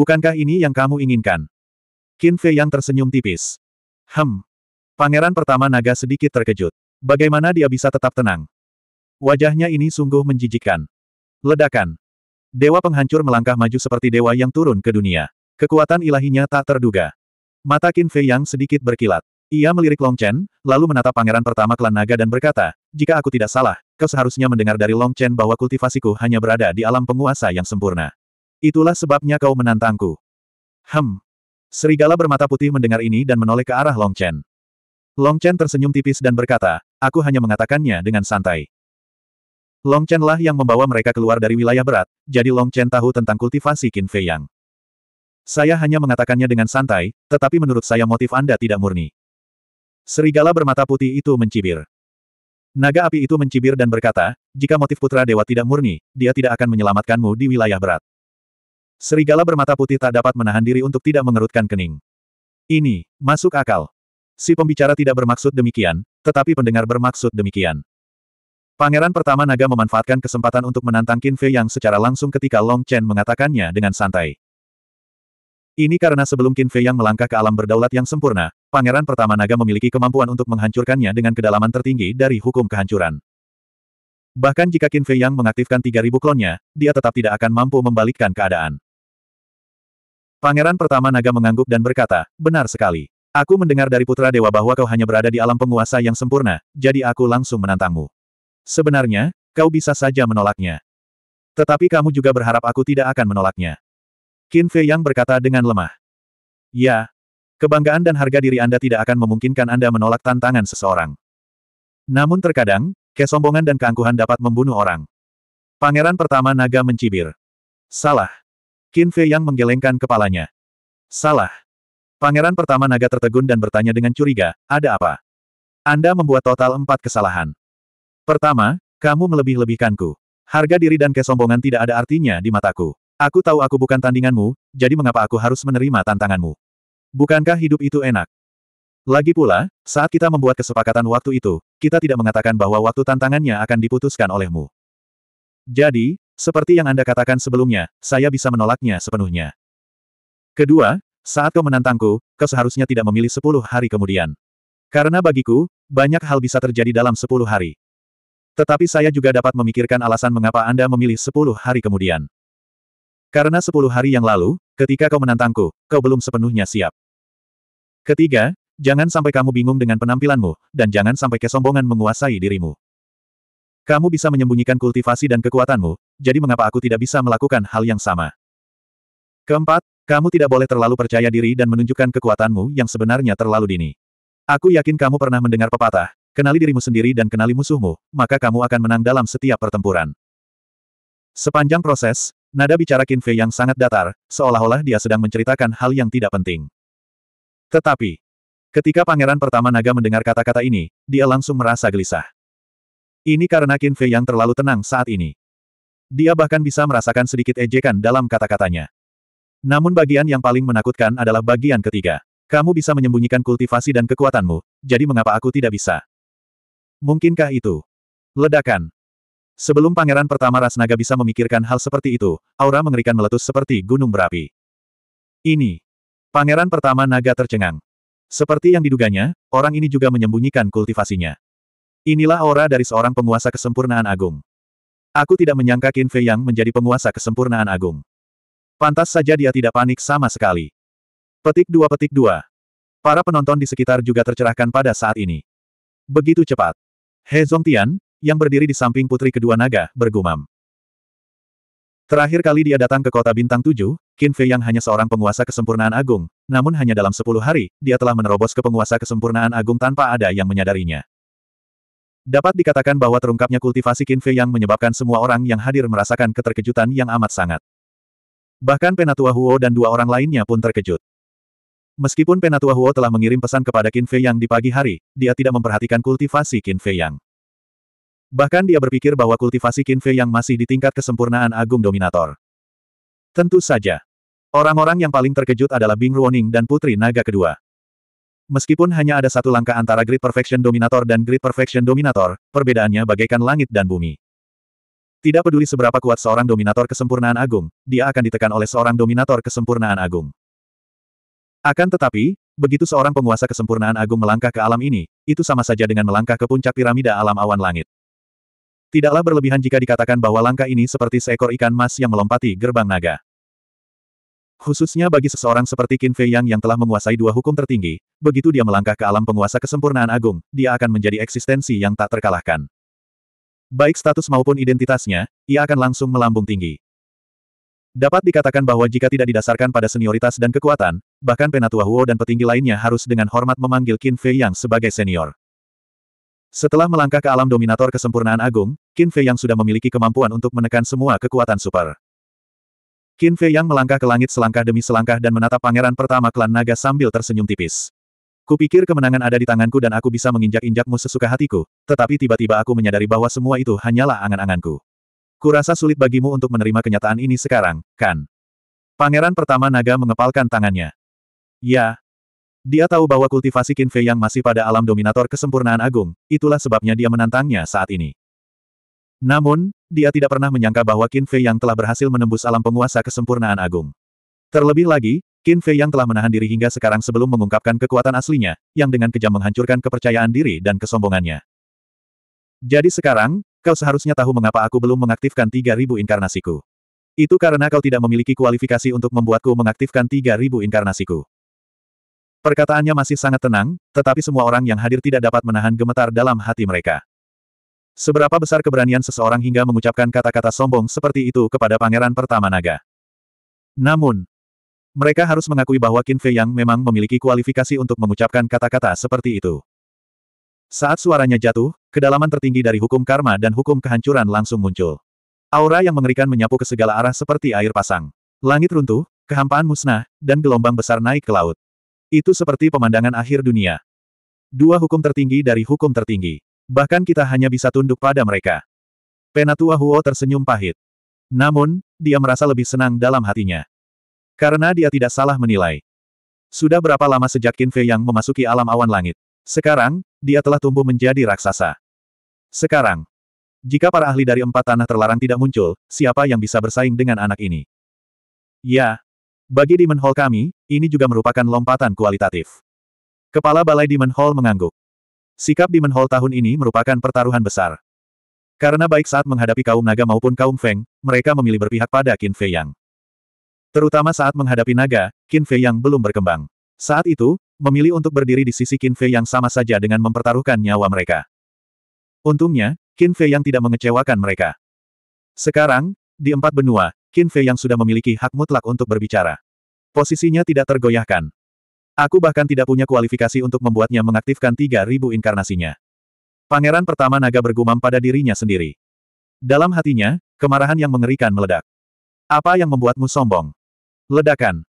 Bukankah ini yang kamu inginkan? Qin Fei yang tersenyum tipis. Hem. Pangeran pertama naga sedikit terkejut. Bagaimana dia bisa tetap tenang? Wajahnya ini sungguh menjijikkan. Ledakan. Dewa penghancur melangkah maju seperti dewa yang turun ke dunia. Kekuatan ilahinya tak terduga. Mata Qin Fei yang sedikit berkilat. Ia melirik Long Chen, lalu menatap pangeran pertama klan naga dan berkata, jika aku tidak salah, kau seharusnya mendengar dari Long Chen bahwa kultivasiku hanya berada di alam penguasa yang sempurna. Itulah sebabnya kau menantangku. Hem. Serigala bermata putih mendengar ini dan menoleh ke arah Long Chen. Long Chen tersenyum tipis dan berkata, aku hanya mengatakannya dengan santai. Long Chen lah yang membawa mereka keluar dari wilayah berat, jadi Long Chen tahu tentang kultivasi Qin Fei Yang. Saya hanya mengatakannya dengan santai, tetapi menurut saya motif Anda tidak murni. Serigala bermata putih itu mencibir. Naga api itu mencibir dan berkata, jika motif putra dewa tidak murni, dia tidak akan menyelamatkanmu di wilayah berat. Serigala bermata putih tak dapat menahan diri untuk tidak mengerutkan kening. Ini, masuk akal. Si pembicara tidak bermaksud demikian, tetapi pendengar bermaksud demikian. Pangeran pertama naga memanfaatkan kesempatan untuk menantang Qin Fei yang secara langsung ketika Long Chen mengatakannya dengan santai. Ini karena sebelum Qin Fei yang melangkah ke alam berdaulat yang sempurna, Pangeran Pertama Naga memiliki kemampuan untuk menghancurkannya dengan kedalaman tertinggi dari hukum kehancuran. Bahkan jika Qin Fei yang mengaktifkan 3.000 klonnya, dia tetap tidak akan mampu membalikkan keadaan. Pangeran pertama naga mengangguk dan berkata, benar sekali. Aku mendengar dari putra dewa bahwa kau hanya berada di alam penguasa yang sempurna, jadi aku langsung menantangmu. Sebenarnya, kau bisa saja menolaknya. Tetapi kamu juga berharap aku tidak akan menolaknya. Qin Fei Yang berkata dengan lemah. Ya. Kebanggaan dan harga diri Anda tidak akan memungkinkan Anda menolak tantangan seseorang. Namun terkadang, kesombongan dan keangkuhan dapat membunuh orang. Pangeran pertama naga mencibir. Salah. Qin Fei yang menggelengkan kepalanya. Salah. Pangeran pertama naga tertegun dan bertanya dengan curiga, ada apa? Anda membuat total empat kesalahan. Pertama, kamu melebih-lebihkanku. Harga diri dan kesombongan tidak ada artinya di mataku. Aku tahu aku bukan tandinganmu, jadi mengapa aku harus menerima tantanganmu? Bukankah hidup itu enak? Lagi pula, saat kita membuat kesepakatan waktu itu, kita tidak mengatakan bahwa waktu tantangannya akan diputuskan olehmu. Jadi, seperti yang Anda katakan sebelumnya, saya bisa menolaknya sepenuhnya. Kedua, saat kau menantangku, kau seharusnya tidak memilih sepuluh hari kemudian. Karena bagiku, banyak hal bisa terjadi dalam sepuluh hari. Tetapi saya juga dapat memikirkan alasan mengapa Anda memilih sepuluh hari kemudian. Karena sepuluh hari yang lalu, ketika kau menantangku, kau belum sepenuhnya siap. Ketiga, jangan sampai kamu bingung dengan penampilanmu, dan jangan sampai kesombongan menguasai dirimu. Kamu bisa menyembunyikan kultivasi dan kekuatanmu, jadi mengapa aku tidak bisa melakukan hal yang sama? Keempat, kamu tidak boleh terlalu percaya diri dan menunjukkan kekuatanmu yang sebenarnya terlalu dini. Aku yakin kamu pernah mendengar pepatah, kenali dirimu sendiri dan kenali musuhmu, maka kamu akan menang dalam setiap pertempuran. Sepanjang proses, nada bicara Qin Fei yang sangat datar, seolah-olah dia sedang menceritakan hal yang tidak penting. Tetapi, ketika pangeran pertama naga mendengar kata-kata ini, dia langsung merasa gelisah. Ini karena Qin Fei yang terlalu tenang saat ini. Dia bahkan bisa merasakan sedikit ejekan dalam kata-katanya. Namun bagian yang paling menakutkan adalah bagian ketiga. Kamu bisa menyembunyikan kultivasi dan kekuatanmu, jadi mengapa aku tidak bisa? Mungkinkah itu? Ledakan. Sebelum pangeran pertama Rasnaga bisa memikirkan hal seperti itu, aura mengerikan meletus seperti gunung berapi. Ini. Pangeran pertama naga tercengang. Seperti yang diduganya, orang ini juga menyembunyikan kultivasinya. Inilah aura dari seorang penguasa kesempurnaan agung. Aku tidak menyangka Qin Fei Yang menjadi penguasa kesempurnaan agung. Pantas saja dia tidak panik sama sekali. Petik dua petik dua. Para penonton di sekitar juga tercerahkan pada saat ini. Begitu cepat. He Tian yang berdiri di samping putri kedua naga, bergumam. Terakhir kali dia datang ke kota bintang tujuh, Qin Fei Yang hanya seorang penguasa kesempurnaan agung, namun hanya dalam sepuluh hari, dia telah menerobos ke penguasa kesempurnaan agung tanpa ada yang menyadarinya. Dapat dikatakan bahwa terungkapnya kultivasi Qin Fei yang menyebabkan semua orang yang hadir merasakan keterkejutan yang amat sangat. Bahkan Penatua Huo dan dua orang lainnya pun terkejut. Meskipun Penatua Huo telah mengirim pesan kepada Qin Fei yang di pagi hari, dia tidak memperhatikan kultivasi Qin Fei yang. Bahkan dia berpikir bahwa kultivasi Qin Fei yang masih di tingkat kesempurnaan Agung Dominator. Tentu saja. Orang-orang yang paling terkejut adalah Bing Ruoning dan Putri Naga kedua. Meskipun hanya ada satu langkah antara Great Perfection Dominator dan Great Perfection Dominator, perbedaannya bagaikan langit dan bumi. Tidak peduli seberapa kuat seorang dominator kesempurnaan agung, dia akan ditekan oleh seorang dominator kesempurnaan agung. Akan tetapi, begitu seorang penguasa kesempurnaan agung melangkah ke alam ini, itu sama saja dengan melangkah ke puncak piramida alam awan langit. Tidaklah berlebihan jika dikatakan bahwa langkah ini seperti seekor ikan mas yang melompati gerbang naga. Khususnya bagi seseorang seperti Qin Fei Yang yang telah menguasai dua hukum tertinggi, begitu dia melangkah ke alam penguasa kesempurnaan agung, dia akan menjadi eksistensi yang tak terkalahkan. Baik status maupun identitasnya, ia akan langsung melambung tinggi. Dapat dikatakan bahwa jika tidak didasarkan pada senioritas dan kekuatan, bahkan Penatua Huo dan petinggi lainnya harus dengan hormat memanggil Qin Fei Yang sebagai senior. Setelah melangkah ke alam dominator kesempurnaan agung, Qin Fei Yang sudah memiliki kemampuan untuk menekan semua kekuatan super. Qin Fei Yang melangkah ke langit selangkah demi selangkah dan menatap pangeran pertama klan naga sambil tersenyum tipis. Kupikir kemenangan ada di tanganku dan aku bisa menginjak-injakmu sesuka hatiku, tetapi tiba-tiba aku menyadari bahwa semua itu hanyalah angan-anganku. Kurasa sulit bagimu untuk menerima kenyataan ini sekarang, kan? Pangeran pertama naga mengepalkan tangannya. Ya. Dia tahu bahwa kultivasi Qin Fei yang masih pada alam dominator kesempurnaan agung, itulah sebabnya dia menantangnya saat ini. Namun, dia tidak pernah menyangka bahwa Qin Fei yang telah berhasil menembus alam penguasa kesempurnaan agung. Terlebih lagi, Qin Fei yang telah menahan diri hingga sekarang sebelum mengungkapkan kekuatan aslinya, yang dengan kejam menghancurkan kepercayaan diri dan kesombongannya. Jadi sekarang, kau seharusnya tahu mengapa aku belum mengaktifkan 3000 inkarnasiku. Itu karena kau tidak memiliki kualifikasi untuk membuatku mengaktifkan 3000 inkarnasiku. Perkataannya masih sangat tenang, tetapi semua orang yang hadir tidak dapat menahan gemetar dalam hati mereka. Seberapa besar keberanian seseorang hingga mengucapkan kata-kata sombong seperti itu kepada Pangeran Pertama Naga. Namun, mereka harus mengakui bahwa Qin Fei Yang memang memiliki kualifikasi untuk mengucapkan kata-kata seperti itu. Saat suaranya jatuh, kedalaman tertinggi dari hukum karma dan hukum kehancuran langsung muncul. Aura yang mengerikan menyapu ke segala arah seperti air pasang. Langit runtuh, kehampaan musnah, dan gelombang besar naik ke laut. Itu seperti pemandangan akhir dunia. Dua hukum tertinggi dari hukum tertinggi. Bahkan kita hanya bisa tunduk pada mereka. Penatua Huo tersenyum pahit. Namun, dia merasa lebih senang dalam hatinya. Karena dia tidak salah menilai. Sudah berapa lama sejak Qin Fei yang memasuki alam awan langit? Sekarang, dia telah tumbuh menjadi raksasa. Sekarang, jika para ahli dari empat tanah terlarang tidak muncul, siapa yang bisa bersaing dengan anak ini? Ya, bagi Demon Hall kami, ini juga merupakan lompatan kualitatif. Kepala Balai Demon Hall mengangguk. Sikap Demon Hall tahun ini merupakan pertaruhan besar. Karena baik saat menghadapi kaum naga maupun kaum Feng, mereka memilih berpihak pada Qin Fei Yang. Terutama saat menghadapi naga, Qin Fei Yang belum berkembang. Saat itu, memilih untuk berdiri di sisi Qin Fei Yang sama saja dengan mempertaruhkan nyawa mereka. Untungnya, Qin Fei Yang tidak mengecewakan mereka. Sekarang, di empat benua, Qin Fei Yang sudah memiliki hak mutlak untuk berbicara. Posisinya tidak tergoyahkan. Aku bahkan tidak punya kualifikasi untuk membuatnya mengaktifkan 3000 inkarnasinya. Pangeran pertama naga bergumam pada dirinya sendiri. Dalam hatinya, kemarahan yang mengerikan meledak. Apa yang membuatmu sombong? Ledakan.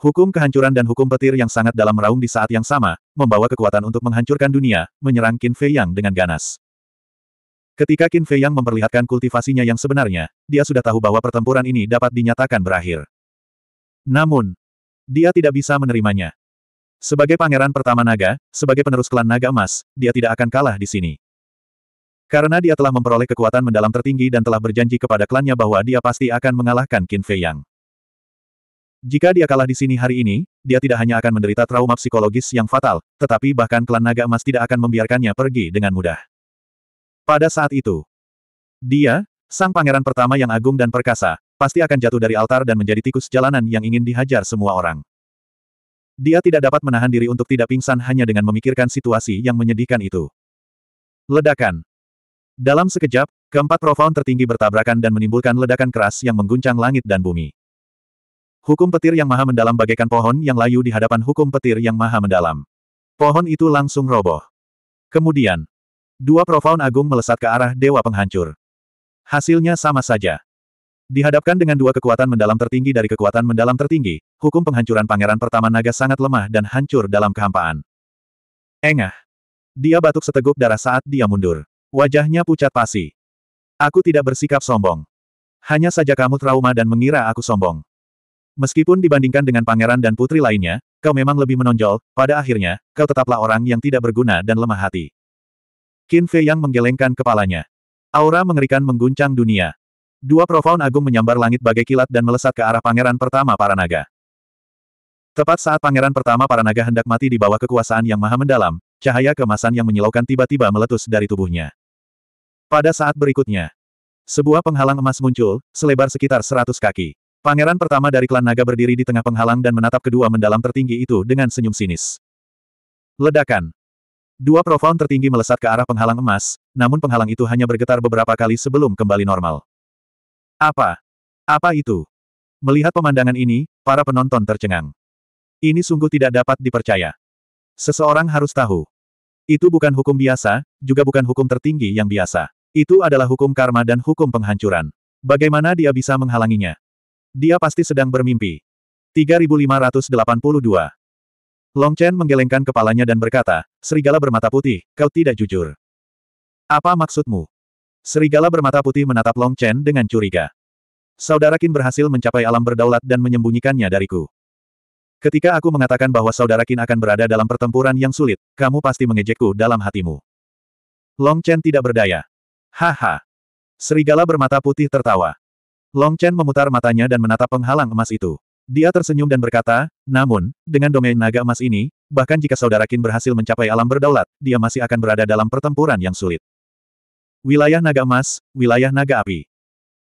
Hukum kehancuran dan hukum petir yang sangat dalam meraung di saat yang sama, membawa kekuatan untuk menghancurkan dunia, menyerang Qin Fei Yang dengan ganas. Ketika Qin Fei Yang memperlihatkan kultivasinya yang sebenarnya, dia sudah tahu bahwa pertempuran ini dapat dinyatakan berakhir. Namun, dia tidak bisa menerimanya. Sebagai pangeran pertama naga, sebagai penerus klan naga emas, dia tidak akan kalah di sini. Karena dia telah memperoleh kekuatan mendalam tertinggi dan telah berjanji kepada klannya bahwa dia pasti akan mengalahkan Qin Fei Yang. Jika dia kalah di sini hari ini, dia tidak hanya akan menderita trauma psikologis yang fatal, tetapi bahkan klan naga emas tidak akan membiarkannya pergi dengan mudah. Pada saat itu, dia, sang pangeran pertama yang agung dan perkasa, pasti akan jatuh dari altar dan menjadi tikus jalanan yang ingin dihajar semua orang. Dia tidak dapat menahan diri untuk tidak pingsan hanya dengan memikirkan situasi yang menyedihkan itu. Ledakan. Dalam sekejap, keempat profound tertinggi bertabrakan dan menimbulkan ledakan keras yang mengguncang langit dan bumi. Hukum petir yang maha mendalam bagaikan pohon yang layu di hadapan hukum petir yang maha mendalam. Pohon itu langsung roboh. Kemudian, dua profound agung melesat ke arah dewa penghancur. Hasilnya sama saja. Dihadapkan dengan dua kekuatan mendalam tertinggi dari kekuatan mendalam tertinggi, hukum penghancuran pangeran pertama naga sangat lemah dan hancur dalam kehampaan. Engah. Dia batuk seteguk darah saat dia mundur. Wajahnya pucat pasi. Aku tidak bersikap sombong. Hanya saja kamu trauma dan mengira aku sombong. Meskipun dibandingkan dengan pangeran dan putri lainnya, kau memang lebih menonjol, pada akhirnya, kau tetaplah orang yang tidak berguna dan lemah hati. Qin Fei yang menggelengkan kepalanya. Aura mengerikan mengguncang dunia. Dua profound agung menyambar langit bagai kilat dan melesat ke arah pangeran pertama para naga. Tepat saat pangeran pertama para naga hendak mati di bawah kekuasaan yang maha mendalam, cahaya kemasan yang menyilaukan tiba-tiba meletus dari tubuhnya. Pada saat berikutnya, sebuah penghalang emas muncul, selebar sekitar seratus kaki. Pangeran pertama dari klan naga berdiri di tengah penghalang dan menatap kedua mendalam tertinggi itu dengan senyum sinis. Ledakan. Dua profound tertinggi melesat ke arah penghalang emas, namun penghalang itu hanya bergetar beberapa kali sebelum kembali normal. Apa? Apa itu? Melihat pemandangan ini, para penonton tercengang. Ini sungguh tidak dapat dipercaya. Seseorang harus tahu. Itu bukan hukum biasa, juga bukan hukum tertinggi yang biasa. Itu adalah hukum karma dan hukum penghancuran. Bagaimana dia bisa menghalanginya? Dia pasti sedang bermimpi. 3582 Long Chen menggelengkan kepalanya dan berkata, Serigala bermata putih, kau tidak jujur. Apa maksudmu? Serigala bermata putih menatap Long Chen dengan curiga. Saudara Qin berhasil mencapai alam berdaulat dan menyembunyikannya dariku. Ketika aku mengatakan bahwa saudara Qin akan berada dalam pertempuran yang sulit, kamu pasti mengejekku dalam hatimu. Long Chen tidak berdaya. Haha. Serigala bermata putih tertawa. Long Chen memutar matanya dan menatap penghalang emas itu. Dia tersenyum dan berkata, namun, dengan domain naga emas ini, bahkan jika saudara Qin berhasil mencapai alam berdaulat, dia masih akan berada dalam pertempuran yang sulit. Wilayah naga emas, wilayah naga api.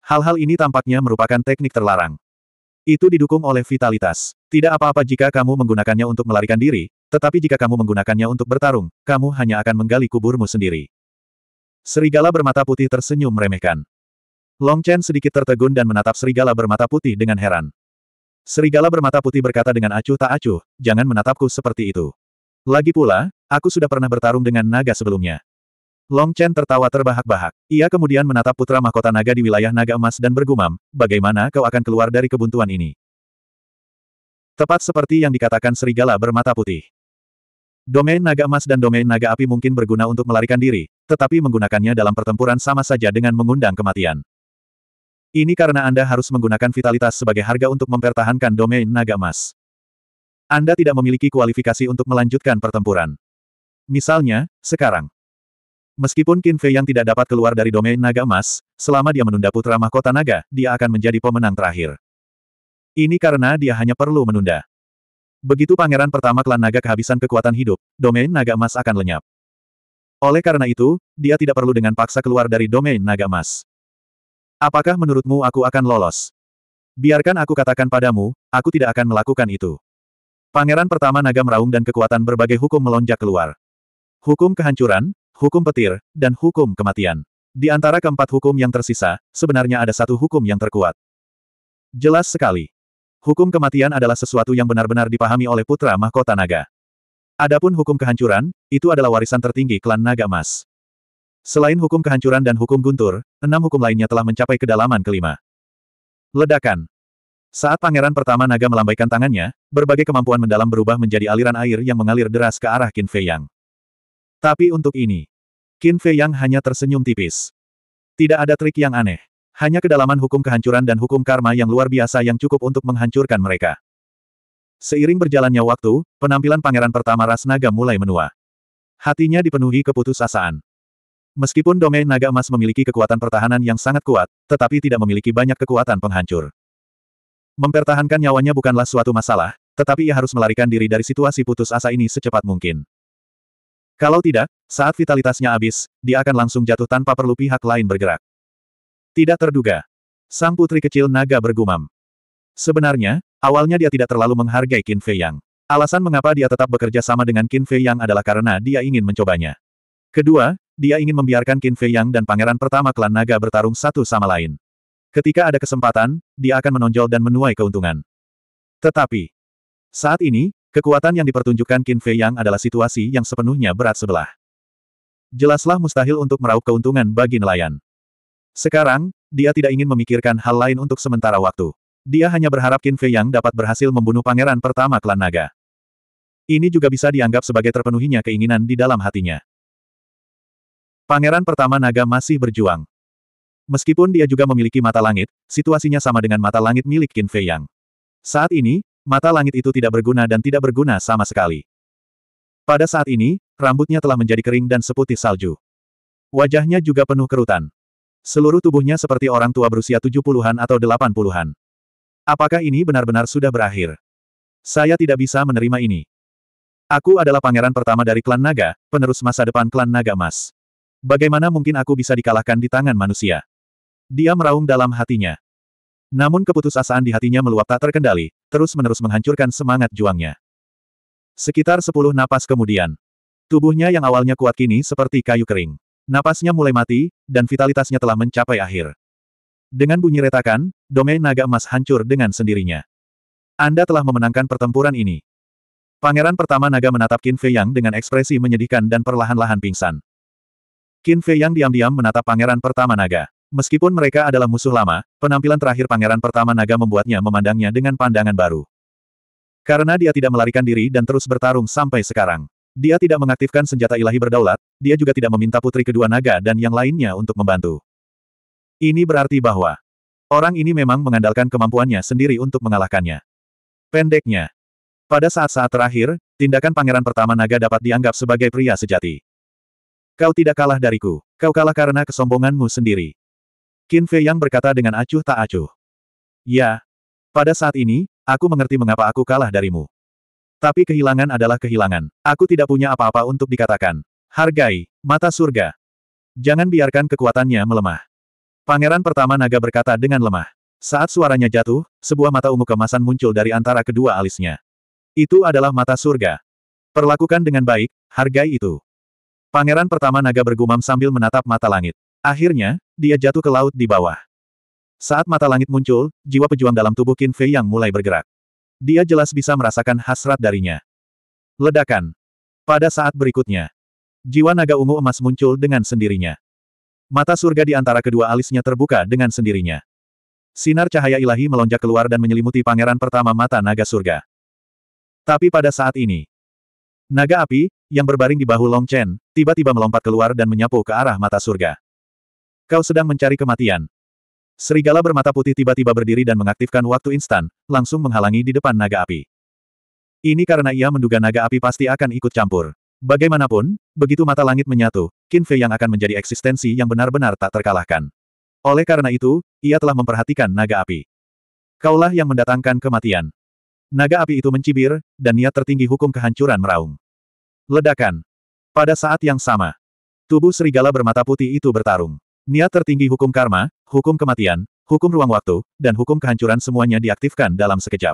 Hal-hal ini tampaknya merupakan teknik terlarang. Itu didukung oleh vitalitas. Tidak apa-apa jika kamu menggunakannya untuk melarikan diri, tetapi jika kamu menggunakannya untuk bertarung, kamu hanya akan menggali kuburmu sendiri. Serigala bermata putih tersenyum meremehkan. Long Chen sedikit tertegun dan menatap serigala bermata putih dengan heran. Serigala bermata putih berkata dengan acuh tak acuh, jangan menatapku seperti itu. Lagi pula, aku sudah pernah bertarung dengan naga sebelumnya. Long Chen tertawa terbahak-bahak. Ia kemudian menatap putra mahkota naga di wilayah naga emas dan bergumam, bagaimana kau akan keluar dari kebuntuan ini? Tepat seperti yang dikatakan serigala bermata putih. Domain naga emas dan domain naga api mungkin berguna untuk melarikan diri, tetapi menggunakannya dalam pertempuran sama saja dengan mengundang kematian. Ini karena Anda harus menggunakan vitalitas sebagai harga untuk mempertahankan domain naga emas. Anda tidak memiliki kualifikasi untuk melanjutkan pertempuran. Misalnya, sekarang. Meskipun Qin Fei yang tidak dapat keluar dari domain naga emas, selama dia menunda putra mahkota naga, dia akan menjadi pemenang terakhir. Ini karena dia hanya perlu menunda. Begitu pangeran pertama klan naga kehabisan kekuatan hidup, domain naga emas akan lenyap. Oleh karena itu, dia tidak perlu dengan paksa keluar dari domain naga emas. Apakah menurutmu aku akan lolos? Biarkan aku katakan padamu, aku tidak akan melakukan itu. Pangeran pertama naga meraung dan kekuatan berbagai hukum melonjak keluar. Hukum kehancuran, hukum petir, dan hukum kematian. Di antara keempat hukum yang tersisa, sebenarnya ada satu hukum yang terkuat. Jelas sekali. Hukum kematian adalah sesuatu yang benar-benar dipahami oleh putra mahkota naga. Adapun hukum kehancuran, itu adalah warisan tertinggi klan naga emas. Selain hukum kehancuran dan hukum guntur, enam hukum lainnya telah mencapai kedalaman kelima. Ledakan. Saat pangeran pertama naga melambaikan tangannya, berbagai kemampuan mendalam berubah menjadi aliran air yang mengalir deras ke arah Qin Fei Yang. Tapi untuk ini, Qin Fei Yang hanya tersenyum tipis. Tidak ada trik yang aneh. Hanya kedalaman hukum kehancuran dan hukum karma yang luar biasa yang cukup untuk menghancurkan mereka. Seiring berjalannya waktu, penampilan pangeran pertama ras naga mulai menua. Hatinya dipenuhi keputusasaan. Meskipun domain naga emas memiliki kekuatan pertahanan yang sangat kuat, tetapi tidak memiliki banyak kekuatan penghancur. Mempertahankan nyawanya bukanlah suatu masalah, tetapi ia harus melarikan diri dari situasi putus asa ini secepat mungkin. Kalau tidak, saat vitalitasnya habis, dia akan langsung jatuh tanpa perlu pihak lain bergerak. Tidak terduga. Sang putri kecil naga bergumam. Sebenarnya, awalnya dia tidak terlalu menghargai Qin Fei Yang. Alasan mengapa dia tetap bekerja sama dengan Qin Fei Yang adalah karena dia ingin mencobanya. Kedua, dia ingin membiarkan Qin Fei Yang dan pangeran pertama klan naga bertarung satu sama lain. Ketika ada kesempatan, dia akan menonjol dan menuai keuntungan. Tetapi, saat ini, Kekuatan yang dipertunjukkan Qin Fei Yang adalah situasi yang sepenuhnya berat sebelah. Jelaslah mustahil untuk meraup keuntungan bagi nelayan. Sekarang, dia tidak ingin memikirkan hal lain untuk sementara waktu. Dia hanya berharap Qin Fei Yang dapat berhasil membunuh pangeran pertama klan naga. Ini juga bisa dianggap sebagai terpenuhinya keinginan di dalam hatinya. Pangeran pertama naga masih berjuang. Meskipun dia juga memiliki mata langit, situasinya sama dengan mata langit milik Qin Fei Yang. Saat ini, mata langit itu tidak berguna dan tidak berguna sama sekali. Pada saat ini, rambutnya telah menjadi kering dan seputih salju. Wajahnya juga penuh kerutan. Seluruh tubuhnya seperti orang tua berusia tujuh puluhan atau delapan puluhan. Apakah ini benar-benar sudah berakhir? Saya tidak bisa menerima ini. Aku adalah pangeran pertama dari klan naga, penerus masa depan klan naga emas. Bagaimana mungkin aku bisa dikalahkan di tangan manusia? Dia meraung dalam hatinya. Namun keputusasaan di hatinya meluap tak terkendali, terus-menerus menghancurkan semangat juangnya. Sekitar sepuluh napas kemudian, tubuhnya yang awalnya kuat kini seperti kayu kering. Napasnya mulai mati, dan vitalitasnya telah mencapai akhir. Dengan bunyi retakan, domain naga emas hancur dengan sendirinya. Anda telah memenangkan pertempuran ini. Pangeran pertama naga menatap Qin Fei Yang dengan ekspresi menyedihkan dan perlahan-lahan pingsan. Qin Fei Yang diam-diam menatap pangeran pertama naga. Meskipun mereka adalah musuh lama, penampilan terakhir Pangeran Pertama Naga membuatnya memandangnya dengan pandangan baru. Karena dia tidak melarikan diri dan terus bertarung sampai sekarang. Dia tidak mengaktifkan senjata ilahi berdaulat, dia juga tidak meminta putri kedua naga dan yang lainnya untuk membantu. Ini berarti bahwa orang ini memang mengandalkan kemampuannya sendiri untuk mengalahkannya. Pendeknya, pada saat-saat terakhir, tindakan pangeran pertama naga dapat dianggap sebagai pria sejati. Kau tidak kalah dariku, kau kalah karena kesombonganmu sendiri. Qin Fei Yang berkata dengan acuh tak acuh. Ya. Pada saat ini, aku mengerti mengapa aku kalah darimu. Tapi kehilangan adalah kehilangan. Aku tidak punya apa-apa untuk dikatakan. Hargai, mata surga. Jangan biarkan kekuatannya melemah. Pangeran pertama naga berkata dengan lemah. Saat suaranya jatuh, sebuah mata ungu kemasan muncul dari antara kedua alisnya. Itu adalah mata surga. Perlakukan dengan baik, hargai itu. Pangeran pertama naga bergumam sambil menatap mata langit. Akhirnya, dia jatuh ke laut di bawah. Saat mata langit muncul, jiwa pejuang dalam tubuh Qin Fei yang mulai bergerak. Dia jelas bisa merasakan hasrat darinya. Ledakan. Pada saat berikutnya, jiwa naga ungu emas muncul dengan sendirinya. Mata surga di antara kedua alisnya terbuka dengan sendirinya. Sinar cahaya ilahi melonjak keluar dan menyelimuti pangeran pertama mata naga surga. Tapi pada saat ini, naga api, yang berbaring di bahu Long Chen, tiba-tiba melompat keluar dan menyapu ke arah mata surga. Kau sedang mencari kematian. Serigala bermata putih tiba-tiba berdiri dan mengaktifkan waktu instan, langsung menghalangi di depan naga api. Ini karena ia menduga naga api pasti akan ikut campur. Bagaimanapun, begitu mata langit menyatu, Kinfe yang akan menjadi eksistensi yang benar-benar tak terkalahkan. Oleh karena itu, ia telah memperhatikan naga api. Kaulah yang mendatangkan kematian. Naga api itu mencibir, dan niat tertinggi hukum kehancuran meraung. Ledakan. Pada saat yang sama, tubuh serigala bermata putih itu bertarung. Niat tertinggi hukum karma, hukum kematian, hukum ruang waktu, dan hukum kehancuran semuanya diaktifkan dalam sekejap.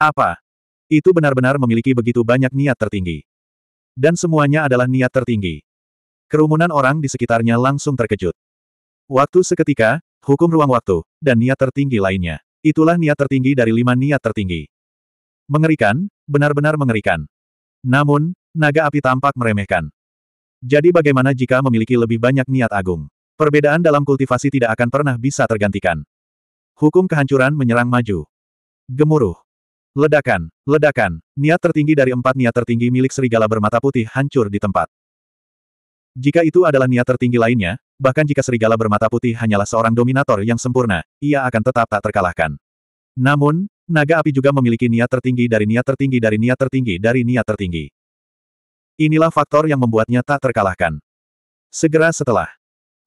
Apa? Itu benar-benar memiliki begitu banyak niat tertinggi. Dan semuanya adalah niat tertinggi. Kerumunan orang di sekitarnya langsung terkejut. Waktu seketika, hukum ruang waktu, dan niat tertinggi lainnya. Itulah niat tertinggi dari lima niat tertinggi. Mengerikan, benar-benar mengerikan. Namun, naga api tampak meremehkan. Jadi bagaimana jika memiliki lebih banyak niat agung? Perbedaan dalam kultivasi tidak akan pernah bisa tergantikan. Hukum kehancuran menyerang maju. Gemuruh. Ledakan, ledakan, niat tertinggi dari empat niat tertinggi milik serigala bermata putih hancur di tempat. Jika itu adalah niat tertinggi lainnya, bahkan jika serigala bermata putih hanyalah seorang dominator yang sempurna, ia akan tetap tak terkalahkan. Namun, naga api juga memiliki niat tertinggi dari niat tertinggi dari niat tertinggi dari niat tertinggi. Inilah faktor yang membuatnya tak terkalahkan. Segera setelah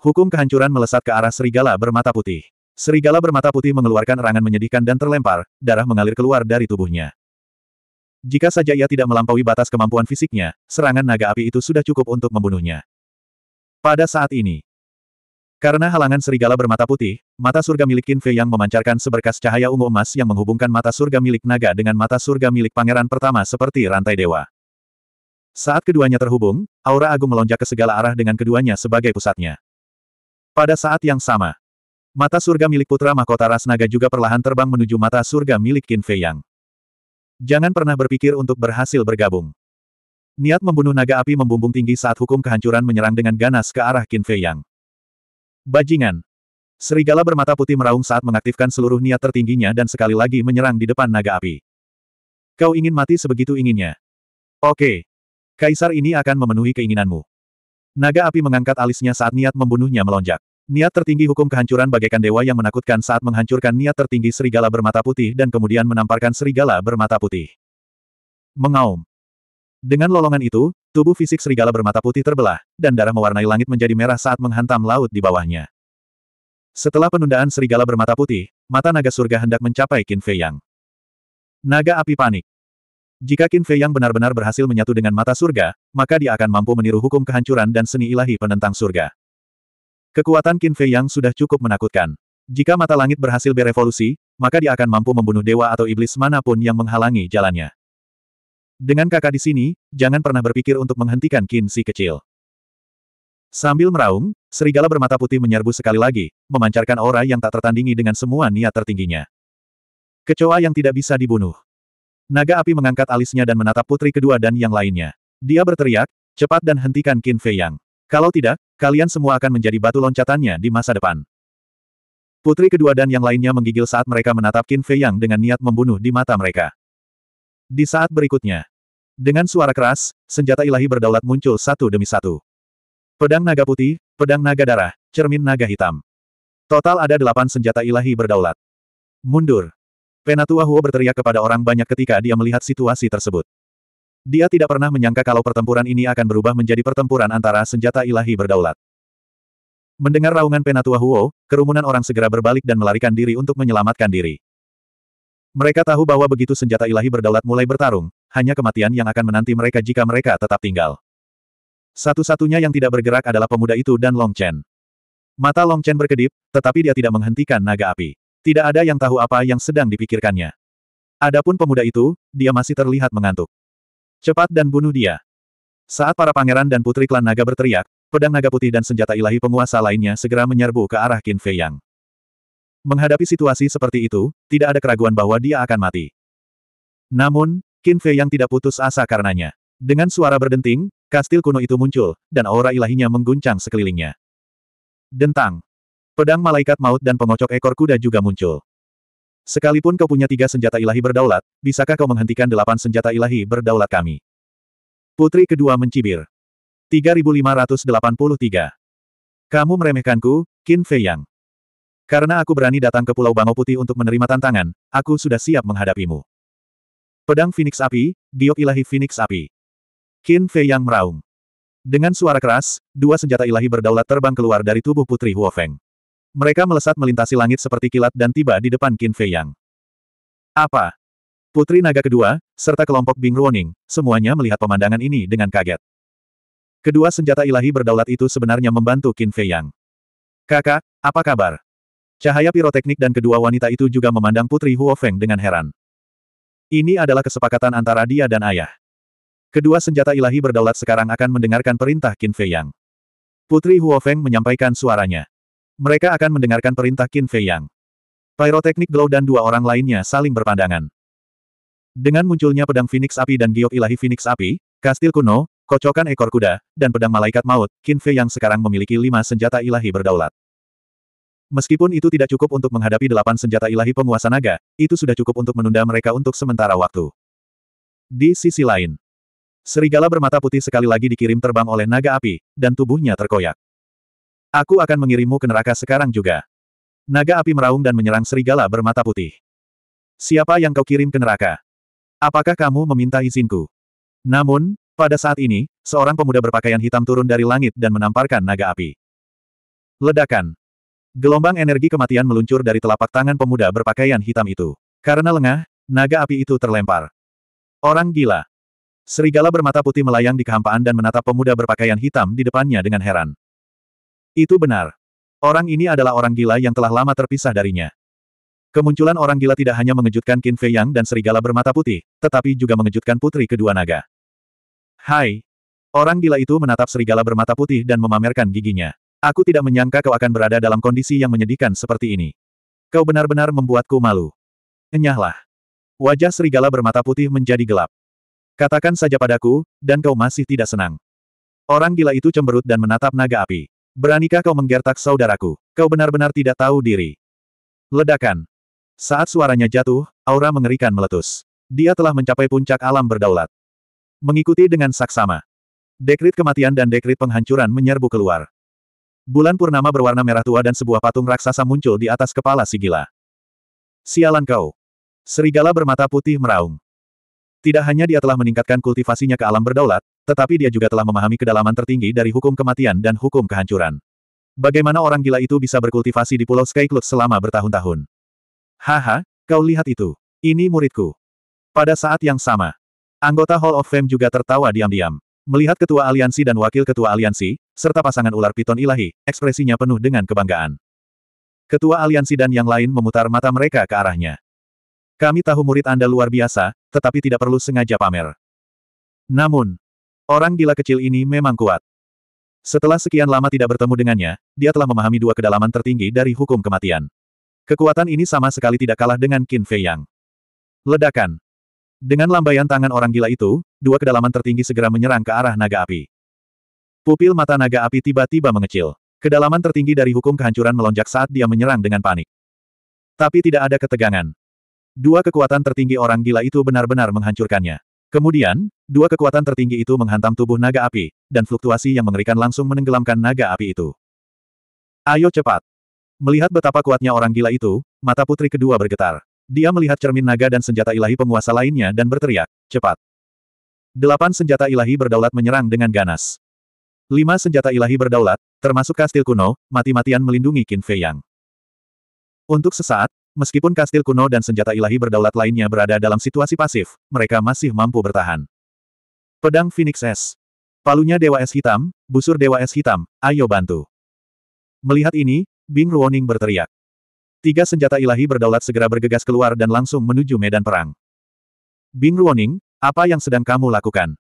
Hukum kehancuran melesat ke arah serigala bermata putih. Serigala bermata putih mengeluarkan erangan menyedihkan dan terlempar, darah mengalir keluar dari tubuhnya. Jika saja ia tidak melampaui batas kemampuan fisiknya, serangan naga api itu sudah cukup untuk membunuhnya. Pada saat ini, karena halangan serigala bermata putih, mata surga milik Qin Fei yang memancarkan seberkas cahaya ungu emas yang menghubungkan mata surga milik naga dengan mata surga milik pangeran pertama seperti rantai dewa. Saat keduanya terhubung, aura agung melonjak ke segala arah dengan keduanya sebagai pusatnya. Pada saat yang sama, mata surga milik putra mahkota Ras Naga juga perlahan terbang menuju mata surga milik Qin Fei Yang. Jangan pernah berpikir untuk berhasil bergabung. Niat membunuh naga api membumbung tinggi saat hukum kehancuran menyerang dengan ganas ke arah Qin Fei Yang. Bajingan, Serigala bermata putih meraung saat mengaktifkan seluruh niat tertingginya dan sekali lagi menyerang di depan naga api. Kau ingin mati sebegitu inginnya. Oke. Kaisar ini akan memenuhi keinginanmu. Naga api mengangkat alisnya saat niat membunuhnya melonjak. Niat tertinggi hukum kehancuran bagaikan dewa yang menakutkan saat menghancurkan niat tertinggi serigala bermata putih dan kemudian menamparkan serigala bermata putih. Mengaum. Dengan lolongan itu, tubuh fisik serigala bermata putih terbelah, dan darah mewarnai langit menjadi merah saat menghantam laut di bawahnya. Setelah penundaan serigala bermata putih, mata naga surga hendak mencapai Qin Fei Yang. Naga api panik. Jika Qin Fei yang benar-benar berhasil menyatu dengan mata surga, maka dia akan mampu meniru hukum kehancuran dan seni ilahi penentang surga. Kekuatan Qin Fei yang sudah cukup menakutkan. Jika mata langit berhasil berevolusi, maka dia akan mampu membunuh dewa atau iblis manapun yang menghalangi jalannya. Dengan kakak di sini, jangan pernah berpikir untuk menghentikan Qin si kecil. Sambil meraung, serigala bermata putih menyerbu sekali lagi, memancarkan aura yang tak tertandingi dengan semua niat tertingginya. Kecoa yang tidak bisa dibunuh. Naga api mengangkat alisnya dan menatap putri kedua dan yang lainnya. Dia berteriak, cepat dan hentikan Qin Fei Yang. Kalau tidak, kalian semua akan menjadi batu loncatannya di masa depan. Putri kedua dan yang lainnya menggigil saat mereka menatap Qin Fei Yang dengan niat membunuh di mata mereka. Di saat berikutnya, dengan suara keras, senjata ilahi berdaulat muncul satu demi satu. Pedang naga putih, pedang naga darah, cermin naga hitam. Total ada delapan senjata ilahi berdaulat. Mundur. Penatua Huo berteriak kepada orang banyak ketika dia melihat situasi tersebut. Dia tidak pernah menyangka kalau pertempuran ini akan berubah menjadi pertempuran antara senjata ilahi berdaulat. Mendengar raungan Penatua Huo, kerumunan orang segera berbalik dan melarikan diri untuk menyelamatkan diri. Mereka tahu bahwa begitu senjata ilahi berdaulat mulai bertarung, hanya kematian yang akan menanti mereka jika mereka tetap tinggal. Satu-satunya yang tidak bergerak adalah pemuda itu dan Long Chen. Mata Long Chen berkedip, tetapi dia tidak menghentikan naga api. Tidak ada yang tahu apa yang sedang dipikirkannya. Adapun pemuda itu, dia masih terlihat mengantuk. Cepat dan bunuh dia. Saat para pangeran dan putri klan naga berteriak, pedang naga putih dan senjata ilahi penguasa lainnya segera menyerbu ke arah Qin Fei Yang. Menghadapi situasi seperti itu, tidak ada keraguan bahwa dia akan mati. Namun, Qin Fei Yang tidak putus asa karenanya. Dengan suara berdenting, kastil kuno itu muncul, dan aura ilahinya mengguncang sekelilingnya. Dentang. Pedang malaikat maut dan pengocok ekor kuda juga muncul. Sekalipun kau punya tiga senjata ilahi berdaulat, bisakah kau menghentikan delapan senjata ilahi berdaulat kami? Putri kedua mencibir. 3583. Kamu meremehkanku, Qin Fei Yang. Karena aku berani datang ke Pulau Bango Putih untuk menerima tantangan, aku sudah siap menghadapimu. Pedang Phoenix Api, Giok Ilahi Phoenix Api. Qin Fei Yang meraung. Dengan suara keras, dua senjata ilahi berdaulat terbang keluar dari tubuh Putri Huofeng. Mereka melesat melintasi langit seperti kilat dan tiba di depan Qin Fei Yang. Apa? Putri naga kedua, serta kelompok Bing Ruoning, semuanya melihat pemandangan ini dengan kaget. Kedua senjata ilahi berdaulat itu sebenarnya membantu Qin Fei Yang. Kakak, apa kabar? Cahaya piroteknik dan kedua wanita itu juga memandang Putri Huo Feng dengan heran. Ini adalah kesepakatan antara dia dan ayah. Kedua senjata ilahi berdaulat sekarang akan mendengarkan perintah Qin Fei Yang. Putri Huo Feng menyampaikan suaranya. Mereka akan mendengarkan perintah Qin Fei Yang. Pyroteknik Glow dan dua orang lainnya saling berpandangan. Dengan munculnya pedang Phoenix Api dan giok ilahi Phoenix Api, kastil kuno, kocokan ekor kuda, dan pedang malaikat maut, Qin Fei yang sekarang memiliki lima senjata ilahi berdaulat. Meskipun itu tidak cukup untuk menghadapi delapan senjata ilahi penguasa naga, itu sudah cukup untuk menunda mereka untuk sementara waktu. Di sisi lain, serigala bermata putih sekali lagi dikirim terbang oleh naga api, dan tubuhnya terkoyak. Aku akan mengirimmu ke neraka sekarang juga. Naga api meraung dan menyerang serigala bermata putih. Siapa yang kau kirim ke neraka? Apakah kamu meminta izinku? Namun, pada saat ini, seorang pemuda berpakaian hitam turun dari langit dan menamparkan naga api. Ledakan. Gelombang energi kematian meluncur dari telapak tangan pemuda berpakaian hitam itu. Karena lengah, naga api itu terlempar. Orang gila. Serigala bermata putih melayang di kehampaan dan menatap pemuda berpakaian hitam di depannya dengan heran. Itu benar. Orang ini adalah orang gila yang telah lama terpisah darinya. Kemunculan orang gila tidak hanya mengejutkan Qin Fei Yang dan serigala bermata putih, tetapi juga mengejutkan putri kedua naga. Hai. Orang gila itu menatap serigala bermata putih dan memamerkan giginya. Aku tidak menyangka kau akan berada dalam kondisi yang menyedihkan seperti ini. Kau benar-benar membuatku malu. Enyahlah. Wajah serigala bermata putih menjadi gelap. Katakan saja padaku, dan kau masih tidak senang. Orang gila itu cemberut dan menatap naga api. Beranikah kau menggertak saudaraku? Kau benar-benar tidak tahu diri. Ledakan. Saat suaranya jatuh, aura mengerikan meletus. Dia telah mencapai puncak alam berdaulat. Mengikuti dengan saksama. Dekrit kematian dan dekrit penghancuran menyerbu keluar. Bulan purnama berwarna merah tua dan sebuah patung raksasa muncul di atas kepala Sigila. Sialan kau. Serigala bermata putih meraung. Tidak hanya dia telah meningkatkan kultivasinya ke alam berdaulat, tetapi dia juga telah memahami kedalaman tertinggi dari hukum kematian dan hukum kehancuran. Bagaimana orang gila itu bisa berkultivasi di Pulau Skycloud selama bertahun-tahun? Haha, kau lihat itu. Ini muridku. Pada saat yang sama, anggota Hall of Fame juga tertawa diam-diam. Melihat ketua aliansi dan wakil ketua aliansi, serta pasangan ular piton ilahi, ekspresinya penuh dengan kebanggaan. Ketua aliansi dan yang lain memutar mata mereka ke arahnya. Kami tahu murid Anda luar biasa, tetapi tidak perlu sengaja pamer. Namun, Orang gila kecil ini memang kuat. Setelah sekian lama tidak bertemu dengannya, dia telah memahami dua kedalaman tertinggi dari hukum kematian. Kekuatan ini sama sekali tidak kalah dengan Qin Fei Yang. Ledakan. Dengan lambaian tangan orang gila itu, dua kedalaman tertinggi segera menyerang ke arah naga api. Pupil mata naga api tiba-tiba mengecil. Kedalaman tertinggi dari hukum kehancuran melonjak saat dia menyerang dengan panik. Tapi tidak ada ketegangan. Dua kekuatan tertinggi orang gila itu benar-benar menghancurkannya. Kemudian, Dua kekuatan tertinggi itu menghantam tubuh naga api, dan fluktuasi yang mengerikan langsung menenggelamkan naga api itu. Ayo cepat! Melihat betapa kuatnya orang gila itu, mata putri kedua bergetar. Dia melihat cermin naga dan senjata ilahi penguasa lainnya dan berteriak, cepat! Delapan senjata ilahi berdaulat menyerang dengan ganas. Lima senjata ilahi berdaulat, termasuk kastil kuno, mati-matian melindungi Qin Fei Yang. Untuk sesaat, meskipun kastil kuno dan senjata ilahi berdaulat lainnya berada dalam situasi pasif, mereka masih mampu bertahan. Pedang Phoenix S. Palunya Dewa Es Hitam, busur Dewa Es Hitam, ayo bantu. Melihat ini, Bing Ruoning berteriak. Tiga senjata ilahi berdaulat segera bergegas keluar dan langsung menuju medan perang. Bing Ruoning, apa yang sedang kamu lakukan?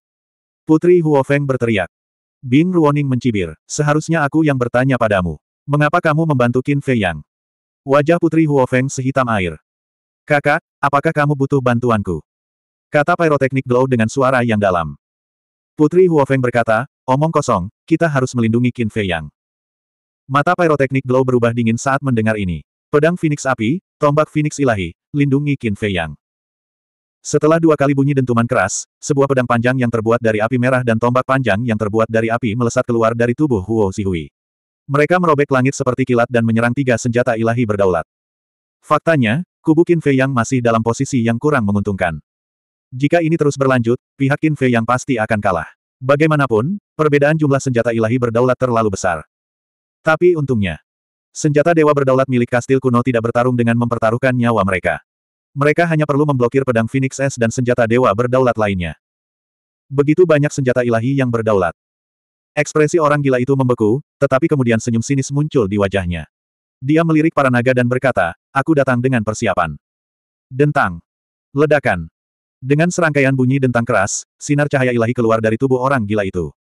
Putri Huofeng berteriak. Bing Ruoning mencibir, seharusnya aku yang bertanya padamu. Mengapa kamu membantu Qin Fei Yang? Wajah Putri Huofeng sehitam air. Kakak, apakah kamu butuh bantuanku? Kata piroteknik Glow dengan suara yang dalam. Putri Huofeng berkata, omong kosong, kita harus melindungi Qin Fei Yang. Mata pyroteknik Glow berubah dingin saat mendengar ini. Pedang Phoenix Api, tombak Phoenix Ilahi, lindungi Qin Fei Yang. Setelah dua kali bunyi dentuman keras, sebuah pedang panjang yang terbuat dari api merah dan tombak panjang yang terbuat dari api melesat keluar dari tubuh Huo Zihui. Mereka merobek langit seperti kilat dan menyerang tiga senjata ilahi berdaulat. Faktanya, kubu Qin Fei Yang masih dalam posisi yang kurang menguntungkan. Jika ini terus berlanjut, pihak Qin Fei yang pasti akan kalah. Bagaimanapun, perbedaan jumlah senjata ilahi berdaulat terlalu besar. Tapi untungnya, senjata dewa berdaulat milik kastil kuno tidak bertarung dengan mempertaruhkan nyawa mereka. Mereka hanya perlu memblokir pedang Phoenix S dan senjata dewa berdaulat lainnya. Begitu banyak senjata ilahi yang berdaulat. Ekspresi orang gila itu membeku, tetapi kemudian senyum sinis muncul di wajahnya. Dia melirik para naga dan berkata, aku datang dengan persiapan. Dentang. Ledakan. Dengan serangkaian bunyi dentang keras, sinar cahaya ilahi keluar dari tubuh orang gila itu.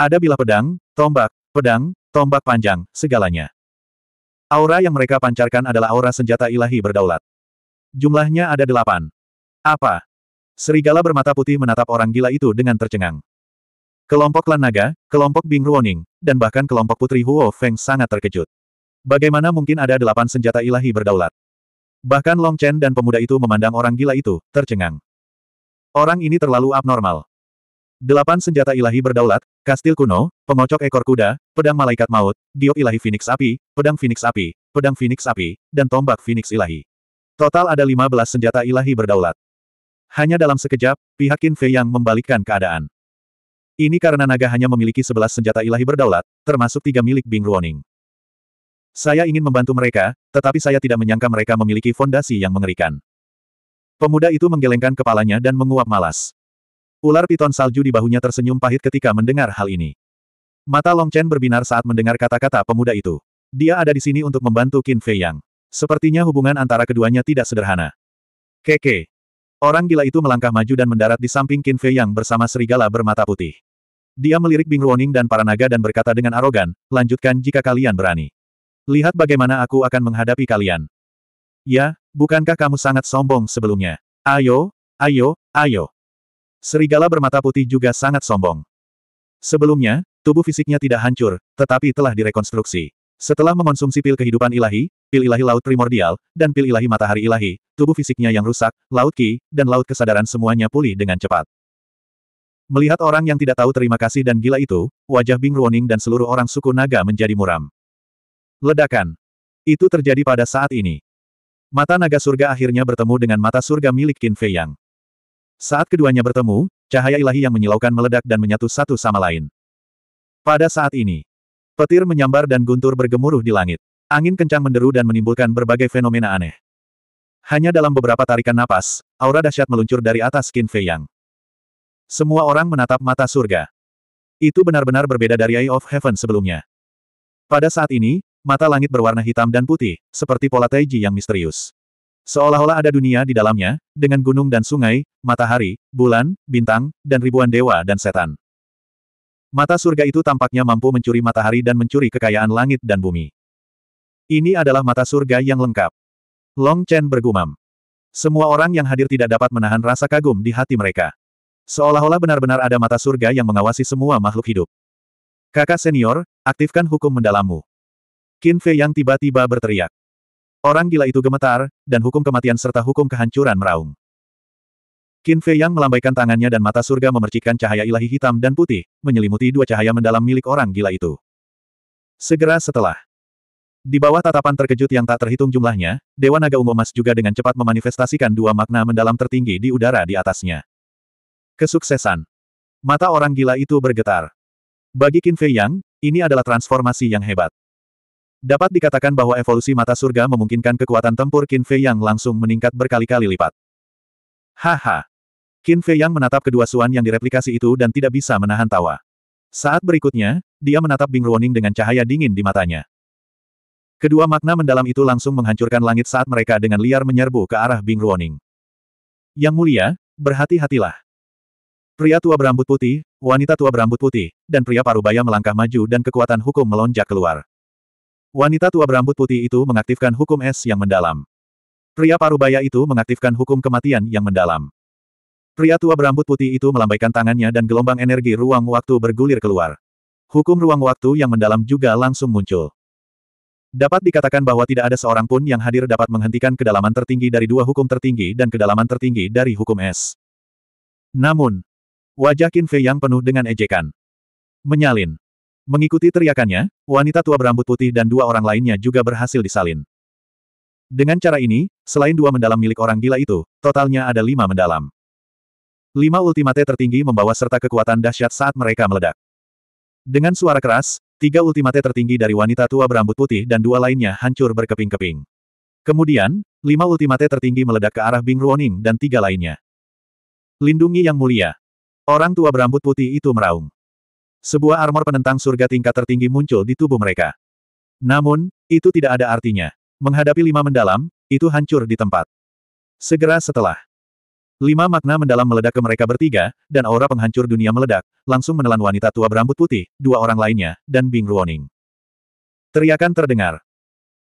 Ada bilah pedang, tombak, pedang, tombak panjang, segalanya. Aura yang mereka pancarkan adalah aura senjata ilahi berdaulat. Jumlahnya ada delapan. Apa? Serigala bermata putih menatap orang gila itu dengan tercengang. Kelompok klan naga, kelompok Bing Ruoning, dan bahkan kelompok putri Huo Feng sangat terkejut. Bagaimana mungkin ada delapan senjata ilahi berdaulat? Bahkan Long Chen dan pemuda itu memandang orang gila itu, tercengang. Orang ini terlalu abnormal. Delapan senjata ilahi berdaulat, kastil kuno, pengocok ekor kuda, pedang malaikat maut, diok ilahi Phoenix api, pedang Phoenix api, pedang Phoenix api, dan tombak Phoenix ilahi. Total ada 15 senjata ilahi berdaulat. Hanya dalam sekejap, pihak Qin Fei yang membalikkan keadaan. Ini karena naga hanya memiliki 11 senjata ilahi berdaulat, termasuk tiga milik Bing Ruoning. Saya ingin membantu mereka, tetapi saya tidak menyangka mereka memiliki fondasi yang mengerikan. Pemuda itu menggelengkan kepalanya dan menguap malas. Ular piton salju di bahunya tersenyum pahit ketika mendengar hal ini. Mata Long Chen berbinar saat mendengar kata-kata pemuda itu. Dia ada di sini untuk membantu Qin Fei Yang. Sepertinya hubungan antara keduanya tidak sederhana. Keke. Orang gila itu melangkah maju dan mendarat di samping Qin Fei Yang bersama serigala bermata putih. Dia melirik Bing Ruoning dan para naga dan berkata dengan arogan, lanjutkan jika kalian berani. Lihat bagaimana aku akan menghadapi kalian. Ya, bukankah kamu sangat sombong sebelumnya? Ayo, ayo, ayo. Serigala bermata putih juga sangat sombong. Sebelumnya, tubuh fisiknya tidak hancur, tetapi telah direkonstruksi. Setelah mengonsumsi pil kehidupan ilahi, pil ilahi laut primordial, dan pil ilahi matahari ilahi, tubuh fisiknya yang rusak, laut ki, dan laut kesadaran semuanya pulih dengan cepat. Melihat orang yang tidak tahu terima kasih dan gila itu, wajah Bing Ruoning dan seluruh orang suku naga menjadi muram. Ledakan. Itu terjadi pada saat ini. Mata naga surga akhirnya bertemu dengan mata surga milik Qin Fei Yang. Saat keduanya bertemu, cahaya ilahi yang menyilaukan meledak dan menyatu satu sama lain. Pada saat ini, petir menyambar dan guntur bergemuruh di langit. Angin kencang menderu dan menimbulkan berbagai fenomena aneh. Hanya dalam beberapa tarikan napas, aura dahsyat meluncur dari atas Qin Fei Yang. Semua orang menatap mata surga. Itu benar-benar berbeda dari Eye of Heaven sebelumnya. Pada saat ini, mata langit berwarna hitam dan putih, seperti pola Taiji yang misterius. Seolah-olah ada dunia di dalamnya, dengan gunung dan sungai, matahari, bulan, bintang, dan ribuan dewa dan setan. Mata surga itu tampaknya mampu mencuri matahari dan mencuri kekayaan langit dan bumi. Ini adalah mata surga yang lengkap. Long Chen bergumam. Semua orang yang hadir tidak dapat menahan rasa kagum di hati mereka. Seolah-olah benar-benar ada mata surga yang mengawasi semua makhluk hidup. Kakak senior, aktifkan hukum mendalammu. Qin Fei yang tiba-tiba berteriak. Orang gila itu gemetar, dan hukum kematian serta hukum kehancuran meraung. Qin Fei yang melambaikan tangannya dan mata surga memercikkan cahaya ilahi hitam dan putih, menyelimuti dua cahaya mendalam milik orang gila itu. Segera setelah di bawah tatapan terkejut yang tak terhitung jumlahnya, Dewa Naga Ungu Emas juga dengan cepat memanifestasikan dua makna mendalam tertinggi di udara di atasnya. Kesuksesan. Mata orang gila itu bergetar. Bagi Qin Fei Yang, ini adalah transformasi yang hebat. Dapat dikatakan bahwa evolusi mata surga memungkinkan kekuatan tempur Qin Fei Yang langsung meningkat berkali-kali lipat. Haha! Qin Fei Yang menatap kedua suan yang direplikasi itu dan tidak bisa menahan tawa. Saat berikutnya, dia menatap Bing Ruoning dengan cahaya dingin di matanya. Kedua makna mendalam itu langsung menghancurkan langit saat mereka dengan liar menyerbu ke arah Bing Ruoning. Yang mulia, berhati-hatilah. Pria tua berambut putih, wanita tua berambut putih, dan pria parubaya melangkah maju dan kekuatan hukum melonjak keluar. Wanita tua berambut putih itu mengaktifkan hukum es yang mendalam. Pria parubaya itu mengaktifkan hukum kematian yang mendalam. Pria tua berambut putih itu melambaikan tangannya dan gelombang energi ruang waktu bergulir keluar. Hukum ruang waktu yang mendalam juga langsung muncul. Dapat dikatakan bahwa tidak ada seorang pun yang hadir dapat menghentikan kedalaman tertinggi dari dua hukum tertinggi dan kedalaman tertinggi dari hukum es. Namun, wajah Qin yang penuh dengan ejekan. Menyalin. Mengikuti teriakannya, wanita tua berambut putih dan dua orang lainnya juga berhasil disalin. Dengan cara ini, selain dua mendalam milik orang gila itu, totalnya ada lima mendalam. Lima ultimate tertinggi membawa serta kekuatan dahsyat saat mereka meledak. Dengan suara keras, tiga ultimate tertinggi dari wanita tua berambut putih dan dua lainnya hancur berkeping-keping. Kemudian, lima ultimate tertinggi meledak ke arah Bing Ruoning dan tiga lainnya. Lindungi Yang Mulia. Orang tua berambut putih itu meraung. Sebuah armor penentang surga tingkat tertinggi muncul di tubuh mereka. Namun, itu tidak ada artinya. Menghadapi lima mendalam, itu hancur di tempat. Segera setelah lima makna mendalam meledak ke mereka bertiga, dan aura penghancur dunia meledak, langsung menelan wanita tua berambut putih, dua orang lainnya, dan Bing Ruoning. Teriakan terdengar.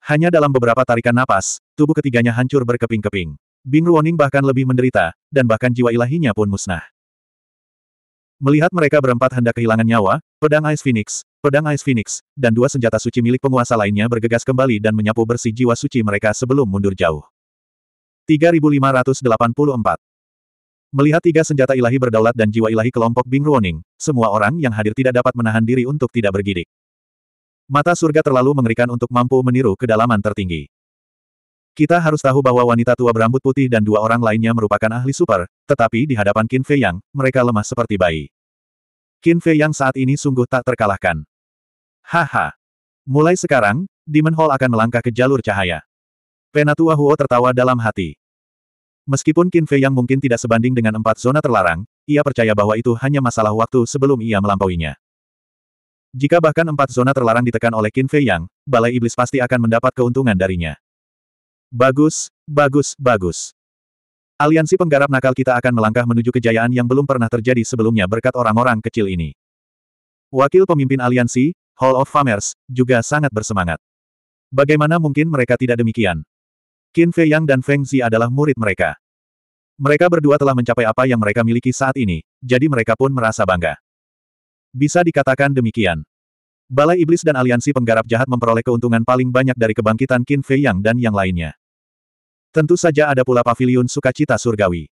Hanya dalam beberapa tarikan napas, tubuh ketiganya hancur berkeping-keping. Bing Ruoning bahkan lebih menderita, dan bahkan jiwa ilahinya pun musnah. Melihat mereka berempat hendak kehilangan nyawa, pedang Ice Phoenix, pedang Ice Phoenix, dan dua senjata suci milik penguasa lainnya bergegas kembali dan menyapu bersih jiwa suci mereka sebelum mundur jauh. 3584 Melihat tiga senjata ilahi berdaulat dan jiwa ilahi kelompok Bing Ruoning, semua orang yang hadir tidak dapat menahan diri untuk tidak bergidik. Mata surga terlalu mengerikan untuk mampu meniru kedalaman tertinggi. Kita harus tahu bahwa wanita tua berambut putih dan dua orang lainnya merupakan ahli super, tetapi di hadapan Qin Fei Yang, mereka lemah seperti bayi. Qin Fei Yang saat ini sungguh tak terkalahkan. Haha. Mulai sekarang, Demon Hall akan melangkah ke jalur cahaya. Penatua Huo tertawa dalam hati. Meskipun Qin Fei Yang mungkin tidak sebanding dengan empat zona terlarang, ia percaya bahwa itu hanya masalah waktu sebelum ia melampauinya. Jika bahkan empat zona terlarang ditekan oleh Qin Fei Yang, Balai Iblis pasti akan mendapat keuntungan darinya. Bagus, bagus, bagus. Aliansi penggarap nakal kita akan melangkah menuju kejayaan yang belum pernah terjadi sebelumnya berkat orang-orang kecil ini. Wakil pemimpin aliansi, Hall of Famers, juga sangat bersemangat. Bagaimana mungkin mereka tidak demikian? Qin Fei Yang dan Feng Zi adalah murid mereka. Mereka berdua telah mencapai apa yang mereka miliki saat ini, jadi mereka pun merasa bangga. Bisa dikatakan demikian. Balai Iblis dan Aliansi Penggarap Jahat memperoleh keuntungan paling banyak dari kebangkitan Qin Fei Yang dan yang lainnya. Tentu saja ada pula paviliun sukacita surgawi.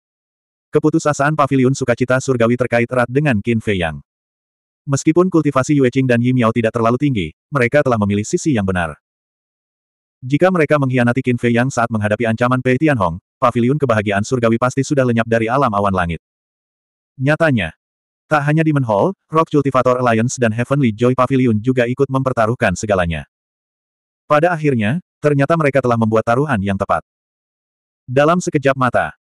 Keputusasaan paviliun sukacita surgawi terkait erat dengan Qin Fei Yang. Meskipun kultivasi Yue Qing dan Yi Miao tidak terlalu tinggi, mereka telah memilih sisi yang benar. Jika mereka mengkhianati Qin Fei Yang saat menghadapi ancaman Pei Tianhong, paviliun kebahagiaan surgawi pasti sudah lenyap dari alam awan langit. Nyatanya, tak hanya Demon Hall, Rock Cultivator Alliance dan Heavenly Joy Pavilion juga ikut mempertaruhkan segalanya. Pada akhirnya, ternyata mereka telah membuat taruhan yang tepat. Dalam sekejap mata,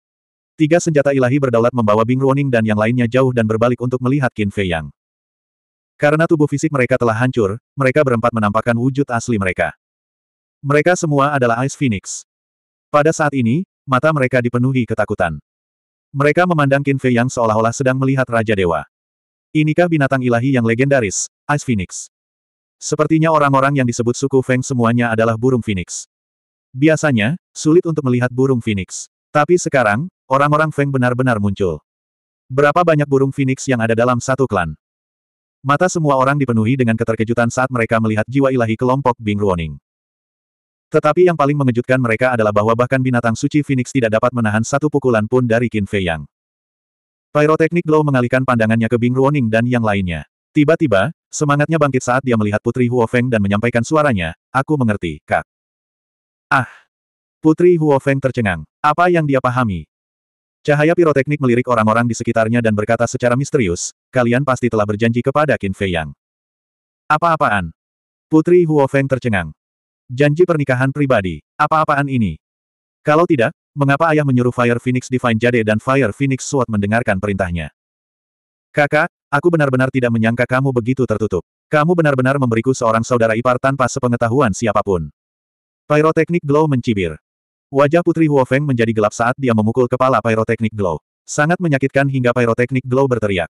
tiga senjata ilahi berdaulat membawa Bing Ruoning dan yang lainnya jauh dan berbalik untuk melihat Qin Fei Yang. Karena tubuh fisik mereka telah hancur, mereka berempat menampakkan wujud asli mereka. Mereka semua adalah Ice Phoenix. Pada saat ini, mata mereka dipenuhi ketakutan. Mereka memandang Qin Fei Yang seolah-olah sedang melihat Raja Dewa. Inikah binatang ilahi yang legendaris, Ice Phoenix? Sepertinya orang-orang yang disebut suku Feng semuanya adalah burung Phoenix. Biasanya, sulit untuk melihat burung phoenix. Tapi sekarang, orang-orang Feng benar-benar muncul. Berapa banyak burung phoenix yang ada dalam satu klan? Mata semua orang dipenuhi dengan keterkejutan saat mereka melihat jiwa ilahi kelompok Bing Ruoning. Tetapi yang paling mengejutkan mereka adalah bahwa bahkan binatang suci phoenix tidak dapat menahan satu pukulan pun dari Qin Fei Yang. Pyroteknik Glow mengalihkan pandangannya ke Bing Ruoning dan yang lainnya. Tiba-tiba, semangatnya bangkit saat dia melihat Putri Huo Feng dan menyampaikan suaranya, Aku mengerti, Kak. Ah! Putri Huofeng tercengang. Apa yang dia pahami? Cahaya piroteknik melirik orang-orang di sekitarnya dan berkata secara misterius, kalian pasti telah berjanji kepada Qin Fei Yang. Apa-apaan? Putri Huofeng tercengang. Janji pernikahan pribadi. Apa-apaan ini? Kalau tidak, mengapa ayah menyuruh Fire Phoenix Divine Jade dan Fire Phoenix Sword mendengarkan perintahnya? Kakak, aku benar-benar tidak menyangka kamu begitu tertutup. Kamu benar-benar memberiku seorang saudara ipar tanpa sepengetahuan siapapun. Pyroteknik Glow mencibir. Wajah Putri Huofeng menjadi gelap saat dia memukul kepala Pyroteknik Glow. Sangat menyakitkan hingga Pyroteknik Glow berteriak.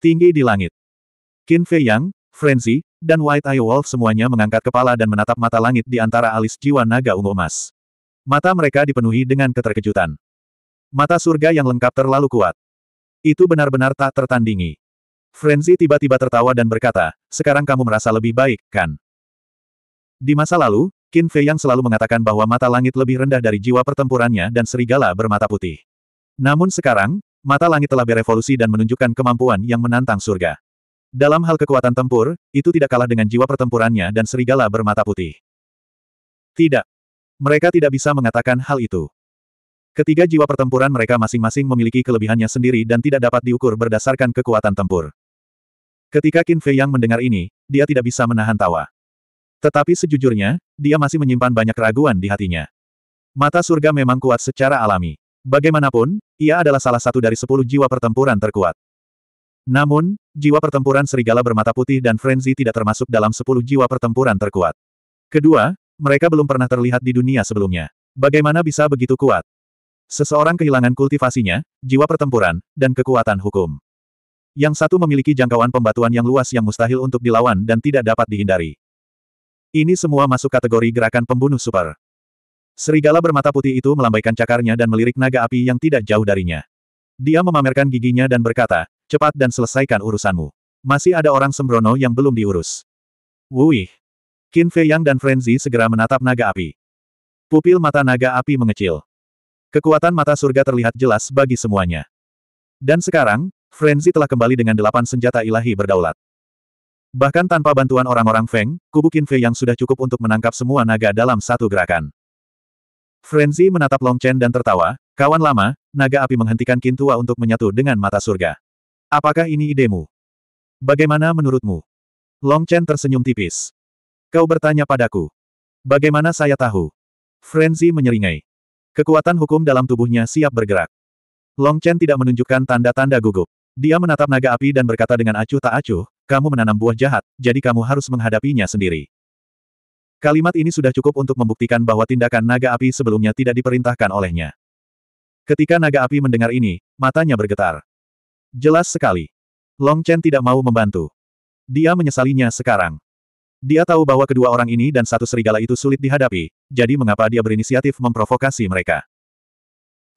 Tinggi di langit. Qin Fei Yang, Frenzy, dan White Eye Wolf semuanya mengangkat kepala dan menatap mata langit di antara alis jiwa naga ungu emas. Mata mereka dipenuhi dengan keterkejutan. Mata surga yang lengkap terlalu kuat. Itu benar-benar tak tertandingi. Frenzy tiba-tiba tertawa dan berkata, sekarang kamu merasa lebih baik, kan? Di masa lalu, Qin Fei yang selalu mengatakan bahwa mata langit lebih rendah dari jiwa pertempurannya dan serigala bermata putih. Namun sekarang, mata langit telah berevolusi dan menunjukkan kemampuan yang menantang surga. Dalam hal kekuatan tempur, itu tidak kalah dengan jiwa pertempurannya dan serigala bermata putih. Tidak. Mereka tidak bisa mengatakan hal itu. Ketiga jiwa pertempuran mereka masing-masing memiliki kelebihannya sendiri dan tidak dapat diukur berdasarkan kekuatan tempur. Ketika Qin Fei Yang mendengar ini, dia tidak bisa menahan tawa. Tetapi sejujurnya, dia masih menyimpan banyak keraguan di hatinya. Mata surga memang kuat secara alami. Bagaimanapun, ia adalah salah satu dari sepuluh jiwa pertempuran terkuat. Namun, jiwa pertempuran serigala bermata putih dan frenzy tidak termasuk dalam sepuluh jiwa pertempuran terkuat. Kedua, mereka belum pernah terlihat di dunia sebelumnya. Bagaimana bisa begitu kuat? Seseorang kehilangan kultivasinya, jiwa pertempuran, dan kekuatan hukum. Yang satu memiliki jangkauan pembatuan yang luas yang mustahil untuk dilawan dan tidak dapat dihindari. Ini semua masuk kategori gerakan pembunuh super. Serigala bermata putih itu melambaikan cakarnya dan melirik naga api yang tidak jauh darinya. Dia memamerkan giginya dan berkata, cepat dan selesaikan urusanmu. Masih ada orang sembrono yang belum diurus. Wuih! Qin Fei Yang dan Frenzy segera menatap naga api. Pupil mata naga api mengecil. Kekuatan mata surga terlihat jelas bagi semuanya. Dan sekarang, Frenzy telah kembali dengan delapan senjata ilahi berdaulat. Bahkan tanpa bantuan orang-orang Feng, kubu Qin Fei yang sudah cukup untuk menangkap semua naga dalam satu gerakan. Frenzy menatap Long Chen dan tertawa, kawan lama, naga api menghentikan Qin Tua untuk menyatu dengan mata surga. Apakah ini idemu? Bagaimana menurutmu? Long Chen tersenyum tipis. Kau bertanya padaku. Bagaimana saya tahu? Frenzy menyeringai. Kekuatan hukum dalam tubuhnya siap bergerak. Long Chen tidak menunjukkan tanda-tanda gugup. Dia menatap naga api dan berkata dengan acuh tak acuh, kamu menanam buah jahat, jadi kamu harus menghadapinya sendiri. Kalimat ini sudah cukup untuk membuktikan bahwa tindakan naga api sebelumnya tidak diperintahkan olehnya. Ketika naga api mendengar ini, matanya bergetar. Jelas sekali. Long Chen tidak mau membantu. Dia menyesalinya sekarang. Dia tahu bahwa kedua orang ini dan satu serigala itu sulit dihadapi, jadi mengapa dia berinisiatif memprovokasi mereka.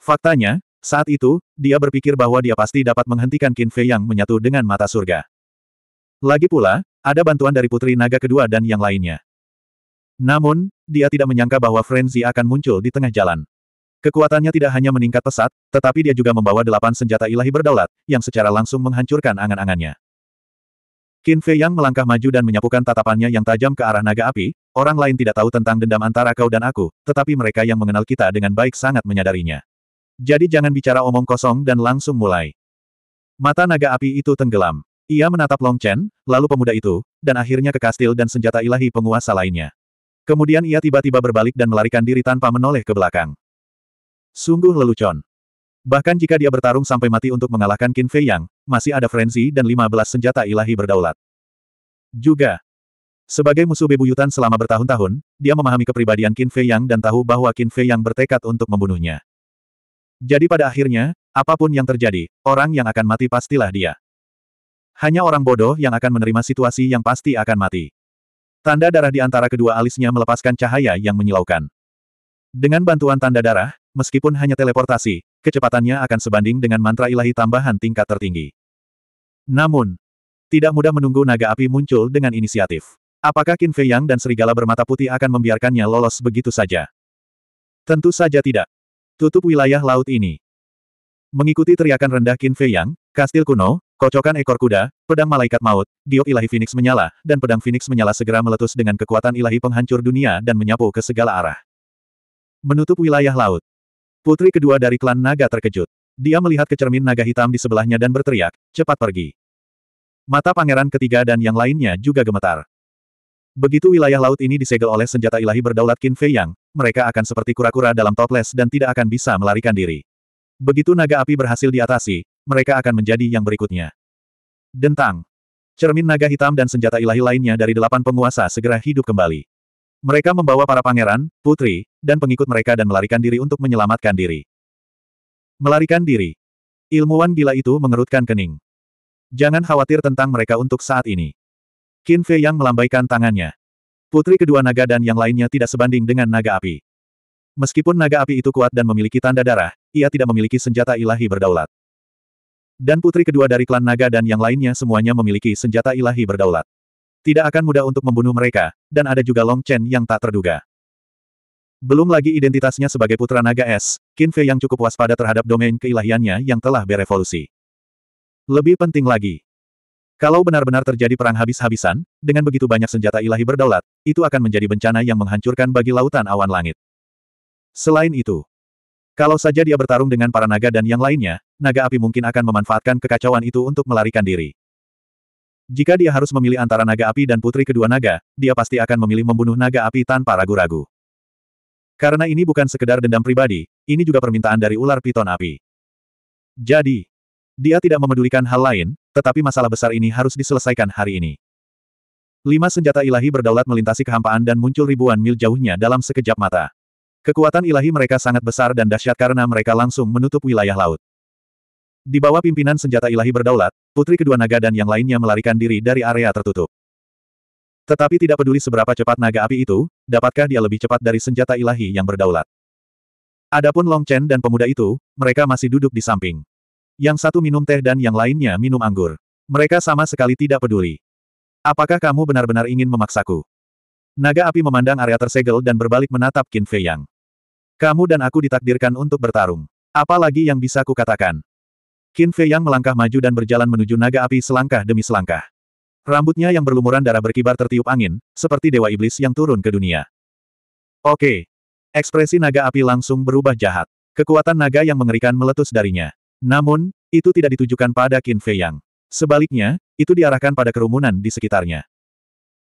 Faktanya, saat itu, dia berpikir bahwa dia pasti dapat menghentikan Qin Fei yang menyatu dengan mata surga. Lagi pula, ada bantuan dari Putri Naga kedua dan yang lainnya. Namun, dia tidak menyangka bahwa Frenzy akan muncul di tengah jalan. Kekuatannya tidak hanya meningkat pesat, tetapi dia juga membawa delapan senjata ilahi berdaulat, yang secara langsung menghancurkan angan-angannya. Qin Fei Yang melangkah maju dan menyapukan tatapannya yang tajam ke arah naga api, orang lain tidak tahu tentang dendam antara kau dan aku, tetapi mereka yang mengenal kita dengan baik sangat menyadarinya. Jadi jangan bicara omong kosong dan langsung mulai. Mata naga api itu tenggelam. Ia menatap Long Chen, lalu pemuda itu, dan akhirnya ke kastil dan senjata ilahi penguasa lainnya. Kemudian ia tiba-tiba berbalik dan melarikan diri tanpa menoleh ke belakang. Sungguh lelucon. Bahkan jika dia bertarung sampai mati untuk mengalahkan Qin Fei Yang, masih ada Frenzy dan 15 senjata ilahi berdaulat. Juga, sebagai musuh bebuyutan selama bertahun-tahun, dia memahami kepribadian Qin Fei Yang dan tahu bahwa Qin Fei Yang bertekad untuk membunuhnya. Jadi pada akhirnya, apapun yang terjadi, orang yang akan mati pastilah dia. Hanya orang bodoh yang akan menerima situasi yang pasti akan mati. Tanda darah di antara kedua alisnya melepaskan cahaya yang menyilaukan. Dengan bantuan tanda darah, meskipun hanya teleportasi, kecepatannya akan sebanding dengan mantra ilahi tambahan tingkat tertinggi. Namun, tidak mudah menunggu naga api muncul dengan inisiatif. Apakah Qin Fei Yang dan serigala bermata putih akan membiarkannya lolos begitu saja? Tentu saja tidak. Tutup wilayah laut ini. Mengikuti teriakan rendah Qin Fei Yang, kastil kuno, Kocokan ekor kuda, pedang malaikat maut, giok ilahi Phoenix menyala, dan pedang Phoenix menyala segera meletus dengan kekuatan ilahi penghancur dunia dan menyapu ke segala arah. Menutup wilayah laut. Putri kedua dari klan naga terkejut. Dia melihat ke cermin naga hitam di sebelahnya dan berteriak, cepat pergi. Mata pangeran ketiga dan yang lainnya juga gemetar. Begitu wilayah laut ini disegel oleh senjata ilahi berdaulat Qin Fei Yang, mereka akan seperti kura-kura dalam toples dan tidak akan bisa melarikan diri. Begitu naga api berhasil diatasi, mereka akan menjadi yang berikutnya. Dentang. Cermin naga hitam dan senjata ilahi lainnya dari delapan penguasa segera hidup kembali. Mereka membawa para pangeran, putri, dan pengikut mereka dan melarikan diri untuk menyelamatkan diri. Melarikan diri. Ilmuwan gila itu mengerutkan kening. Jangan khawatir tentang mereka untuk saat ini. Qin Fei yang melambaikan tangannya. Putri kedua naga dan yang lainnya tidak sebanding dengan naga api. Meskipun naga api itu kuat dan memiliki tanda darah, ia tidak memiliki senjata ilahi berdaulat. Dan putri kedua dari klan naga dan yang lainnya semuanya memiliki senjata ilahi berdaulat. Tidak akan mudah untuk membunuh mereka, dan ada juga Long Chen yang tak terduga. Belum lagi identitasnya sebagai putra naga es, Qin Fei yang cukup waspada terhadap domain keilahiannya yang telah berevolusi. Lebih penting lagi, kalau benar-benar terjadi perang habis-habisan, dengan begitu banyak senjata ilahi berdaulat, itu akan menjadi bencana yang menghancurkan bagi lautan awan langit. Selain itu, kalau saja dia bertarung dengan para naga dan yang lainnya, naga api mungkin akan memanfaatkan kekacauan itu untuk melarikan diri. Jika dia harus memilih antara naga api dan putri kedua naga, dia pasti akan memilih membunuh naga api tanpa ragu-ragu. Karena ini bukan sekedar dendam pribadi, ini juga permintaan dari ular piton api. Jadi, dia tidak memedulikan hal lain, tetapi masalah besar ini harus diselesaikan hari ini. Lima senjata ilahi berdaulat melintasi kehampaan dan muncul ribuan mil jauhnya dalam sekejap mata. Kekuatan ilahi mereka sangat besar dan dahsyat karena mereka langsung menutup wilayah laut. Di bawah pimpinan senjata ilahi berdaulat, putri kedua naga dan yang lainnya melarikan diri dari area tertutup. Tetapi tidak peduli seberapa cepat naga api itu, dapatkah dia lebih cepat dari senjata ilahi yang berdaulat. Adapun Long Chen dan pemuda itu, mereka masih duduk di samping. Yang satu minum teh dan yang lainnya minum anggur. Mereka sama sekali tidak peduli. Apakah kamu benar-benar ingin memaksaku? Naga api memandang area tersegel dan berbalik menatap Qin Fei Yang. Kamu dan aku ditakdirkan untuk bertarung. Apalagi yang bisa kukatakan? Qin Fei Yang melangkah maju dan berjalan menuju naga api selangkah demi selangkah. Rambutnya yang berlumuran darah berkibar tertiup angin, seperti dewa iblis yang turun ke dunia. Oke. Ekspresi naga api langsung berubah jahat. Kekuatan naga yang mengerikan meletus darinya. Namun, itu tidak ditujukan pada Qin Fei Yang. Sebaliknya, itu diarahkan pada kerumunan di sekitarnya.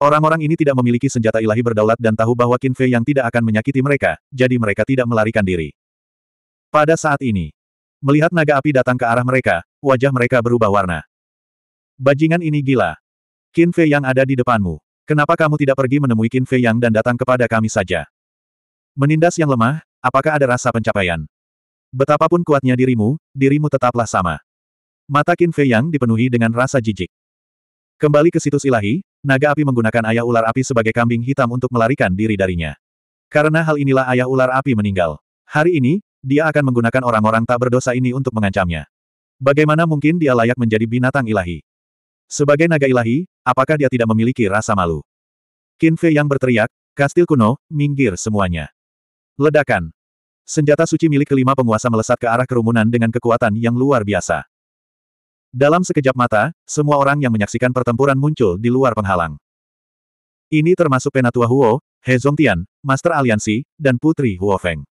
Orang-orang ini tidak memiliki senjata ilahi berdaulat dan tahu bahwa Qin Fei yang tidak akan menyakiti mereka, jadi mereka tidak melarikan diri. Pada saat ini, melihat naga api datang ke arah mereka, wajah mereka berubah warna. Bajingan ini gila. Qin Fei yang ada di depanmu. Kenapa kamu tidak pergi menemui Qin Fei yang dan datang kepada kami saja? Menindas yang lemah, apakah ada rasa pencapaian? Betapapun kuatnya dirimu, dirimu tetaplah sama. Mata Qin Fei Yang dipenuhi dengan rasa jijik. Kembali ke situs ilahi, naga api menggunakan ayah ular api sebagai kambing hitam untuk melarikan diri darinya. Karena hal inilah ayah ular api meninggal. Hari ini, dia akan menggunakan orang-orang tak berdosa ini untuk mengancamnya. Bagaimana mungkin dia layak menjadi binatang ilahi? Sebagai naga ilahi, apakah dia tidak memiliki rasa malu? Qin Fei yang berteriak, kastil kuno, minggir semuanya. Ledakan. Senjata suci milik kelima penguasa melesat ke arah kerumunan dengan kekuatan yang luar biasa. Dalam sekejap mata, semua orang yang menyaksikan pertempuran muncul di luar penghalang. Ini termasuk Penatua Huo, He Zongtian, Master Aliansi, dan Putri Huo Feng.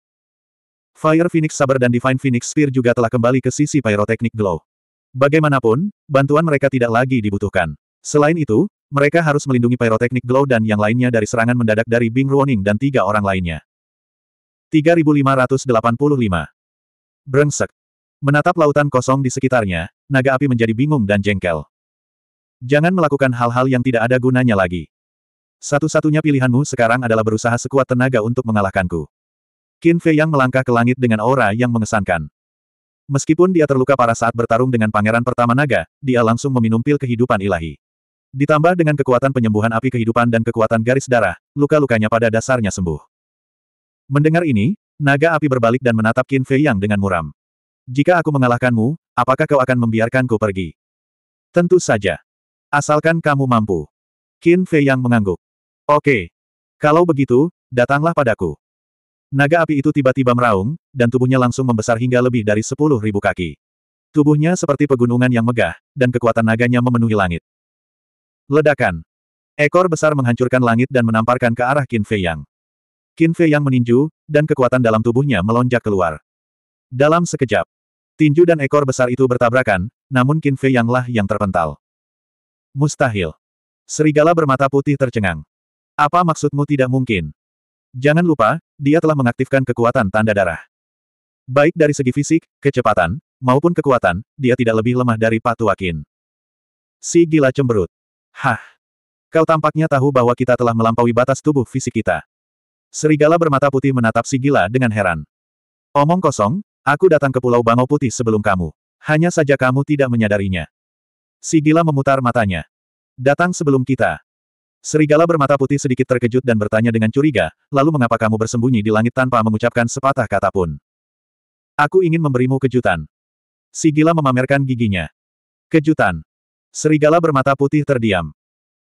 Fire Phoenix Saber dan Divine Phoenix Spear juga telah kembali ke sisi Pyrotechnic Glow. Bagaimanapun, bantuan mereka tidak lagi dibutuhkan. Selain itu, mereka harus melindungi Pyrotechnic Glow dan yang lainnya dari serangan mendadak dari Bing Ruoning dan tiga orang lainnya. 3585 Brengsek Menatap lautan kosong di sekitarnya, naga api menjadi bingung dan jengkel. Jangan melakukan hal-hal yang tidak ada gunanya lagi. Satu-satunya pilihanmu sekarang adalah berusaha sekuat tenaga untuk mengalahkanku. Qin Fei yang melangkah ke langit dengan aura yang mengesankan. Meskipun dia terluka parah saat bertarung dengan pangeran pertama naga, dia langsung meminum pil kehidupan ilahi. Ditambah dengan kekuatan penyembuhan api kehidupan dan kekuatan garis darah, luka-lukanya pada dasarnya sembuh. Mendengar ini, naga api berbalik dan menatap Qin Fei Yang dengan muram. Jika aku mengalahkanmu, apakah kau akan membiarkanku pergi? Tentu saja. Asalkan kamu mampu. Qin Fei yang mengangguk. Oke. Kalau begitu, datanglah padaku. Naga api itu tiba-tiba meraung, dan tubuhnya langsung membesar hingga lebih dari sepuluh ribu kaki. Tubuhnya seperti pegunungan yang megah, dan kekuatan naganya memenuhi langit. Ledakan. Ekor besar menghancurkan langit dan menamparkan ke arah Qin Fei Yang. Qin Fei Yang meninju, dan kekuatan dalam tubuhnya melonjak keluar. Dalam sekejap, Tinju dan ekor besar itu bertabrakan, namun Qin Fei Yanglah yang terpental. Mustahil. Serigala bermata putih tercengang. Apa maksudmu tidak mungkin? Jangan lupa, dia telah mengaktifkan kekuatan tanda darah. Baik dari segi fisik, kecepatan, maupun kekuatan, dia tidak lebih lemah dari Patu Akin. Si gila cemberut. Hah. Kau tampaknya tahu bahwa kita telah melampaui batas tubuh fisik kita. Serigala bermata putih menatap si gila dengan heran. Omong kosong, Aku datang ke Pulau Bangau Putih sebelum kamu. Hanya saja kamu tidak menyadarinya. Sigila memutar matanya. Datang sebelum kita. Serigala bermata putih sedikit terkejut dan bertanya dengan curiga, lalu mengapa kamu bersembunyi di langit tanpa mengucapkan sepatah kata pun? Aku ingin memberimu kejutan. Sigila memamerkan giginya. Kejutan. Serigala bermata putih terdiam.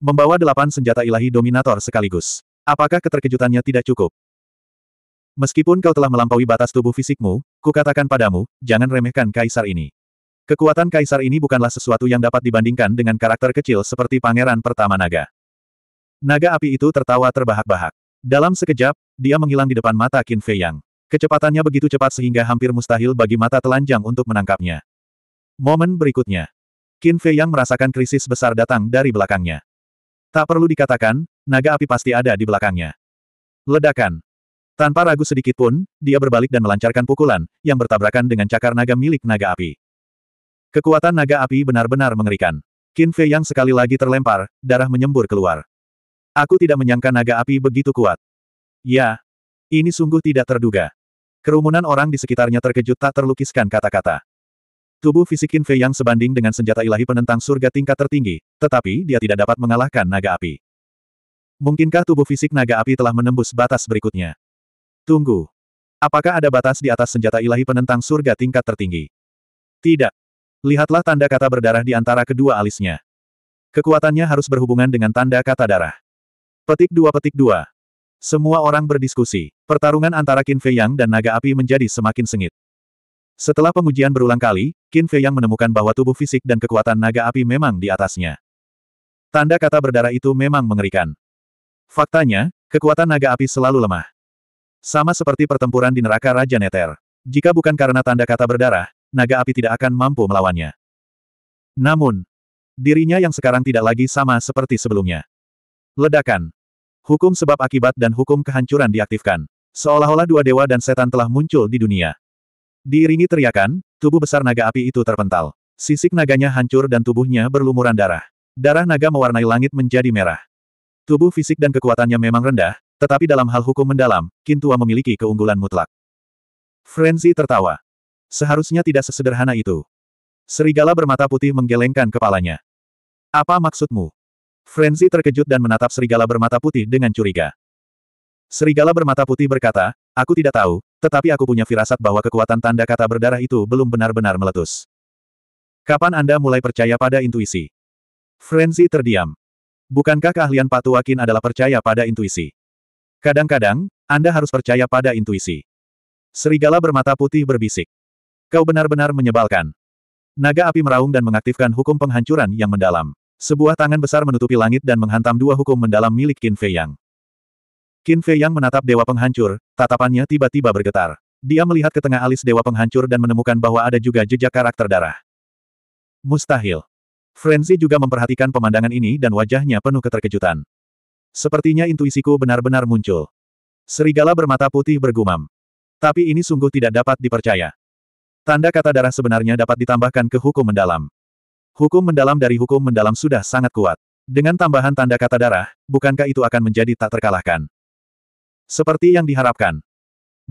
Membawa delapan senjata ilahi dominator sekaligus. Apakah keterkejutannya tidak cukup? Meskipun kau telah melampaui batas tubuh fisikmu, Kukatakan padamu, jangan remehkan kaisar ini. Kekuatan kaisar ini bukanlah sesuatu yang dapat dibandingkan dengan karakter kecil seperti pangeran pertama naga. Naga api itu tertawa terbahak-bahak. Dalam sekejap, dia menghilang di depan mata Qin Fei Yang. Kecepatannya begitu cepat sehingga hampir mustahil bagi mata telanjang untuk menangkapnya. Momen berikutnya. Qin Fei Yang merasakan krisis besar datang dari belakangnya. Tak perlu dikatakan, naga api pasti ada di belakangnya. Ledakan. Tanpa ragu sedikit pun, dia berbalik dan melancarkan pukulan, yang bertabrakan dengan cakar naga milik naga api. Kekuatan naga api benar-benar mengerikan. Qin Fei yang sekali lagi terlempar, darah menyembur keluar. Aku tidak menyangka naga api begitu kuat. Ya, ini sungguh tidak terduga. Kerumunan orang di sekitarnya terkejut tak terlukiskan kata-kata. Tubuh fisik Qin Fei yang sebanding dengan senjata ilahi penentang surga tingkat tertinggi, tetapi dia tidak dapat mengalahkan naga api. Mungkinkah tubuh fisik naga api telah menembus batas berikutnya? Tunggu. Apakah ada batas di atas senjata ilahi penentang surga tingkat tertinggi? Tidak. Lihatlah tanda kata berdarah di antara kedua alisnya. Kekuatannya harus berhubungan dengan tanda kata darah. Petik dua petik dua. Semua orang berdiskusi. Pertarungan antara Qin Fei Yang dan naga api menjadi semakin sengit. Setelah pengujian berulang kali, Qin Fei Yang menemukan bahwa tubuh fisik dan kekuatan naga api memang di atasnya. Tanda kata berdarah itu memang mengerikan. Faktanya, kekuatan naga api selalu lemah. Sama seperti pertempuran di neraka Raja Neter. Jika bukan karena tanda kata berdarah, naga api tidak akan mampu melawannya. Namun, dirinya yang sekarang tidak lagi sama seperti sebelumnya. Ledakan. Hukum sebab akibat dan hukum kehancuran diaktifkan. Seolah-olah dua dewa dan setan telah muncul di dunia. Diiringi teriakan, tubuh besar naga api itu terpental. Sisik naganya hancur dan tubuhnya berlumuran darah. Darah naga mewarnai langit menjadi merah. Tubuh fisik dan kekuatannya memang rendah, tetapi dalam hal hukum mendalam, Kintua memiliki keunggulan mutlak. Frenzy tertawa. Seharusnya tidak sesederhana itu. Serigala bermata putih menggelengkan kepalanya. Apa maksudmu? Frenzy terkejut dan menatap serigala bermata putih dengan curiga. Serigala bermata putih berkata, aku tidak tahu, tetapi aku punya firasat bahwa kekuatan tanda kata berdarah itu belum benar-benar meletus. Kapan Anda mulai percaya pada intuisi? Frenzy terdiam. Bukankah keahlian Patuakin adalah percaya pada intuisi? Kadang-kadang, Anda harus percaya pada intuisi. Serigala bermata putih berbisik. Kau benar-benar menyebalkan. Naga api meraung dan mengaktifkan hukum penghancuran yang mendalam. Sebuah tangan besar menutupi langit dan menghantam dua hukum mendalam milik Qin Fei Yang. Qin Fei Yang menatap Dewa Penghancur, tatapannya tiba-tiba bergetar. Dia melihat ke tengah alis Dewa Penghancur dan menemukan bahwa ada juga jejak karakter darah. Mustahil. Frenzy juga memperhatikan pemandangan ini dan wajahnya penuh keterkejutan. Sepertinya intuisiku benar-benar muncul. Serigala bermata putih bergumam. Tapi ini sungguh tidak dapat dipercaya. Tanda kata darah sebenarnya dapat ditambahkan ke hukum mendalam. Hukum mendalam dari hukum mendalam sudah sangat kuat. Dengan tambahan tanda kata darah, bukankah itu akan menjadi tak terkalahkan? Seperti yang diharapkan.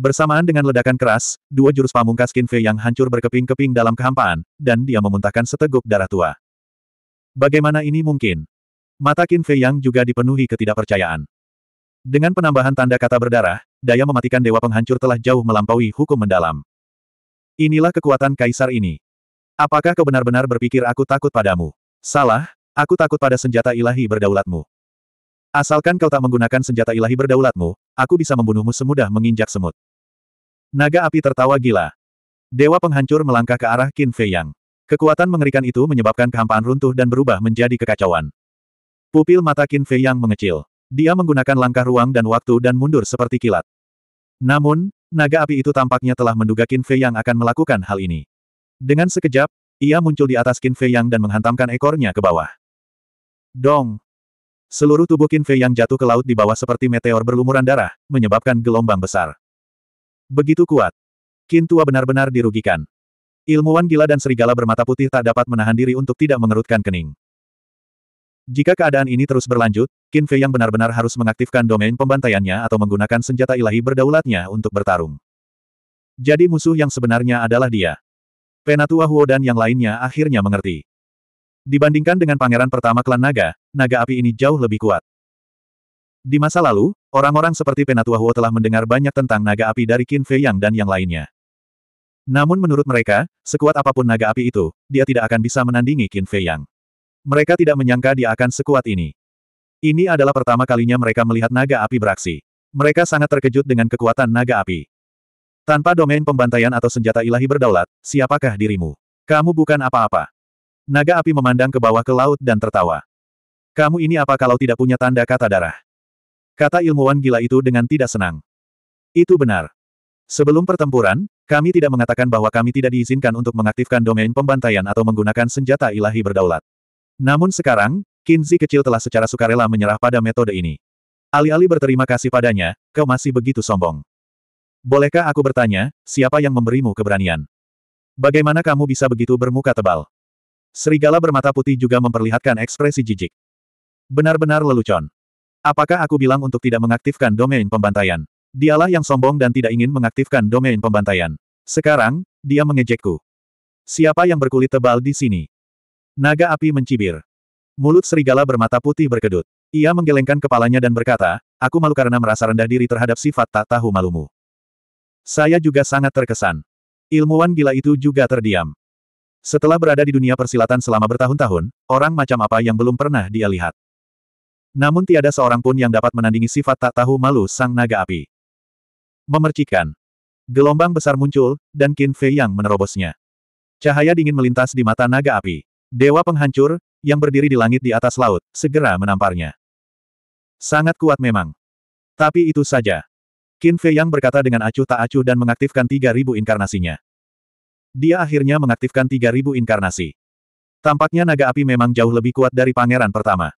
Bersamaan dengan ledakan keras, dua jurus pamungkas Kinfe yang hancur berkeping-keping dalam kehampaan, dan dia memuntahkan seteguk darah tua. Bagaimana ini mungkin? Mata Qin Fei Yang juga dipenuhi ketidakpercayaan. Dengan penambahan tanda kata berdarah, daya mematikan Dewa Penghancur telah jauh melampaui hukum mendalam. Inilah kekuatan kaisar ini. Apakah kau benar-benar berpikir aku takut padamu? Salah, aku takut pada senjata ilahi berdaulatmu. Asalkan kau tak menggunakan senjata ilahi berdaulatmu, aku bisa membunuhmu semudah menginjak semut. Naga api tertawa gila. Dewa penghancur melangkah ke arah Qin Fei Yang. Kekuatan mengerikan itu menyebabkan kehampaan runtuh dan berubah menjadi kekacauan. Pupil mata Qin Fei yang mengecil. Dia menggunakan langkah ruang dan waktu dan mundur seperti kilat. Namun, naga api itu tampaknya telah menduga Qin Fei yang akan melakukan hal ini. Dengan sekejap, ia muncul di atas Qin Fei yang dan menghantamkan ekornya ke bawah. Dong! Seluruh tubuh Qin Fei yang jatuh ke laut di bawah seperti meteor berlumuran darah, menyebabkan gelombang besar. Begitu kuat. Qin tua benar-benar dirugikan. Ilmuwan gila dan serigala bermata putih tak dapat menahan diri untuk tidak mengerutkan kening. Jika keadaan ini terus berlanjut, Qin Fei yang benar-benar harus mengaktifkan domain pembantaiannya atau menggunakan senjata ilahi berdaulatnya untuk bertarung. Jadi musuh yang sebenarnya adalah dia. Penatua Huo dan yang lainnya akhirnya mengerti. Dibandingkan dengan pangeran pertama klan naga, naga api ini jauh lebih kuat. Di masa lalu, orang-orang seperti Penatua Huo telah mendengar banyak tentang naga api dari Qin Fei Yang dan yang lainnya. Namun menurut mereka, sekuat apapun naga api itu, dia tidak akan bisa menandingi Qin Fei Yang. Mereka tidak menyangka dia akan sekuat ini. Ini adalah pertama kalinya mereka melihat naga api beraksi. Mereka sangat terkejut dengan kekuatan naga api. Tanpa domain pembantaian atau senjata ilahi berdaulat, siapakah dirimu? Kamu bukan apa-apa. Naga api memandang ke bawah ke laut dan tertawa. Kamu ini apa kalau tidak punya tanda kata darah? Kata ilmuwan gila itu dengan tidak senang. Itu benar. Sebelum pertempuran, kami tidak mengatakan bahwa kami tidak diizinkan untuk mengaktifkan domain pembantaian atau menggunakan senjata ilahi berdaulat. Namun sekarang, Kinzi kecil telah secara sukarela menyerah pada metode ini. Alih-alih berterima kasih padanya, kau masih begitu sombong. Bolehkah aku bertanya, siapa yang memberimu keberanian? Bagaimana kamu bisa begitu bermuka tebal? Serigala bermata putih juga memperlihatkan ekspresi jijik. Benar-benar lelucon. Apakah aku bilang untuk tidak mengaktifkan domain pembantaian? Dialah yang sombong dan tidak ingin mengaktifkan domain pembantaian. Sekarang, dia mengejekku. Siapa yang berkulit tebal di sini? Naga api mencibir. Mulut serigala bermata putih berkedut. Ia menggelengkan kepalanya dan berkata, aku malu karena merasa rendah diri terhadap sifat tak tahu malumu. Saya juga sangat terkesan. Ilmuwan gila itu juga terdiam. Setelah berada di dunia persilatan selama bertahun-tahun, orang macam apa yang belum pernah dia lihat. Namun tiada seorang pun yang dapat menandingi sifat tak tahu malu sang naga api. Memercikan. Gelombang besar muncul, dan Qin Fei yang menerobosnya. Cahaya dingin melintas di mata naga api. Dewa penghancur, yang berdiri di langit di atas laut, segera menamparnya. Sangat kuat memang. Tapi itu saja. Qin Fei Yang berkata dengan acuh tak acuh dan mengaktifkan 3.000 inkarnasinya. Dia akhirnya mengaktifkan 3.000 inkarnasi. Tampaknya naga api memang jauh lebih kuat dari pangeran pertama.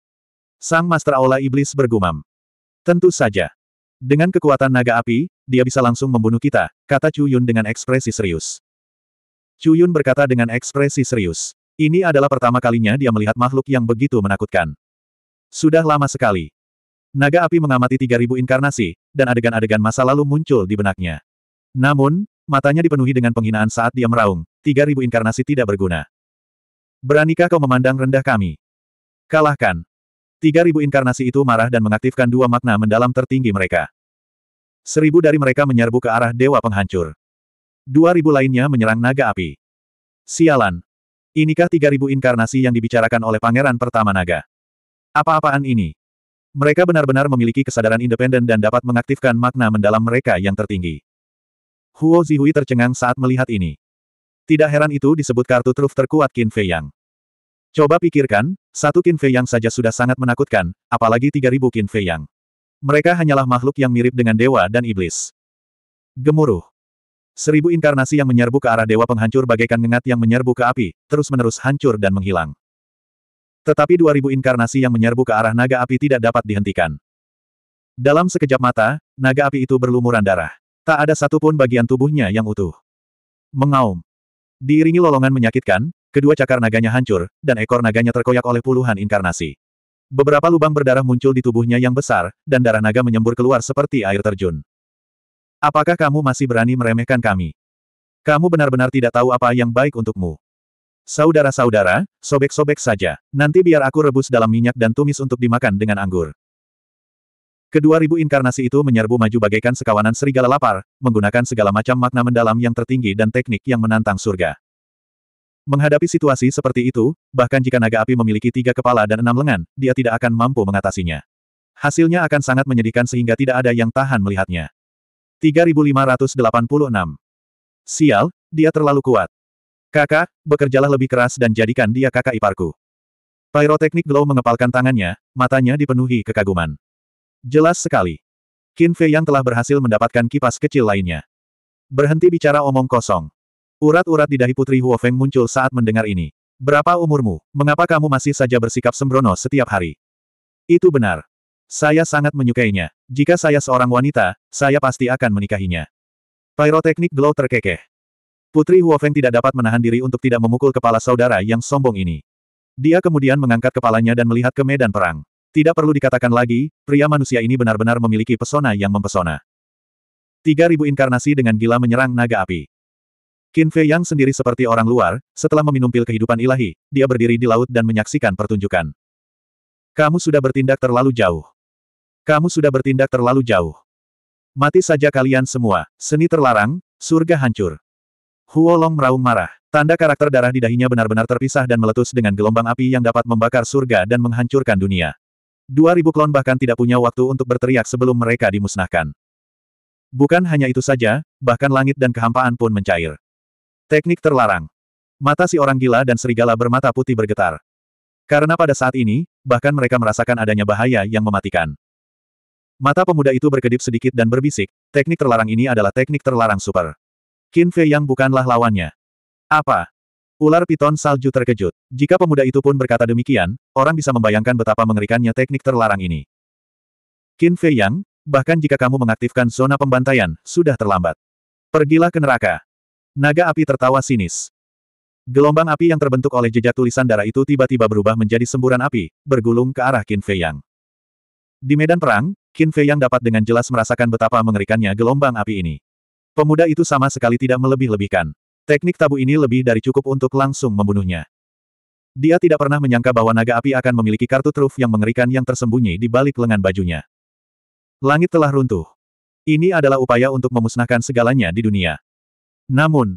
Sang Master Aula Iblis bergumam. Tentu saja. Dengan kekuatan naga api, dia bisa langsung membunuh kita, kata Chu Yun dengan ekspresi serius. Chu Yun berkata dengan ekspresi serius. Ini adalah pertama kalinya dia melihat makhluk yang begitu menakutkan. Sudah lama sekali. Naga api mengamati 3000 inkarnasi, dan adegan-adegan masa lalu muncul di benaknya. Namun, matanya dipenuhi dengan penghinaan saat dia meraung, 3000 inkarnasi tidak berguna. Beranikah kau memandang rendah kami? Kalahkan. 3000 inkarnasi itu marah dan mengaktifkan dua makna mendalam tertinggi mereka. Seribu dari mereka menyerbu ke arah Dewa Penghancur. Dua ribu lainnya menyerang naga api. Sialan, Inikah tiga ribu inkarnasi yang dibicarakan oleh Pangeran Pertama Naga? Apa-apaan ini? Mereka benar-benar memiliki kesadaran independen dan dapat mengaktifkan makna mendalam mereka yang tertinggi. Huo Zihui tercengang saat melihat ini. Tidak heran itu disebut kartu truf terkuat Qin Fei Yang. Coba pikirkan, satu Qin Fei Yang saja sudah sangat menakutkan, apalagi tiga ribu Qin Fei Yang. Mereka hanyalah makhluk yang mirip dengan dewa dan iblis. Gemuruh. Seribu inkarnasi yang menyerbu ke arah Dewa Penghancur bagaikan ngengat yang menyerbu ke api, terus-menerus hancur dan menghilang. Tetapi dua ribu inkarnasi yang menyerbu ke arah naga api tidak dapat dihentikan. Dalam sekejap mata, naga api itu berlumuran darah. Tak ada satupun bagian tubuhnya yang utuh. Mengaum. Diiringi lolongan menyakitkan, kedua cakar naganya hancur, dan ekor naganya terkoyak oleh puluhan inkarnasi. Beberapa lubang berdarah muncul di tubuhnya yang besar, dan darah naga menyembur keluar seperti air terjun. Apakah kamu masih berani meremehkan kami? Kamu benar-benar tidak tahu apa yang baik untukmu. Saudara-saudara, sobek-sobek saja. Nanti biar aku rebus dalam minyak dan tumis untuk dimakan dengan anggur. Kedua ribu inkarnasi itu menyerbu maju bagaikan sekawanan serigala lapar, menggunakan segala macam makna mendalam yang tertinggi dan teknik yang menantang surga. Menghadapi situasi seperti itu, bahkan jika naga api memiliki tiga kepala dan enam lengan, dia tidak akan mampu mengatasinya. Hasilnya akan sangat menyedihkan sehingga tidak ada yang tahan melihatnya. 3586. Sial, dia terlalu kuat. Kakak, bekerjalah lebih keras dan jadikan dia kakak iparku. Pyroteknik Glow mengepalkan tangannya, matanya dipenuhi kekaguman. Jelas sekali. Qin Fei yang telah berhasil mendapatkan kipas kecil lainnya. Berhenti bicara omong kosong. Urat-urat di dahi Putri Huo Feng muncul saat mendengar ini. Berapa umurmu? Mengapa kamu masih saja bersikap sembrono setiap hari? Itu benar. Saya sangat menyukainya. Jika saya seorang wanita, saya pasti akan menikahinya. Pyroteknik Glow terkekeh. Putri Huofeng tidak dapat menahan diri untuk tidak memukul kepala saudara yang sombong ini. Dia kemudian mengangkat kepalanya dan melihat ke medan perang. Tidak perlu dikatakan lagi, pria manusia ini benar-benar memiliki pesona yang mempesona. 3000 inkarnasi dengan gila menyerang naga api. Qin Fei Yang sendiri seperti orang luar, setelah meminum pil kehidupan ilahi, dia berdiri di laut dan menyaksikan pertunjukan. Kamu sudah bertindak terlalu jauh. Kamu sudah bertindak terlalu jauh. Mati saja kalian semua, seni terlarang, surga hancur. Huolong meraung marah. Tanda karakter darah di dahinya benar-benar terpisah dan meletus dengan gelombang api yang dapat membakar surga dan menghancurkan dunia. Dua ribu klon bahkan tidak punya waktu untuk berteriak sebelum mereka dimusnahkan. Bukan hanya itu saja, bahkan langit dan kehampaan pun mencair. Teknik terlarang. Mata si orang gila dan serigala bermata putih bergetar. Karena pada saat ini, bahkan mereka merasakan adanya bahaya yang mematikan. Mata pemuda itu berkedip sedikit dan berbisik, teknik terlarang ini adalah teknik terlarang super. Qin Fei Yang bukanlah lawannya. Apa? Ular piton salju terkejut. Jika pemuda itu pun berkata demikian, orang bisa membayangkan betapa mengerikannya teknik terlarang ini. Qin Fei Yang, bahkan jika kamu mengaktifkan zona pembantaian, sudah terlambat. Pergilah ke neraka. Naga api tertawa sinis. Gelombang api yang terbentuk oleh jejak tulisan darah itu tiba-tiba berubah menjadi semburan api, bergulung ke arah Qin Fei Yang. Di medan perang, Qin Fei yang dapat dengan jelas merasakan betapa mengerikannya gelombang api ini. Pemuda itu sama sekali tidak melebih-lebihkan. Teknik tabu ini lebih dari cukup untuk langsung membunuhnya. Dia tidak pernah menyangka bahwa naga api akan memiliki kartu truf yang mengerikan yang tersembunyi di balik lengan bajunya. Langit telah runtuh. Ini adalah upaya untuk memusnahkan segalanya di dunia. Namun,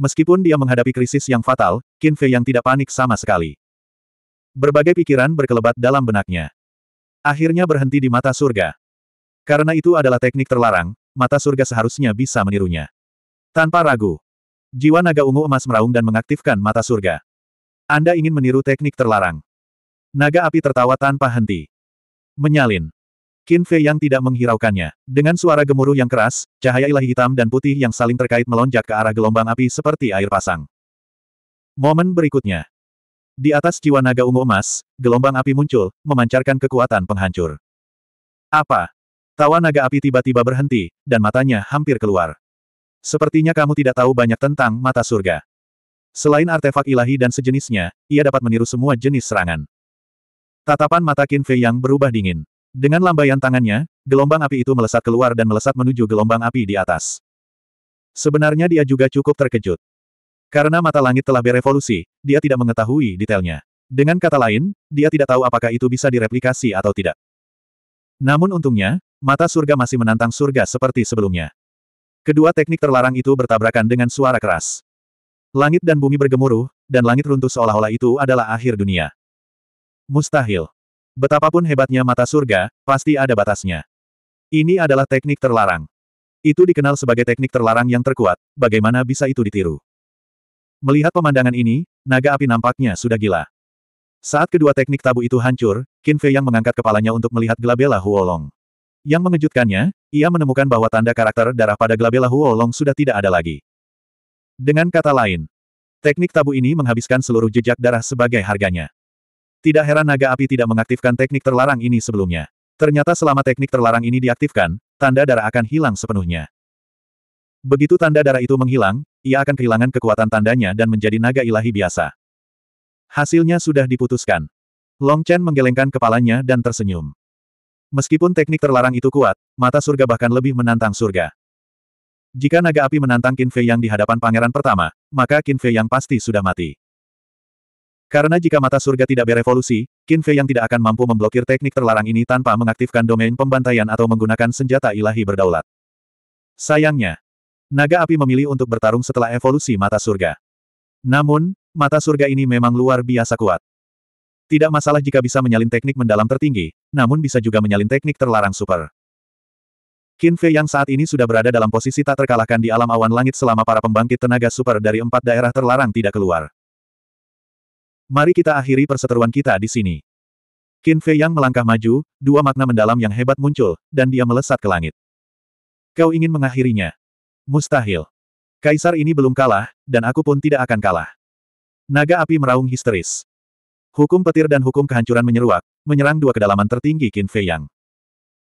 meskipun dia menghadapi krisis yang fatal, Qin Fei yang tidak panik sama sekali. Berbagai pikiran berkelebat dalam benaknya. Akhirnya berhenti di mata surga. Karena itu adalah teknik terlarang, mata surga seharusnya bisa menirunya. Tanpa ragu. Jiwa naga ungu emas meraung dan mengaktifkan mata surga. Anda ingin meniru teknik terlarang. Naga api tertawa tanpa henti. Menyalin. Qin Fei yang tidak menghiraukannya. Dengan suara gemuruh yang keras, cahaya ilahi hitam dan putih yang saling terkait melonjak ke arah gelombang api seperti air pasang. Momen berikutnya. Di atas jiwa naga ungu emas, gelombang api muncul, memancarkan kekuatan penghancur. Apa? Tawa naga api tiba-tiba berhenti, dan matanya hampir keluar. Sepertinya kamu tidak tahu banyak tentang mata surga. Selain artefak ilahi dan sejenisnya, ia dapat meniru semua jenis serangan. Tatapan mata Qin Fei yang berubah dingin. Dengan lambaian tangannya, gelombang api itu melesat keluar dan melesat menuju gelombang api di atas. Sebenarnya dia juga cukup terkejut. Karena mata langit telah berevolusi, dia tidak mengetahui detailnya. Dengan kata lain, dia tidak tahu apakah itu bisa direplikasi atau tidak. Namun untungnya, mata surga masih menantang surga seperti sebelumnya. Kedua teknik terlarang itu bertabrakan dengan suara keras. Langit dan bumi bergemuruh, dan langit runtuh seolah-olah itu adalah akhir dunia. Mustahil. Betapapun hebatnya mata surga, pasti ada batasnya. Ini adalah teknik terlarang. Itu dikenal sebagai teknik terlarang yang terkuat, bagaimana bisa itu ditiru? Melihat pemandangan ini, naga api nampaknya sudah gila. Saat kedua teknik tabu itu hancur, Qin Fei yang mengangkat kepalanya untuk melihat Glabella Huolong. Yang mengejutkannya, ia menemukan bahwa tanda karakter darah pada Glabella Huolong sudah tidak ada lagi. Dengan kata lain, teknik tabu ini menghabiskan seluruh jejak darah sebagai harganya. Tidak heran naga api tidak mengaktifkan teknik terlarang ini sebelumnya. Ternyata selama teknik terlarang ini diaktifkan, tanda darah akan hilang sepenuhnya. Begitu tanda darah itu menghilang, ia akan kehilangan kekuatan tandanya dan menjadi naga ilahi biasa. Hasilnya sudah diputuskan. Long Chen menggelengkan kepalanya dan tersenyum. Meskipun teknik terlarang itu kuat, mata surga bahkan lebih menantang surga. Jika naga api menantang Qin Fei Yang di hadapan pangeran pertama, maka Qin Fei Yang pasti sudah mati. Karena jika mata surga tidak berevolusi, Qin Fei Yang tidak akan mampu memblokir teknik terlarang ini tanpa mengaktifkan domain pembantaian atau menggunakan senjata ilahi berdaulat. Sayangnya, Naga api memilih untuk bertarung setelah evolusi mata surga. Namun, mata surga ini memang luar biasa kuat. Tidak masalah jika bisa menyalin teknik mendalam tertinggi, namun bisa juga menyalin teknik terlarang super. Qin Fei yang saat ini sudah berada dalam posisi tak terkalahkan di alam awan langit selama para pembangkit tenaga super dari empat daerah terlarang tidak keluar. Mari kita akhiri perseteruan kita di sini. Qin Fei yang melangkah maju, dua makna mendalam yang hebat muncul, dan dia melesat ke langit. Kau ingin mengakhirinya. Mustahil. Kaisar ini belum kalah, dan aku pun tidak akan kalah. Naga api meraung histeris. Hukum petir dan hukum kehancuran menyeruak, menyerang dua kedalaman tertinggi Qin Fei Yang.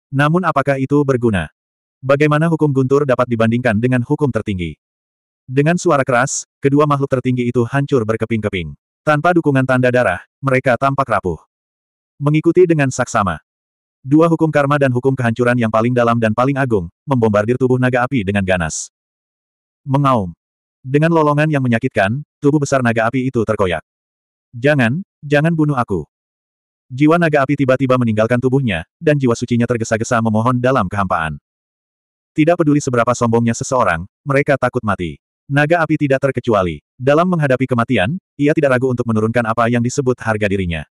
Namun apakah itu berguna? Bagaimana hukum guntur dapat dibandingkan dengan hukum tertinggi? Dengan suara keras, kedua makhluk tertinggi itu hancur berkeping-keping. Tanpa dukungan tanda darah, mereka tampak rapuh. Mengikuti dengan saksama. Dua hukum karma dan hukum kehancuran yang paling dalam dan paling agung, membombardir tubuh naga api dengan ganas. Mengaum. Dengan lolongan yang menyakitkan, tubuh besar naga api itu terkoyak. Jangan, jangan bunuh aku. Jiwa naga api tiba-tiba meninggalkan tubuhnya, dan jiwa sucinya tergesa-gesa memohon dalam kehampaan. Tidak peduli seberapa sombongnya seseorang, mereka takut mati. Naga api tidak terkecuali. Dalam menghadapi kematian, ia tidak ragu untuk menurunkan apa yang disebut harga dirinya.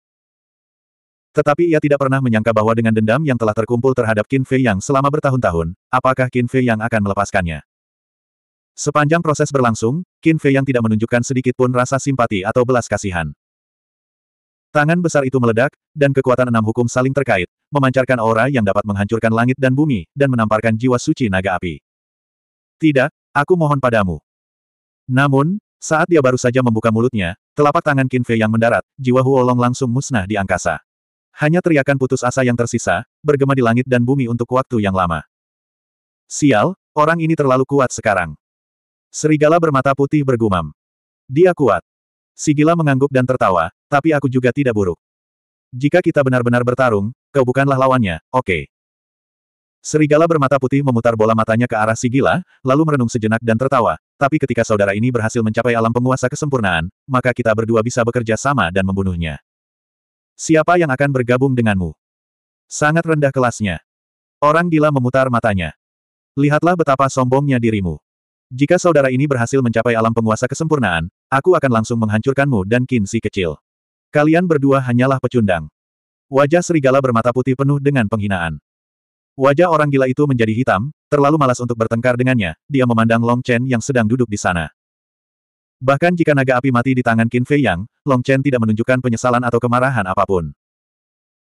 Tetapi ia tidak pernah menyangka bahwa dengan dendam yang telah terkumpul terhadap Qin Fei Yang selama bertahun-tahun, apakah Qin Fei Yang akan melepaskannya? Sepanjang proses berlangsung, Qin Fei Yang tidak menunjukkan sedikit pun rasa simpati atau belas kasihan. Tangan besar itu meledak, dan kekuatan enam hukum saling terkait, memancarkan aura yang dapat menghancurkan langit dan bumi, dan menamparkan jiwa suci naga api. Tidak, aku mohon padamu. Namun, saat dia baru saja membuka mulutnya, telapak tangan Qin Fei yang mendarat, jiwa Huolong langsung musnah di angkasa. Hanya teriakan putus asa yang tersisa, bergema di langit dan bumi untuk waktu yang lama. Sial, orang ini terlalu kuat sekarang. Serigala bermata putih bergumam. Dia kuat. Sigila mengangguk dan tertawa, tapi aku juga tidak buruk. Jika kita benar-benar bertarung, kau bukanlah lawannya, oke. Okay. Serigala bermata putih memutar bola matanya ke arah Sigila, lalu merenung sejenak dan tertawa, tapi ketika saudara ini berhasil mencapai alam penguasa kesempurnaan, maka kita berdua bisa bekerja sama dan membunuhnya. Siapa yang akan bergabung denganmu? Sangat rendah kelasnya. Orang gila memutar matanya. Lihatlah betapa sombongnya dirimu. Jika saudara ini berhasil mencapai alam penguasa kesempurnaan, aku akan langsung menghancurkanmu dan Qin si kecil. Kalian berdua hanyalah pecundang. Wajah serigala bermata putih penuh dengan penghinaan. Wajah orang gila itu menjadi hitam, terlalu malas untuk bertengkar dengannya, dia memandang Long Chen yang sedang duduk di sana. Bahkan jika naga api mati di tangan Qin Fei Yang, Long Chen tidak menunjukkan penyesalan atau kemarahan apapun.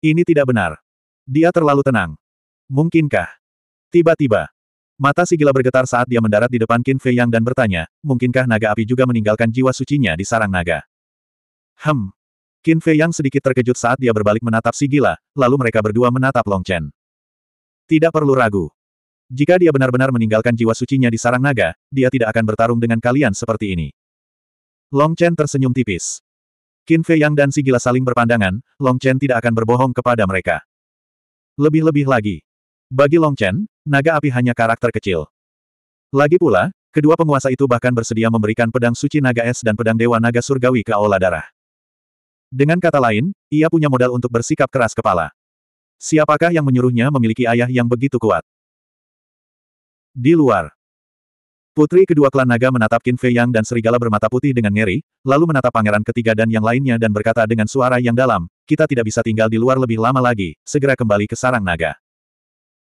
Ini tidak benar. Dia terlalu tenang. Mungkinkah? Tiba-tiba, mata si gila bergetar saat dia mendarat di depan Qin Fei Yang dan bertanya, mungkinkah naga api juga meninggalkan jiwa sucinya di sarang naga? Hem. Qin Fei Yang sedikit terkejut saat dia berbalik menatap si gila, lalu mereka berdua menatap Long Chen. Tidak perlu ragu. Jika dia benar-benar meninggalkan jiwa sucinya di sarang naga, dia tidak akan bertarung dengan kalian seperti ini. Long Chen tersenyum tipis. Qin Fei Yang dan si gila saling berpandangan, Long Chen tidak akan berbohong kepada mereka. Lebih-lebih lagi. Bagi Long Chen, naga api hanya karakter kecil. Lagi pula, kedua penguasa itu bahkan bersedia memberikan pedang suci naga es dan pedang dewa naga surgawi ke Aula Darah. Dengan kata lain, ia punya modal untuk bersikap keras kepala. Siapakah yang menyuruhnya memiliki ayah yang begitu kuat? Di luar, Putri kedua klan naga menatap Qin Fei Yang dan serigala bermata putih dengan ngeri, lalu menatap pangeran ketiga dan yang lainnya dan berkata dengan suara yang dalam, kita tidak bisa tinggal di luar lebih lama lagi, segera kembali ke sarang naga.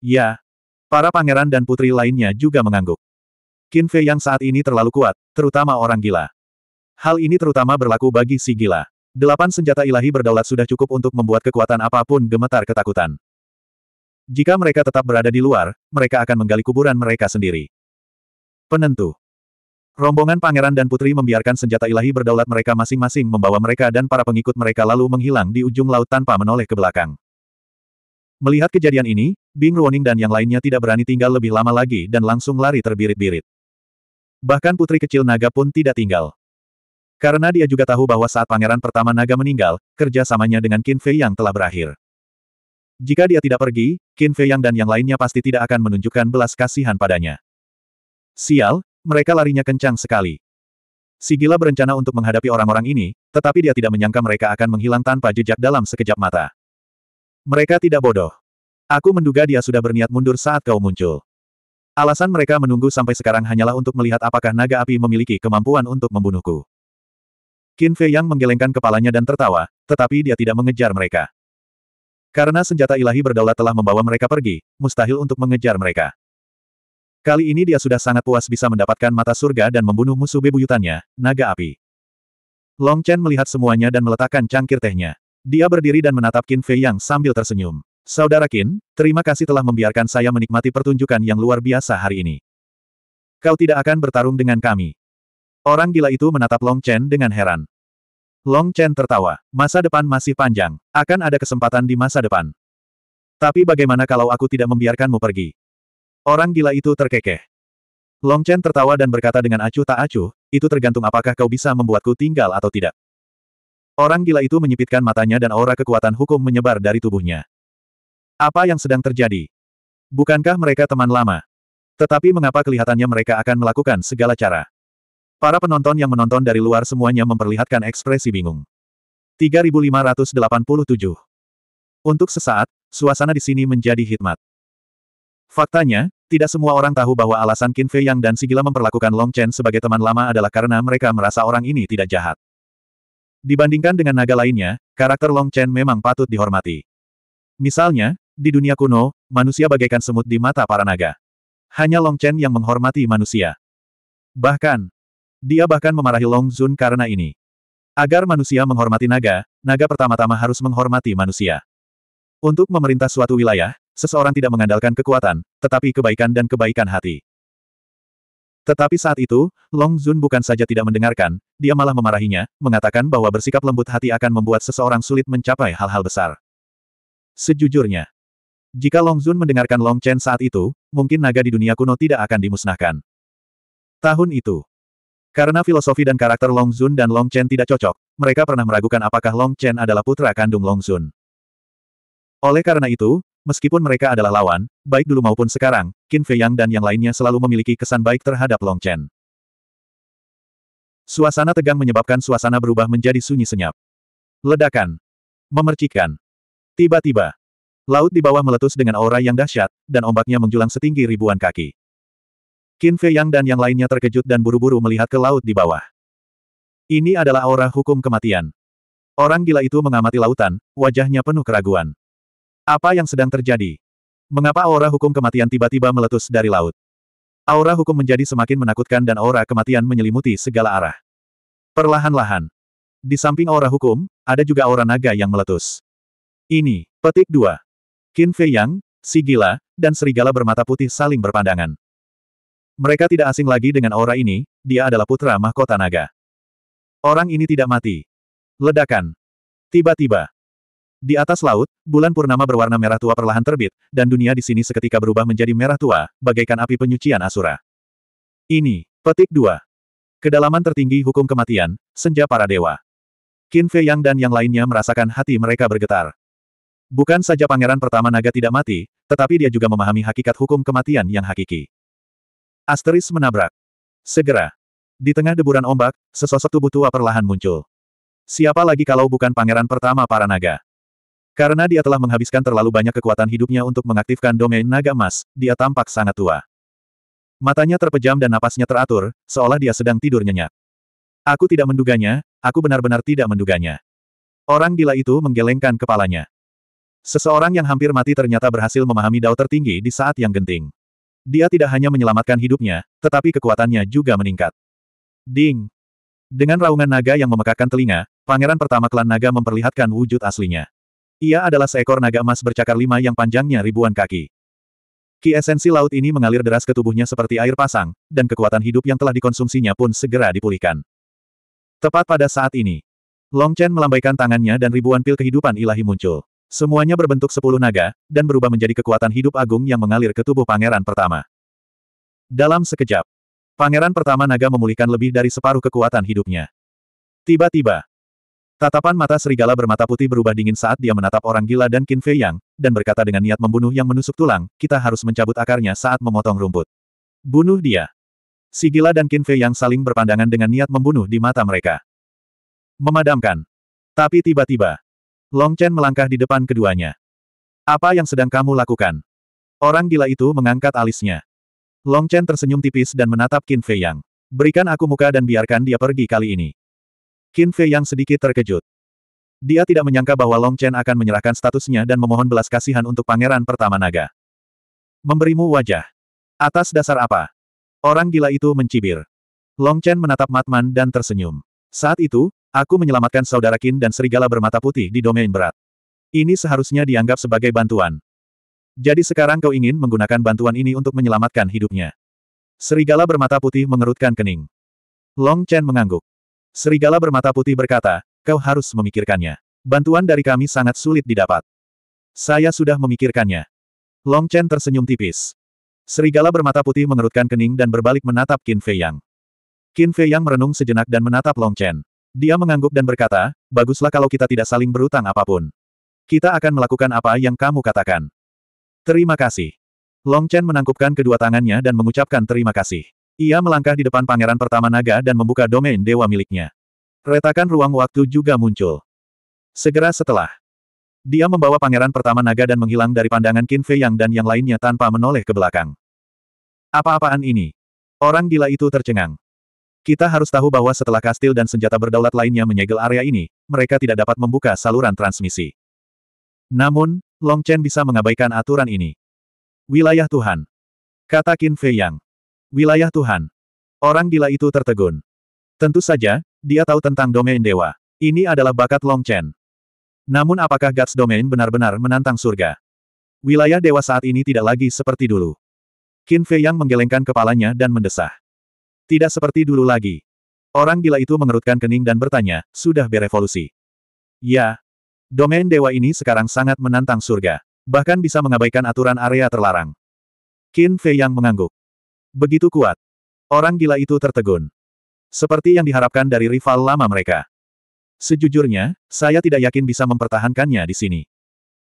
Ya. Para pangeran dan putri lainnya juga mengangguk. Qin Fei Yang saat ini terlalu kuat, terutama orang gila. Hal ini terutama berlaku bagi si gila. Delapan senjata ilahi berdaulat sudah cukup untuk membuat kekuatan apapun gemetar ketakutan. Jika mereka tetap berada di luar, mereka akan menggali kuburan mereka sendiri. Penentu. Rombongan pangeran dan putri membiarkan senjata ilahi berdaulat mereka masing-masing membawa mereka dan para pengikut mereka lalu menghilang di ujung laut tanpa menoleh ke belakang. Melihat kejadian ini, Bing Ruoning dan yang lainnya tidak berani tinggal lebih lama lagi dan langsung lari terbirit-birit. Bahkan putri kecil naga pun tidak tinggal. Karena dia juga tahu bahwa saat pangeran pertama naga meninggal, kerjasamanya dengan Qin Fei yang telah berakhir. Jika dia tidak pergi, Qin Fei yang dan yang lainnya pasti tidak akan menunjukkan belas kasihan padanya. Sial, mereka larinya kencang sekali. Sigila berencana untuk menghadapi orang-orang ini, tetapi dia tidak menyangka mereka akan menghilang tanpa jejak dalam sekejap mata. Mereka tidak bodoh. Aku menduga dia sudah berniat mundur saat kau muncul. Alasan mereka menunggu sampai sekarang hanyalah untuk melihat apakah naga api memiliki kemampuan untuk membunuhku. Qin Fei Yang menggelengkan kepalanya dan tertawa, tetapi dia tidak mengejar mereka. Karena senjata ilahi berdaulat telah membawa mereka pergi, mustahil untuk mengejar mereka. Kali ini dia sudah sangat puas bisa mendapatkan mata surga dan membunuh musuh bebuyutannya, naga api. Long Chen melihat semuanya dan meletakkan cangkir tehnya. Dia berdiri dan menatap Qin Fei Yang sambil tersenyum. Saudara Qin, terima kasih telah membiarkan saya menikmati pertunjukan yang luar biasa hari ini. Kau tidak akan bertarung dengan kami. Orang gila itu menatap Long Chen dengan heran. Long Chen tertawa. Masa depan masih panjang. Akan ada kesempatan di masa depan. Tapi bagaimana kalau aku tidak membiarkanmu pergi? Orang gila itu terkekeh. Long Chen tertawa dan berkata dengan acuh tak acuh, itu tergantung apakah kau bisa membuatku tinggal atau tidak. Orang gila itu menyipitkan matanya dan aura kekuatan hukum menyebar dari tubuhnya. Apa yang sedang terjadi? Bukankah mereka teman lama? Tetapi mengapa kelihatannya mereka akan melakukan segala cara? Para penonton yang menonton dari luar semuanya memperlihatkan ekspresi bingung. 3587 Untuk sesaat, suasana di sini menjadi hikmat. Faktanya, tidak semua orang tahu bahwa alasan Qin Fei Yang dan Sigila memperlakukan Long Chen sebagai teman lama adalah karena mereka merasa orang ini tidak jahat. Dibandingkan dengan naga lainnya, karakter Long Chen memang patut dihormati. Misalnya, di dunia kuno, manusia bagaikan semut di mata para naga. Hanya Long Chen yang menghormati manusia. Bahkan, dia bahkan memarahi Long Zun karena ini. Agar manusia menghormati naga, naga pertama-tama harus menghormati manusia. Untuk memerintah suatu wilayah, Seseorang tidak mengandalkan kekuatan, tetapi kebaikan dan kebaikan hati. Tetapi saat itu, Long Zun bukan saja tidak mendengarkan, dia malah memarahinya, mengatakan bahwa bersikap lembut hati akan membuat seseorang sulit mencapai hal-hal besar. Sejujurnya, jika Long Zun mendengarkan Long Chen saat itu, mungkin naga di dunia kuno tidak akan dimusnahkan. Tahun itu, karena filosofi dan karakter Long Zun dan Long Chen tidak cocok, mereka pernah meragukan apakah Long Chen adalah putra kandung Long Zun. Oleh karena itu, Meskipun mereka adalah lawan, baik dulu maupun sekarang, Qin Fei Yang dan yang lainnya selalu memiliki kesan baik terhadap Long Chen. Suasana tegang menyebabkan suasana berubah menjadi sunyi senyap. Ledakan. Memercikan. Tiba-tiba. Laut di bawah meletus dengan aura yang dahsyat, dan ombaknya menjulang setinggi ribuan kaki. Qin Fei Yang dan yang lainnya terkejut dan buru-buru melihat ke laut di bawah. Ini adalah aura hukum kematian. Orang gila itu mengamati lautan, wajahnya penuh keraguan. Apa yang sedang terjadi? Mengapa aura hukum kematian tiba-tiba meletus dari laut? Aura hukum menjadi semakin menakutkan dan aura kematian menyelimuti segala arah. Perlahan-lahan. Di samping aura hukum, ada juga aura naga yang meletus. Ini, petik 2. Qin Fei Yang, Sigila, dan serigala bermata putih saling berpandangan. Mereka tidak asing lagi dengan aura ini, dia adalah putra mahkota naga. Orang ini tidak mati. Ledakan. Tiba-tiba, di atas laut, bulan purnama berwarna merah tua perlahan terbit, dan dunia di sini seketika berubah menjadi merah tua, bagaikan api penyucian Asura. Ini, petik 2. Kedalaman tertinggi hukum kematian, senja para dewa. Qin Fei Yang dan yang lainnya merasakan hati mereka bergetar. Bukan saja pangeran pertama naga tidak mati, tetapi dia juga memahami hakikat hukum kematian yang hakiki. Asteris menabrak. Segera. Di tengah deburan ombak, sesosok tubuh tua perlahan muncul. Siapa lagi kalau bukan pangeran pertama para naga? Karena dia telah menghabiskan terlalu banyak kekuatan hidupnya untuk mengaktifkan domain naga emas, dia tampak sangat tua. Matanya terpejam dan napasnya teratur, seolah dia sedang tidur nyenyak. Aku tidak menduganya, aku benar-benar tidak menduganya. Orang gila itu menggelengkan kepalanya. Seseorang yang hampir mati ternyata berhasil memahami dao tertinggi di saat yang genting. Dia tidak hanya menyelamatkan hidupnya, tetapi kekuatannya juga meningkat. Ding! Dengan raungan naga yang memekakkan telinga, pangeran pertama klan naga memperlihatkan wujud aslinya. Ia adalah seekor naga emas bercakar lima yang panjangnya ribuan kaki. Ki esensi laut ini mengalir deras ke tubuhnya seperti air pasang, dan kekuatan hidup yang telah dikonsumsinya pun segera dipulihkan. Tepat pada saat ini, Long Chen melambaikan tangannya dan ribuan pil kehidupan ilahi muncul. Semuanya berbentuk sepuluh naga, dan berubah menjadi kekuatan hidup agung yang mengalir ke tubuh pangeran pertama. Dalam sekejap, pangeran pertama naga memulihkan lebih dari separuh kekuatan hidupnya. Tiba-tiba, Tatapan mata serigala bermata putih berubah dingin saat dia menatap orang gila dan Qin Fei Yang, dan berkata dengan niat membunuh yang menusuk tulang, kita harus mencabut akarnya saat memotong rumput. Bunuh dia. Si gila dan Qin Fei Yang saling berpandangan dengan niat membunuh di mata mereka. Memadamkan. Tapi tiba-tiba, Long Chen melangkah di depan keduanya. Apa yang sedang kamu lakukan? Orang gila itu mengangkat alisnya. Long Chen tersenyum tipis dan menatap Qin Fei Yang. Berikan aku muka dan biarkan dia pergi kali ini. Qin Fei yang sedikit terkejut. Dia tidak menyangka bahwa Long Chen akan menyerahkan statusnya dan memohon belas kasihan untuk pangeran pertama naga. Memberimu wajah. Atas dasar apa? Orang gila itu mencibir. Long Chen menatap Matman dan tersenyum. Saat itu, aku menyelamatkan saudara Qin dan serigala bermata putih di domain berat. Ini seharusnya dianggap sebagai bantuan. Jadi sekarang kau ingin menggunakan bantuan ini untuk menyelamatkan hidupnya. Serigala bermata putih mengerutkan kening. Long Chen mengangguk. Serigala bermata putih berkata, kau harus memikirkannya. Bantuan dari kami sangat sulit didapat. Saya sudah memikirkannya. Long Chen tersenyum tipis. Serigala bermata putih mengerutkan kening dan berbalik menatap Qin Fei Yang. Qin Fei Yang merenung sejenak dan menatap Long Chen. Dia mengangguk dan berkata, baguslah kalau kita tidak saling berutang apapun. Kita akan melakukan apa yang kamu katakan. Terima kasih. Long Chen menangkupkan kedua tangannya dan mengucapkan terima kasih. Ia melangkah di depan pangeran pertama naga dan membuka domain dewa miliknya. Retakan ruang waktu juga muncul. Segera setelah, dia membawa pangeran pertama naga dan menghilang dari pandangan Qin Fei Yang dan yang lainnya tanpa menoleh ke belakang. Apa-apaan ini? Orang gila itu tercengang. Kita harus tahu bahwa setelah kastil dan senjata berdaulat lainnya menyegel area ini, mereka tidak dapat membuka saluran transmisi. Namun, Long Chen bisa mengabaikan aturan ini. Wilayah Tuhan. Kata Qin Fei Yang. Wilayah Tuhan. Orang gila itu tertegun. Tentu saja, dia tahu tentang domain dewa. Ini adalah bakat Long Chen. Namun apakah God's Domain benar-benar menantang surga? Wilayah dewa saat ini tidak lagi seperti dulu. Qin Fei Yang menggelengkan kepalanya dan mendesah. Tidak seperti dulu lagi. Orang gila itu mengerutkan kening dan bertanya, sudah berevolusi. Ya. Domain dewa ini sekarang sangat menantang surga. Bahkan bisa mengabaikan aturan area terlarang. Qin Fei Yang mengangguk. Begitu kuat. Orang gila itu tertegun. Seperti yang diharapkan dari rival lama mereka. Sejujurnya, saya tidak yakin bisa mempertahankannya di sini.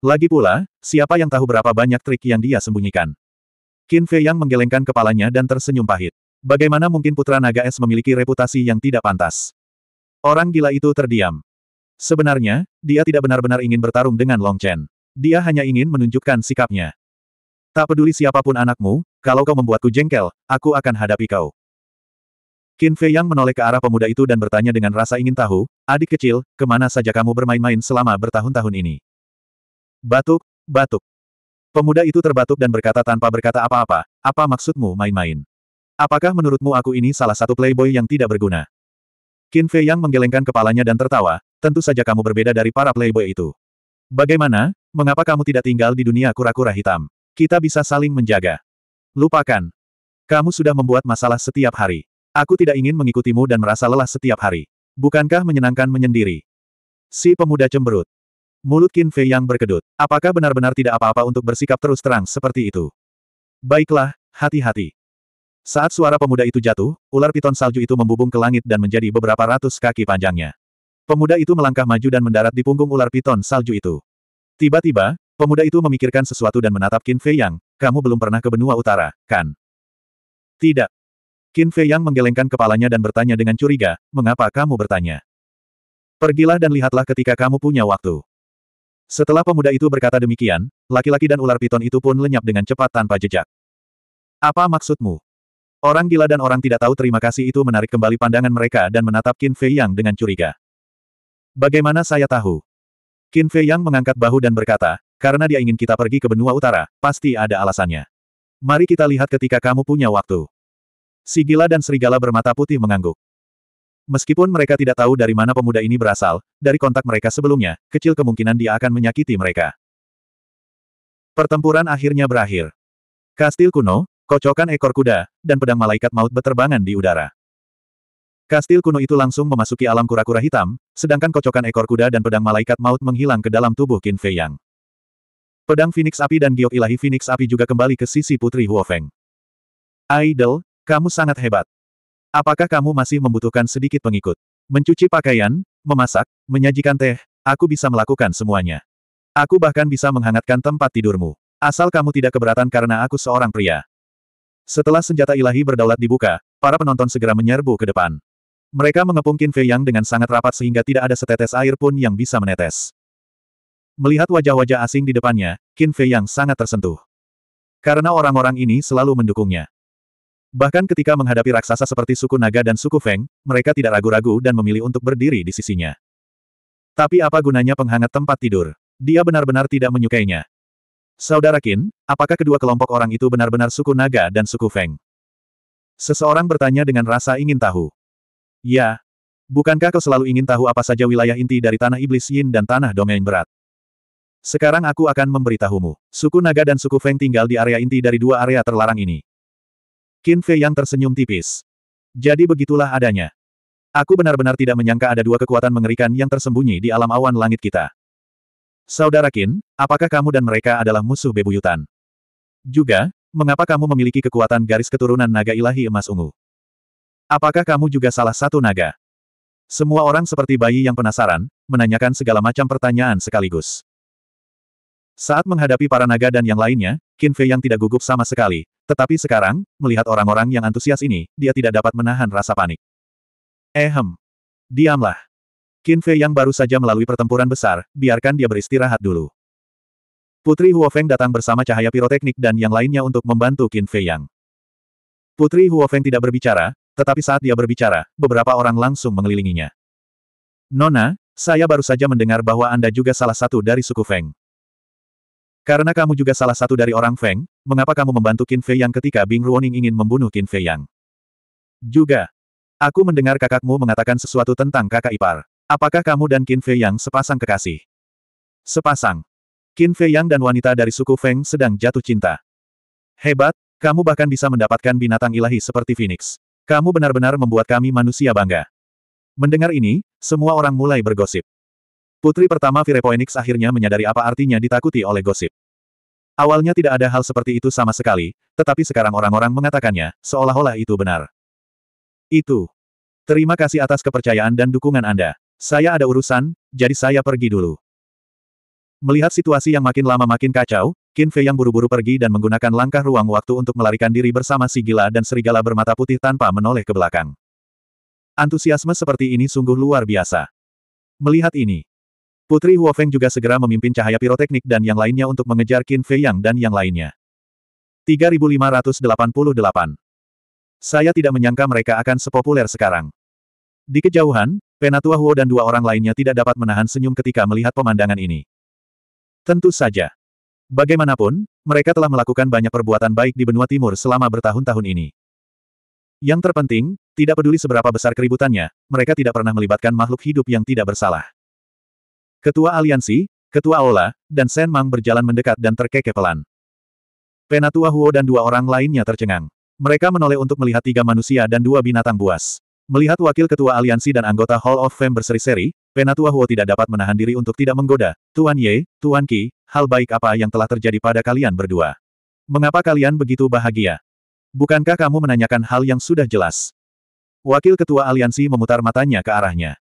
Lagi pula, siapa yang tahu berapa banyak trik yang dia sembunyikan. Qin Fei yang menggelengkan kepalanya dan tersenyum pahit. Bagaimana mungkin Putra Naga Es memiliki reputasi yang tidak pantas? Orang gila itu terdiam. Sebenarnya, dia tidak benar-benar ingin bertarung dengan Long Chen. Dia hanya ingin menunjukkan sikapnya. Tak peduli siapapun anakmu, kalau kau membuatku jengkel, aku akan hadapi kau. Qin Fei Yang menoleh ke arah pemuda itu dan bertanya dengan rasa ingin tahu, adik kecil, kemana saja kamu bermain-main selama bertahun-tahun ini? Batuk, batuk. Pemuda itu terbatuk dan berkata tanpa berkata apa-apa, apa maksudmu main-main? Apakah menurutmu aku ini salah satu playboy yang tidak berguna? Qin Fei Yang menggelengkan kepalanya dan tertawa, tentu saja kamu berbeda dari para playboy itu. Bagaimana, mengapa kamu tidak tinggal di dunia kura-kura hitam? Kita bisa saling menjaga. Lupakan. Kamu sudah membuat masalah setiap hari. Aku tidak ingin mengikutimu dan merasa lelah setiap hari. Bukankah menyenangkan menyendiri? Si pemuda cemberut. Mulut Qin Fei yang berkedut. Apakah benar-benar tidak apa-apa untuk bersikap terus terang seperti itu? Baiklah, hati-hati. Saat suara pemuda itu jatuh, ular piton salju itu membubung ke langit dan menjadi beberapa ratus kaki panjangnya. Pemuda itu melangkah maju dan mendarat di punggung ular piton salju itu. Tiba-tiba, pemuda itu memikirkan sesuatu dan menatap Qin Fei Yang, kamu belum pernah ke benua utara, kan? Tidak. Qin Fei Yang menggelengkan kepalanya dan bertanya dengan curiga, mengapa kamu bertanya? Pergilah dan lihatlah ketika kamu punya waktu. Setelah pemuda itu berkata demikian, laki-laki dan ular piton itu pun lenyap dengan cepat tanpa jejak. Apa maksudmu? Orang gila dan orang tidak tahu terima kasih itu menarik kembali pandangan mereka dan menatap Qin Fei Yang dengan curiga. Bagaimana saya tahu? Qin Fei Yang mengangkat bahu dan berkata, karena dia ingin kita pergi ke benua utara, pasti ada alasannya. Mari kita lihat ketika kamu punya waktu. Sigila dan serigala bermata putih mengangguk. Meskipun mereka tidak tahu dari mana pemuda ini berasal, dari kontak mereka sebelumnya, kecil kemungkinan dia akan menyakiti mereka. Pertempuran akhirnya berakhir. Kastil kuno, kocokan ekor kuda, dan pedang malaikat maut berterbangan di udara. Kastil kuno itu langsung memasuki alam kura-kura hitam, sedangkan kocokan ekor kuda dan pedang malaikat maut menghilang ke dalam tubuh Qin Fei Yang. Pedang Phoenix Api dan giok ilahi Phoenix Api juga kembali ke sisi Putri Huofeng. Idol, kamu sangat hebat. Apakah kamu masih membutuhkan sedikit pengikut? Mencuci pakaian, memasak, menyajikan teh, aku bisa melakukan semuanya. Aku bahkan bisa menghangatkan tempat tidurmu. Asal kamu tidak keberatan karena aku seorang pria. Setelah senjata ilahi berdaulat dibuka, para penonton segera menyerbu ke depan. Mereka mengepung Qin Fei Yang dengan sangat rapat sehingga tidak ada setetes air pun yang bisa menetes. Melihat wajah-wajah asing di depannya, Qin Fei yang sangat tersentuh. Karena orang-orang ini selalu mendukungnya. Bahkan ketika menghadapi raksasa seperti suku Naga dan suku Feng, mereka tidak ragu-ragu dan memilih untuk berdiri di sisinya. Tapi apa gunanya penghangat tempat tidur? Dia benar-benar tidak menyukainya. Saudara Qin, apakah kedua kelompok orang itu benar-benar suku Naga dan suku Feng? Seseorang bertanya dengan rasa ingin tahu. Ya. Bukankah kau selalu ingin tahu apa saja wilayah inti dari Tanah Iblis Yin dan Tanah Domain Berat? Sekarang aku akan memberitahumu. Suku naga dan suku Feng tinggal di area inti dari dua area terlarang ini. Qin Fei yang tersenyum tipis. Jadi begitulah adanya. Aku benar-benar tidak menyangka ada dua kekuatan mengerikan yang tersembunyi di alam awan langit kita. Saudara Qin, apakah kamu dan mereka adalah musuh bebuyutan? Juga, mengapa kamu memiliki kekuatan garis keturunan naga ilahi emas ungu? Apakah kamu juga salah satu naga? Semua orang seperti bayi yang penasaran, menanyakan segala macam pertanyaan sekaligus. Saat menghadapi para naga dan yang lainnya, Qin Fei yang tidak gugup sama sekali. Tetapi sekarang, melihat orang-orang yang antusias ini, dia tidak dapat menahan rasa panik. Ehem. Eh, Diamlah. Qin Fei yang baru saja melalui pertempuran besar, biarkan dia beristirahat dulu. Putri Huofeng datang bersama cahaya piroteknik dan yang lainnya untuk membantu Qin Fei Yang. Putri Huofeng tidak berbicara, tetapi saat dia berbicara, beberapa orang langsung mengelilinginya. Nona, saya baru saja mendengar bahwa Anda juga salah satu dari suku Feng. Karena kamu juga salah satu dari orang Feng, mengapa kamu membantu Qin Fei Yang ketika Bing Ruoning ingin membunuh Qin Fei Yang? Juga. Aku mendengar kakakmu mengatakan sesuatu tentang kakak ipar. Apakah kamu dan Qin Fei Yang sepasang kekasih? Sepasang. Qin Fei Yang dan wanita dari suku Feng sedang jatuh cinta. Hebat, kamu bahkan bisa mendapatkan binatang ilahi seperti Phoenix. Kamu benar-benar membuat kami manusia bangga. Mendengar ini, semua orang mulai bergosip. Putri pertama Virepoenix akhirnya menyadari apa artinya ditakuti oleh gosip. Awalnya tidak ada hal seperti itu sama sekali, tetapi sekarang orang-orang mengatakannya, seolah-olah itu benar. Itu. Terima kasih atas kepercayaan dan dukungan Anda. Saya ada urusan, jadi saya pergi dulu. Melihat situasi yang makin lama makin kacau, Qin Fei yang buru-buru pergi dan menggunakan langkah ruang waktu untuk melarikan diri bersama si gila dan serigala bermata putih tanpa menoleh ke belakang. Antusiasme seperti ini sungguh luar biasa. Melihat ini, Putri Huofeng juga segera memimpin cahaya piroteknik dan yang lainnya untuk mengejar Qin Fei Yang dan yang lainnya. 3588 Saya tidak menyangka mereka akan sepopuler sekarang. Di kejauhan, Penatua Huo dan dua orang lainnya tidak dapat menahan senyum ketika melihat pemandangan ini. Tentu saja. Bagaimanapun, mereka telah melakukan banyak perbuatan baik di benua timur selama bertahun-tahun ini. Yang terpenting, tidak peduli seberapa besar keributannya, mereka tidak pernah melibatkan makhluk hidup yang tidak bersalah. Ketua aliansi, Ketua Aula, dan Sen Mang berjalan mendekat dan terkekeh pelan Penatua Huo dan dua orang lainnya tercengang. Mereka menoleh untuk melihat tiga manusia dan dua binatang buas. Melihat wakil ketua aliansi dan anggota Hall of Fame berseri-seri, Penatua Huo tidak dapat menahan diri untuk tidak menggoda. Tuan Ye, Tuan Ki, hal baik apa yang telah terjadi pada kalian berdua? Mengapa kalian begitu bahagia? Bukankah kamu menanyakan hal yang sudah jelas? Wakil ketua aliansi memutar matanya ke arahnya.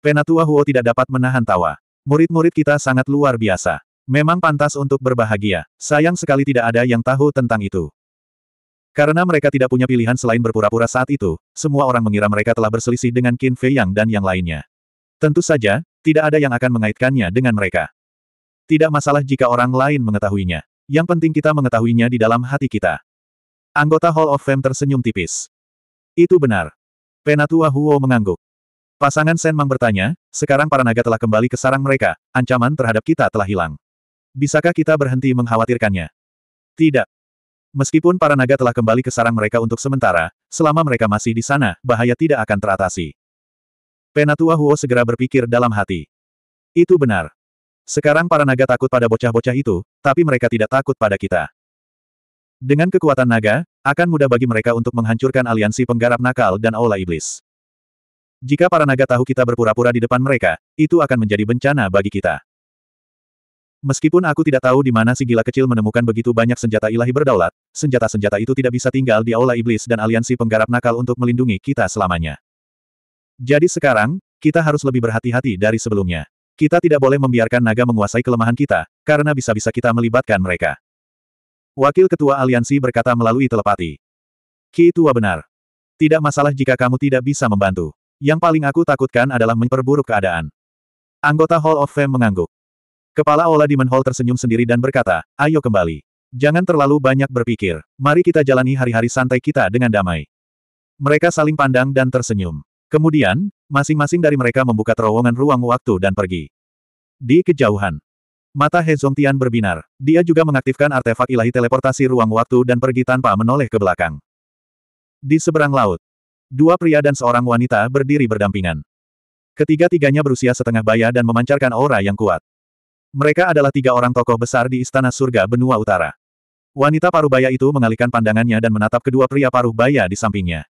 Penatua Huo tidak dapat menahan tawa. Murid-murid kita sangat luar biasa. Memang pantas untuk berbahagia. Sayang sekali tidak ada yang tahu tentang itu. Karena mereka tidak punya pilihan selain berpura-pura saat itu, semua orang mengira mereka telah berselisih dengan Qin Fei Yang dan yang lainnya. Tentu saja, tidak ada yang akan mengaitkannya dengan mereka. Tidak masalah jika orang lain mengetahuinya. Yang penting kita mengetahuinya di dalam hati kita. Anggota Hall of Fame tersenyum tipis. Itu benar. Penatua Huo mengangguk. Pasangan Sen Mang bertanya, sekarang para naga telah kembali ke sarang mereka, ancaman terhadap kita telah hilang. Bisakah kita berhenti mengkhawatirkannya? Tidak. Meskipun para naga telah kembali ke sarang mereka untuk sementara, selama mereka masih di sana, bahaya tidak akan teratasi. Penatua Huo segera berpikir dalam hati. Itu benar. Sekarang para naga takut pada bocah-bocah itu, tapi mereka tidak takut pada kita. Dengan kekuatan naga, akan mudah bagi mereka untuk menghancurkan aliansi penggarap nakal dan aula iblis. Jika para naga tahu kita berpura-pura di depan mereka, itu akan menjadi bencana bagi kita. Meskipun aku tidak tahu di mana si gila kecil menemukan begitu banyak senjata ilahi berdaulat, senjata-senjata itu tidak bisa tinggal di aula iblis dan aliansi penggarap nakal untuk melindungi kita selamanya. Jadi sekarang, kita harus lebih berhati-hati dari sebelumnya. Kita tidak boleh membiarkan naga menguasai kelemahan kita, karena bisa-bisa kita melibatkan mereka. Wakil Ketua Aliansi berkata melalui telepati. Ki Tua benar. Tidak masalah jika kamu tidak bisa membantu. Yang paling aku takutkan adalah memperburuk keadaan. Anggota Hall of Fame mengangguk. Kepala Ola Demon Hall tersenyum sendiri dan berkata, ayo kembali. Jangan terlalu banyak berpikir, mari kita jalani hari-hari santai kita dengan damai. Mereka saling pandang dan tersenyum. Kemudian, masing-masing dari mereka membuka terowongan ruang waktu dan pergi. Di kejauhan, mata He Zongtian berbinar. Dia juga mengaktifkan artefak ilahi teleportasi ruang waktu dan pergi tanpa menoleh ke belakang. Di seberang laut, Dua pria dan seorang wanita berdiri berdampingan. Ketiga-tiganya berusia setengah baya dan memancarkan aura yang kuat. Mereka adalah tiga orang tokoh besar di Istana Surga Benua Utara. Wanita paruh baya itu mengalihkan pandangannya dan menatap kedua pria paruh baya di sampingnya.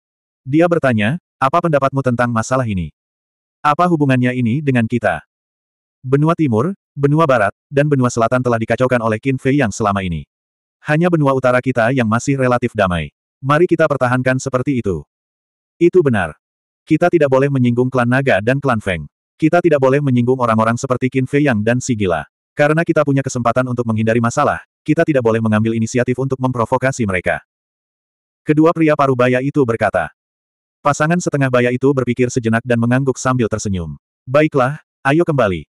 Dia bertanya, apa pendapatmu tentang masalah ini? Apa hubungannya ini dengan kita? Benua Timur, Benua Barat, dan Benua Selatan telah dikacaukan oleh Qin Fei yang selama ini. Hanya benua utara kita yang masih relatif damai. Mari kita pertahankan seperti itu. Itu benar. Kita tidak boleh menyinggung klan naga dan klan Feng. Kita tidak boleh menyinggung orang-orang seperti Qin Fei Yang dan Sigila. Karena kita punya kesempatan untuk menghindari masalah, kita tidak boleh mengambil inisiatif untuk memprovokasi mereka. Kedua pria parubaya itu berkata. Pasangan setengah baya itu berpikir sejenak dan mengangguk sambil tersenyum. Baiklah, ayo kembali.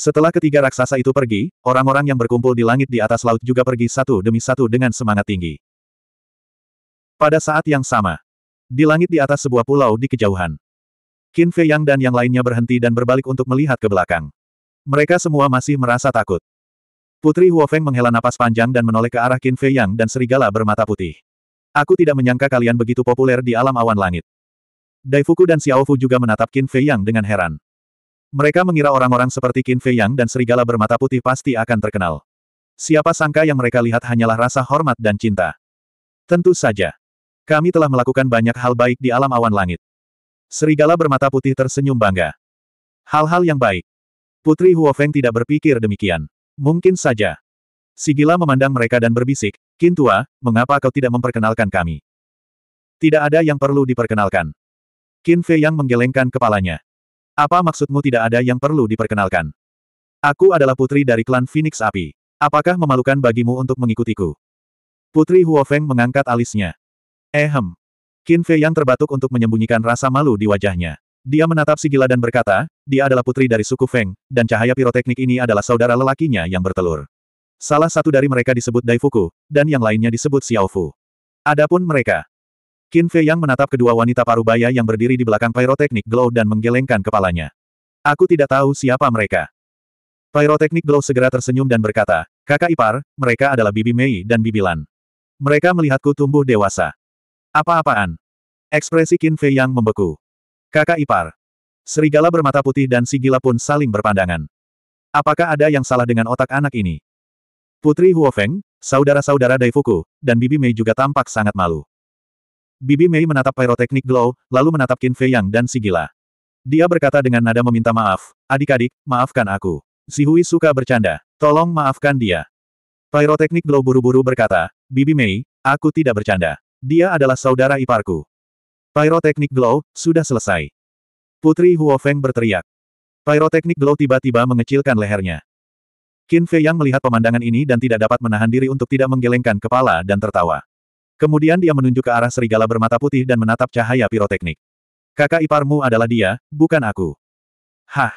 Setelah ketiga raksasa itu pergi, orang-orang yang berkumpul di langit di atas laut juga pergi satu demi satu dengan semangat tinggi. Pada saat yang sama, di langit di atas sebuah pulau di kejauhan. Qin Fei Yang dan yang lainnya berhenti dan berbalik untuk melihat ke belakang. Mereka semua masih merasa takut. Putri Huo Feng menghela napas panjang dan menoleh ke arah Qin Fei Yang dan serigala bermata putih. Aku tidak menyangka kalian begitu populer di alam awan langit. Daifuku dan Xiao Fu juga menatap Qin Fei Yang dengan heran. Mereka mengira orang-orang seperti Qin Fei Yang dan serigala bermata putih pasti akan terkenal. Siapa sangka yang mereka lihat hanyalah rasa hormat dan cinta. Tentu saja. Kami telah melakukan banyak hal baik di alam awan langit. Serigala bermata putih tersenyum bangga. Hal-hal yang baik. Putri Huofeng tidak berpikir demikian. Mungkin saja. Sigila memandang mereka dan berbisik, Kintua, mengapa kau tidak memperkenalkan kami? Tidak ada yang perlu diperkenalkan. Qin Fei yang menggelengkan kepalanya. Apa maksudmu tidak ada yang perlu diperkenalkan? Aku adalah putri dari klan Phoenix Api. Apakah memalukan bagimu untuk mengikutiku? Putri Huofeng mengangkat alisnya. Ehem. Eh, Qin Fei yang terbatuk untuk menyembunyikan rasa malu di wajahnya. Dia menatap si gila dan berkata, dia adalah putri dari suku Feng, dan cahaya piroteknik ini adalah saudara lelakinya yang bertelur. Salah satu dari mereka disebut Daifuku, dan yang lainnya disebut Xiaofu. Adapun mereka. Qin Fei yang menatap kedua wanita parubaya yang berdiri di belakang piroteknik glow dan menggelengkan kepalanya. Aku tidak tahu siapa mereka. Piroteknik glow segera tersenyum dan berkata, kakak ipar, mereka adalah Bibi Mei dan Bibi Lan. Mereka melihatku tumbuh dewasa. Apa-apaan? Ekspresi Qin Fei yang membeku. Kakak ipar. Serigala bermata putih dan si gila pun saling berpandangan. Apakah ada yang salah dengan otak anak ini? Putri Huofeng, saudara-saudara Daifuku, dan Bibi Mei juga tampak sangat malu. Bibi Mei menatap Pyrotechnic glow, lalu menatap Qin Fei Yang dan si gila. Dia berkata dengan nada meminta maaf, adik-adik, maafkan aku. Si Hui suka bercanda, tolong maafkan dia. Pyrotechnic glow buru-buru berkata, Bibi Mei, aku tidak bercanda. Dia adalah saudara iparku. Pyrotechnic Glow, sudah selesai. Putri Huofeng berteriak. Pyrotechnic Glow tiba-tiba mengecilkan lehernya. Qin Fei Yang melihat pemandangan ini dan tidak dapat menahan diri untuk tidak menggelengkan kepala dan tertawa. Kemudian dia menunjuk ke arah serigala bermata putih dan menatap cahaya piroteknik. Kakak iparmu adalah dia, bukan aku. Hah.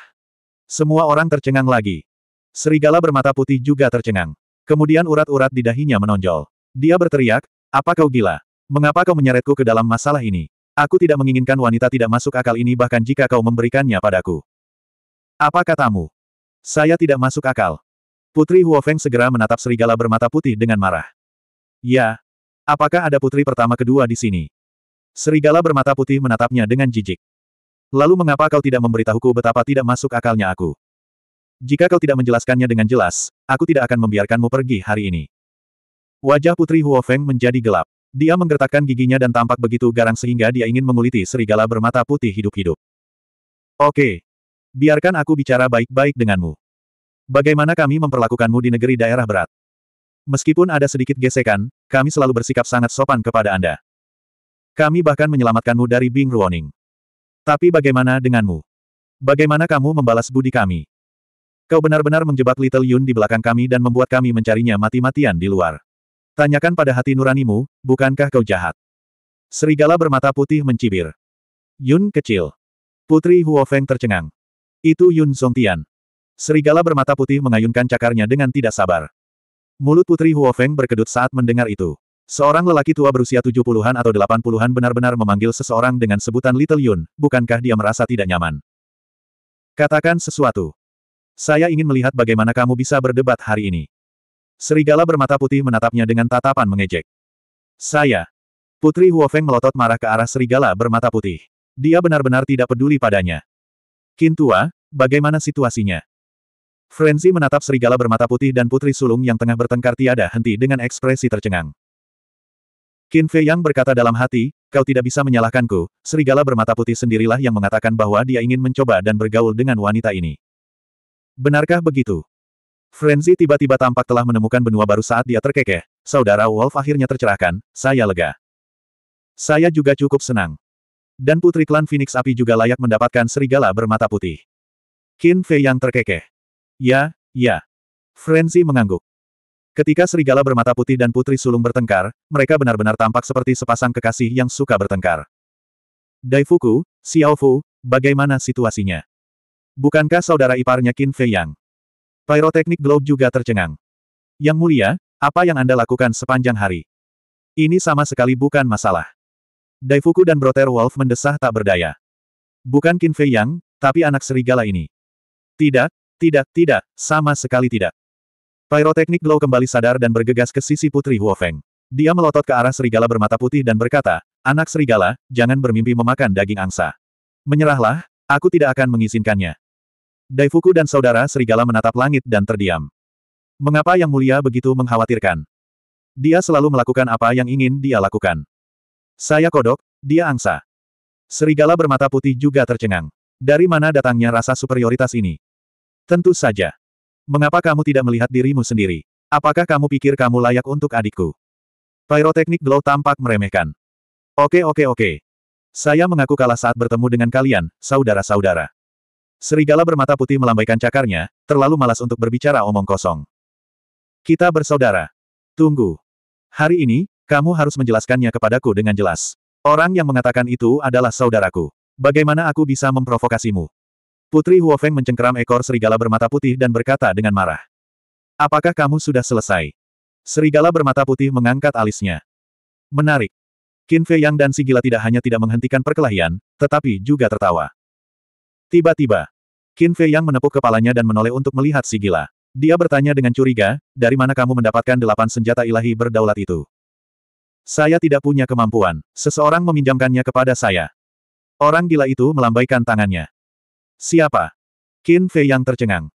Semua orang tercengang lagi. Serigala bermata putih juga tercengang. Kemudian urat-urat di dahinya menonjol. Dia berteriak, apa kau gila? Mengapa kau menyeretku ke dalam masalah ini? Aku tidak menginginkan wanita tidak masuk akal ini bahkan jika kau memberikannya padaku. Apa katamu? Saya tidak masuk akal. Putri Huofeng segera menatap serigala bermata putih dengan marah. Ya. Apakah ada putri pertama kedua di sini? Serigala bermata putih menatapnya dengan jijik. Lalu mengapa kau tidak memberitahuku betapa tidak masuk akalnya aku? Jika kau tidak menjelaskannya dengan jelas, aku tidak akan membiarkanmu pergi hari ini. Wajah Putri Huofeng menjadi gelap. Dia menggertakkan giginya dan tampak begitu garang sehingga dia ingin menguliti serigala bermata putih hidup-hidup. Oke. Biarkan aku bicara baik-baik denganmu. Bagaimana kami memperlakukanmu di negeri daerah berat? Meskipun ada sedikit gesekan, kami selalu bersikap sangat sopan kepada Anda. Kami bahkan menyelamatkanmu dari Bing Ruoning. Tapi bagaimana denganmu? Bagaimana kamu membalas budi kami? Kau benar-benar menjebak Little Yun di belakang kami dan membuat kami mencarinya mati-matian di luar. Tanyakan pada hati nuranimu, bukankah kau jahat? Serigala bermata putih mencibir. Yun kecil. Putri Huofeng tercengang. Itu Yun Songtian. Serigala bermata putih mengayunkan cakarnya dengan tidak sabar. Mulut Putri Huofeng berkedut saat mendengar itu. Seorang lelaki tua berusia 70-an atau 80-an benar-benar memanggil seseorang dengan sebutan Little Yun, bukankah dia merasa tidak nyaman? Katakan sesuatu. Saya ingin melihat bagaimana kamu bisa berdebat hari ini. Serigala bermata putih menatapnya dengan tatapan mengejek. Saya. Putri Huofeng melotot marah ke arah serigala bermata putih. Dia benar-benar tidak peduli padanya. Kintua, bagaimana situasinya? Frenzy menatap serigala bermata putih dan putri sulung yang tengah bertengkar tiada henti dengan ekspresi tercengang. Qin Fei Yang berkata dalam hati, kau tidak bisa menyalahkanku, serigala bermata putih sendirilah yang mengatakan bahwa dia ingin mencoba dan bergaul dengan wanita ini. Benarkah begitu? Frenzy tiba-tiba tampak telah menemukan benua baru saat dia terkekeh. Saudara Wolf akhirnya tercerahkan, saya lega. Saya juga cukup senang. Dan putri klan Phoenix Api juga layak mendapatkan serigala bermata putih. Qin Fei yang terkekeh. Ya, ya. Frenzy mengangguk. Ketika serigala bermata putih dan putri sulung bertengkar, mereka benar-benar tampak seperti sepasang kekasih yang suka bertengkar. Daifuku, Xiaofu, bagaimana situasinya? Bukankah saudara iparnya Qin Fei Yang? Pyroteknik Globe juga tercengang. Yang mulia, apa yang Anda lakukan sepanjang hari? Ini sama sekali bukan masalah. Daifuku dan Brother Wolf mendesah tak berdaya. Bukan Qin Fei Yang, tapi anak serigala ini. Tidak, tidak, tidak, sama sekali tidak. Pyroteknik Glow kembali sadar dan bergegas ke sisi Putri Huofeng. Dia melotot ke arah serigala bermata putih dan berkata, Anak serigala, jangan bermimpi memakan daging angsa. Menyerahlah, aku tidak akan mengizinkannya. Daifuku dan saudara serigala menatap langit dan terdiam. Mengapa Yang Mulia begitu mengkhawatirkan? Dia selalu melakukan apa yang ingin dia lakukan. Saya kodok, dia angsa. Serigala bermata putih juga tercengang. Dari mana datangnya rasa superioritas ini? Tentu saja. Mengapa kamu tidak melihat dirimu sendiri? Apakah kamu pikir kamu layak untuk adikku? Pyroteknik Glow tampak meremehkan. Oke oke oke. Saya mengaku kalah saat bertemu dengan kalian, saudara-saudara. Serigala bermata putih melambaikan cakarnya, terlalu malas untuk berbicara omong kosong. Kita bersaudara. Tunggu. Hari ini, kamu harus menjelaskannya kepadaku dengan jelas. Orang yang mengatakan itu adalah saudaraku. Bagaimana aku bisa memprovokasimu? Putri Huofeng mencengkeram ekor serigala bermata putih dan berkata dengan marah. Apakah kamu sudah selesai? Serigala bermata putih mengangkat alisnya. Menarik. Qin Fei Yang dan Sigila tidak hanya tidak menghentikan perkelahian, tetapi juga tertawa. Tiba-tiba, Qin Fei yang menepuk kepalanya dan menoleh untuk melihat si gila. Dia bertanya dengan curiga, dari mana kamu mendapatkan delapan senjata ilahi berdaulat itu? Saya tidak punya kemampuan. Seseorang meminjamkannya kepada saya. Orang gila itu melambaikan tangannya. Siapa? Qin Fei yang tercengang.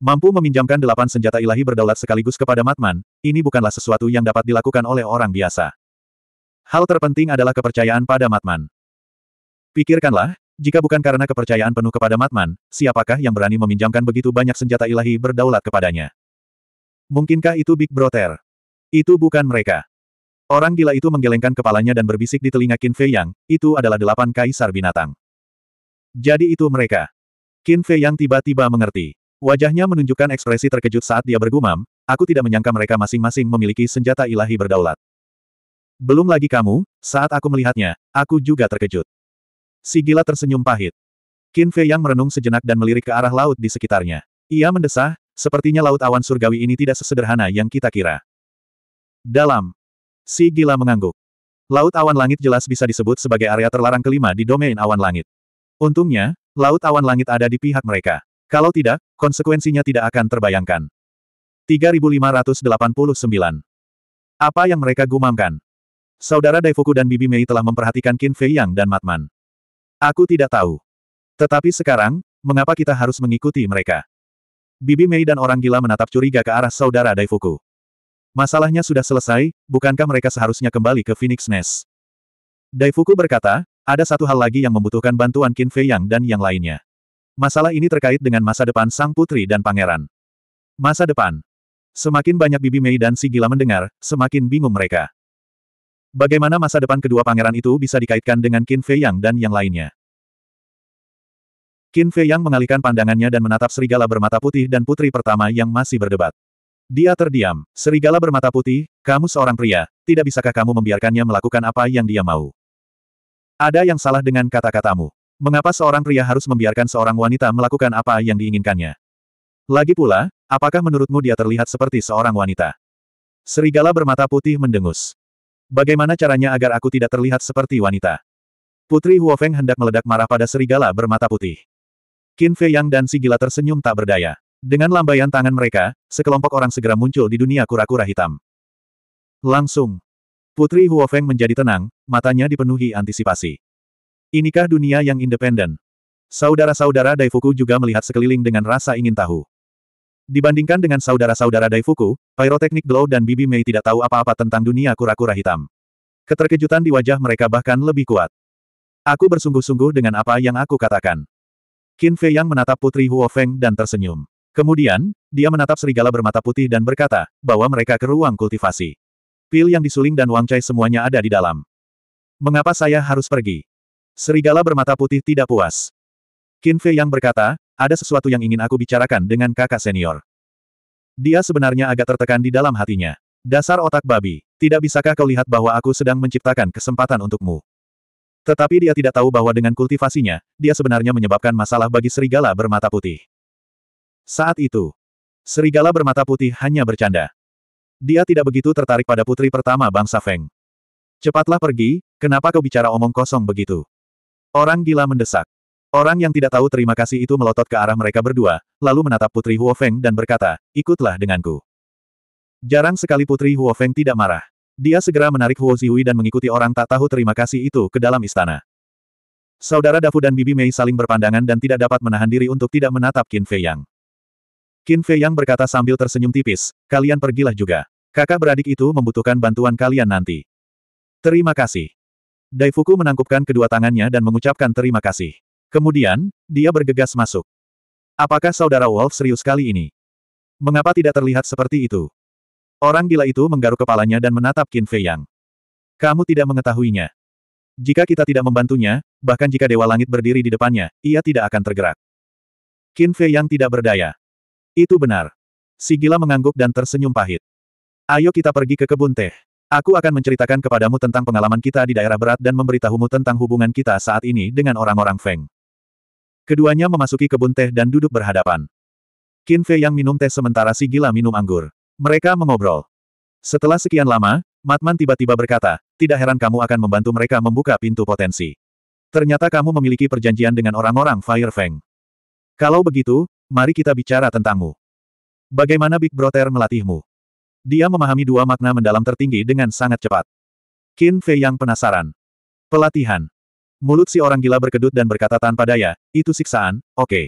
Mampu meminjamkan delapan senjata ilahi berdaulat sekaligus kepada Matman, ini bukanlah sesuatu yang dapat dilakukan oleh orang biasa. Hal terpenting adalah kepercayaan pada Matman. Pikirkanlah, jika bukan karena kepercayaan penuh kepada Matman, siapakah yang berani meminjamkan begitu banyak senjata ilahi berdaulat kepadanya? Mungkinkah itu Big Brother? Itu bukan mereka. Orang gila itu menggelengkan kepalanya dan berbisik di telinga Qin Fei Yang, itu adalah delapan kaisar binatang. Jadi itu mereka. Qin Fei Yang tiba-tiba mengerti. Wajahnya menunjukkan ekspresi terkejut saat dia bergumam, aku tidak menyangka mereka masing-masing memiliki senjata ilahi berdaulat. Belum lagi kamu, saat aku melihatnya, aku juga terkejut. Si gila tersenyum pahit. Qin Fei yang merenung sejenak dan melirik ke arah laut di sekitarnya. Ia mendesah, sepertinya laut awan surgawi ini tidak sesederhana yang kita kira. Dalam. Si gila mengangguk. Laut awan langit jelas bisa disebut sebagai area terlarang kelima di domain awan langit. Untungnya, laut awan langit ada di pihak mereka. Kalau tidak, konsekuensinya tidak akan terbayangkan. 3589. Apa yang mereka gumamkan? Saudara Daifuku dan Bibi Mei telah memperhatikan Qin Fei Yang dan Matman. Aku tidak tahu. Tetapi sekarang, mengapa kita harus mengikuti mereka? Bibi Mei dan orang gila menatap curiga ke arah saudara Daifuku. Masalahnya sudah selesai, bukankah mereka seharusnya kembali ke Phoenix Nest? Daifuku berkata, ada satu hal lagi yang membutuhkan bantuan Qin Fei Yang dan yang lainnya. Masalah ini terkait dengan masa depan sang putri dan pangeran. Masa depan. Semakin banyak bibi Mei dan si gila mendengar, semakin bingung mereka. Bagaimana masa depan kedua pangeran itu bisa dikaitkan dengan Qin Fei Yang dan yang lainnya? Qin Fei Yang mengalihkan pandangannya dan menatap serigala bermata putih dan putri pertama yang masih berdebat. Dia terdiam. Serigala bermata putih, kamu seorang pria, tidak bisakah kamu membiarkannya melakukan apa yang dia mau? Ada yang salah dengan kata-katamu. Mengapa seorang pria harus membiarkan seorang wanita melakukan apa yang diinginkannya? Lagi pula, apakah menurutmu dia terlihat seperti seorang wanita? Serigala bermata putih mendengus. Bagaimana caranya agar aku tidak terlihat seperti wanita? Putri Huofeng hendak meledak marah pada serigala bermata putih. Qin Fei Yang dan si gila tersenyum tak berdaya. Dengan lambaian tangan mereka, sekelompok orang segera muncul di dunia kura-kura hitam. Langsung. Putri Huofeng menjadi tenang, matanya dipenuhi antisipasi. Inikah dunia yang independen? Saudara-saudara Daifuku juga melihat sekeliling dengan rasa ingin tahu. Dibandingkan dengan saudara-saudara Daifuku, Pyrotechnic Glow dan Bibi Mei tidak tahu apa-apa tentang dunia kura-kura hitam. Keterkejutan di wajah mereka bahkan lebih kuat. Aku bersungguh-sungguh dengan apa yang aku katakan. Qin Fei yang menatap Putri Huo Feng dan tersenyum. Kemudian, dia menatap serigala bermata putih dan berkata, bahwa mereka ke ruang kultivasi. Pil yang disuling dan Wang Chai semuanya ada di dalam. Mengapa saya harus pergi? Serigala bermata putih tidak puas. Qin Fei yang berkata, ada sesuatu yang ingin aku bicarakan dengan kakak senior. Dia sebenarnya agak tertekan di dalam hatinya. Dasar otak babi, tidak bisakah kau lihat bahwa aku sedang menciptakan kesempatan untukmu? Tetapi dia tidak tahu bahwa dengan kultivasinya, dia sebenarnya menyebabkan masalah bagi serigala bermata putih. Saat itu, serigala bermata putih hanya bercanda. Dia tidak begitu tertarik pada putri pertama bangsa Feng. Cepatlah pergi, kenapa kau bicara omong kosong begitu? Orang gila mendesak. Orang yang tidak tahu terima kasih itu melotot ke arah mereka berdua, lalu menatap Putri Huo Feng dan berkata, ikutlah denganku. Jarang sekali Putri Huo Feng tidak marah. Dia segera menarik Huo Zihui dan mengikuti orang tak tahu terima kasih itu ke dalam istana. Saudara Dafu dan Bibi Mei saling berpandangan dan tidak dapat menahan diri untuk tidak menatap Qin Fei Yang. Qin Fei Yang berkata sambil tersenyum tipis, kalian pergilah juga. Kakak beradik itu membutuhkan bantuan kalian nanti. Terima kasih. Daifuku menangkupkan kedua tangannya dan mengucapkan terima kasih. Kemudian, dia bergegas masuk. Apakah saudara Wolf serius kali ini? Mengapa tidak terlihat seperti itu? Orang gila itu menggaruk kepalanya dan menatap Qin Fei Yang. Kamu tidak mengetahuinya. Jika kita tidak membantunya, bahkan jika Dewa Langit berdiri di depannya, ia tidak akan tergerak. Qin Fei Yang tidak berdaya. Itu benar. Si gila mengangguk dan tersenyum pahit. Ayo kita pergi ke kebun teh. Aku akan menceritakan kepadamu tentang pengalaman kita di daerah berat dan memberitahumu tentang hubungan kita saat ini dengan orang-orang Feng. Keduanya memasuki kebun teh dan duduk berhadapan. Qin Fei yang minum teh sementara si gila minum anggur. Mereka mengobrol. Setelah sekian lama, Matman tiba-tiba berkata, tidak heran kamu akan membantu mereka membuka pintu potensi. Ternyata kamu memiliki perjanjian dengan orang-orang Fire Fang. Kalau begitu, mari kita bicara tentangmu. Bagaimana Big Brother melatihmu? Dia memahami dua makna mendalam tertinggi dengan sangat cepat. Qin Fei yang penasaran. Pelatihan. Mulut si orang gila berkedut dan berkata tanpa daya, itu siksaan, oke. Okay.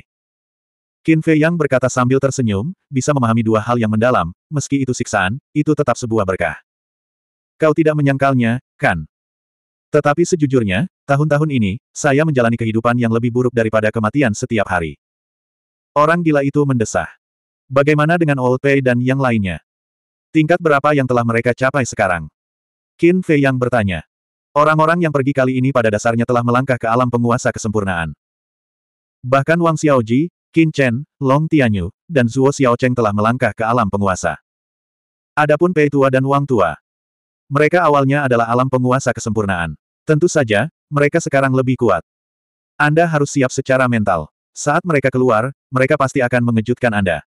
Qin Fei Yang berkata sambil tersenyum, bisa memahami dua hal yang mendalam, meski itu siksaan, itu tetap sebuah berkah. Kau tidak menyangkalnya, kan? Tetapi sejujurnya, tahun-tahun ini, saya menjalani kehidupan yang lebih buruk daripada kematian setiap hari. Orang gila itu mendesah. Bagaimana dengan Old Pei dan yang lainnya? Tingkat berapa yang telah mereka capai sekarang? Qin Fei Yang bertanya. Orang-orang yang pergi kali ini pada dasarnya telah melangkah ke alam penguasa kesempurnaan. Bahkan Wang Xiaoji, Qin Chen, Long Tianyu, dan Zuo Xiaocheng telah melangkah ke alam penguasa. Adapun Pei Tua dan Wang Tua. Mereka awalnya adalah alam penguasa kesempurnaan. Tentu saja, mereka sekarang lebih kuat. Anda harus siap secara mental. Saat mereka keluar, mereka pasti akan mengejutkan Anda.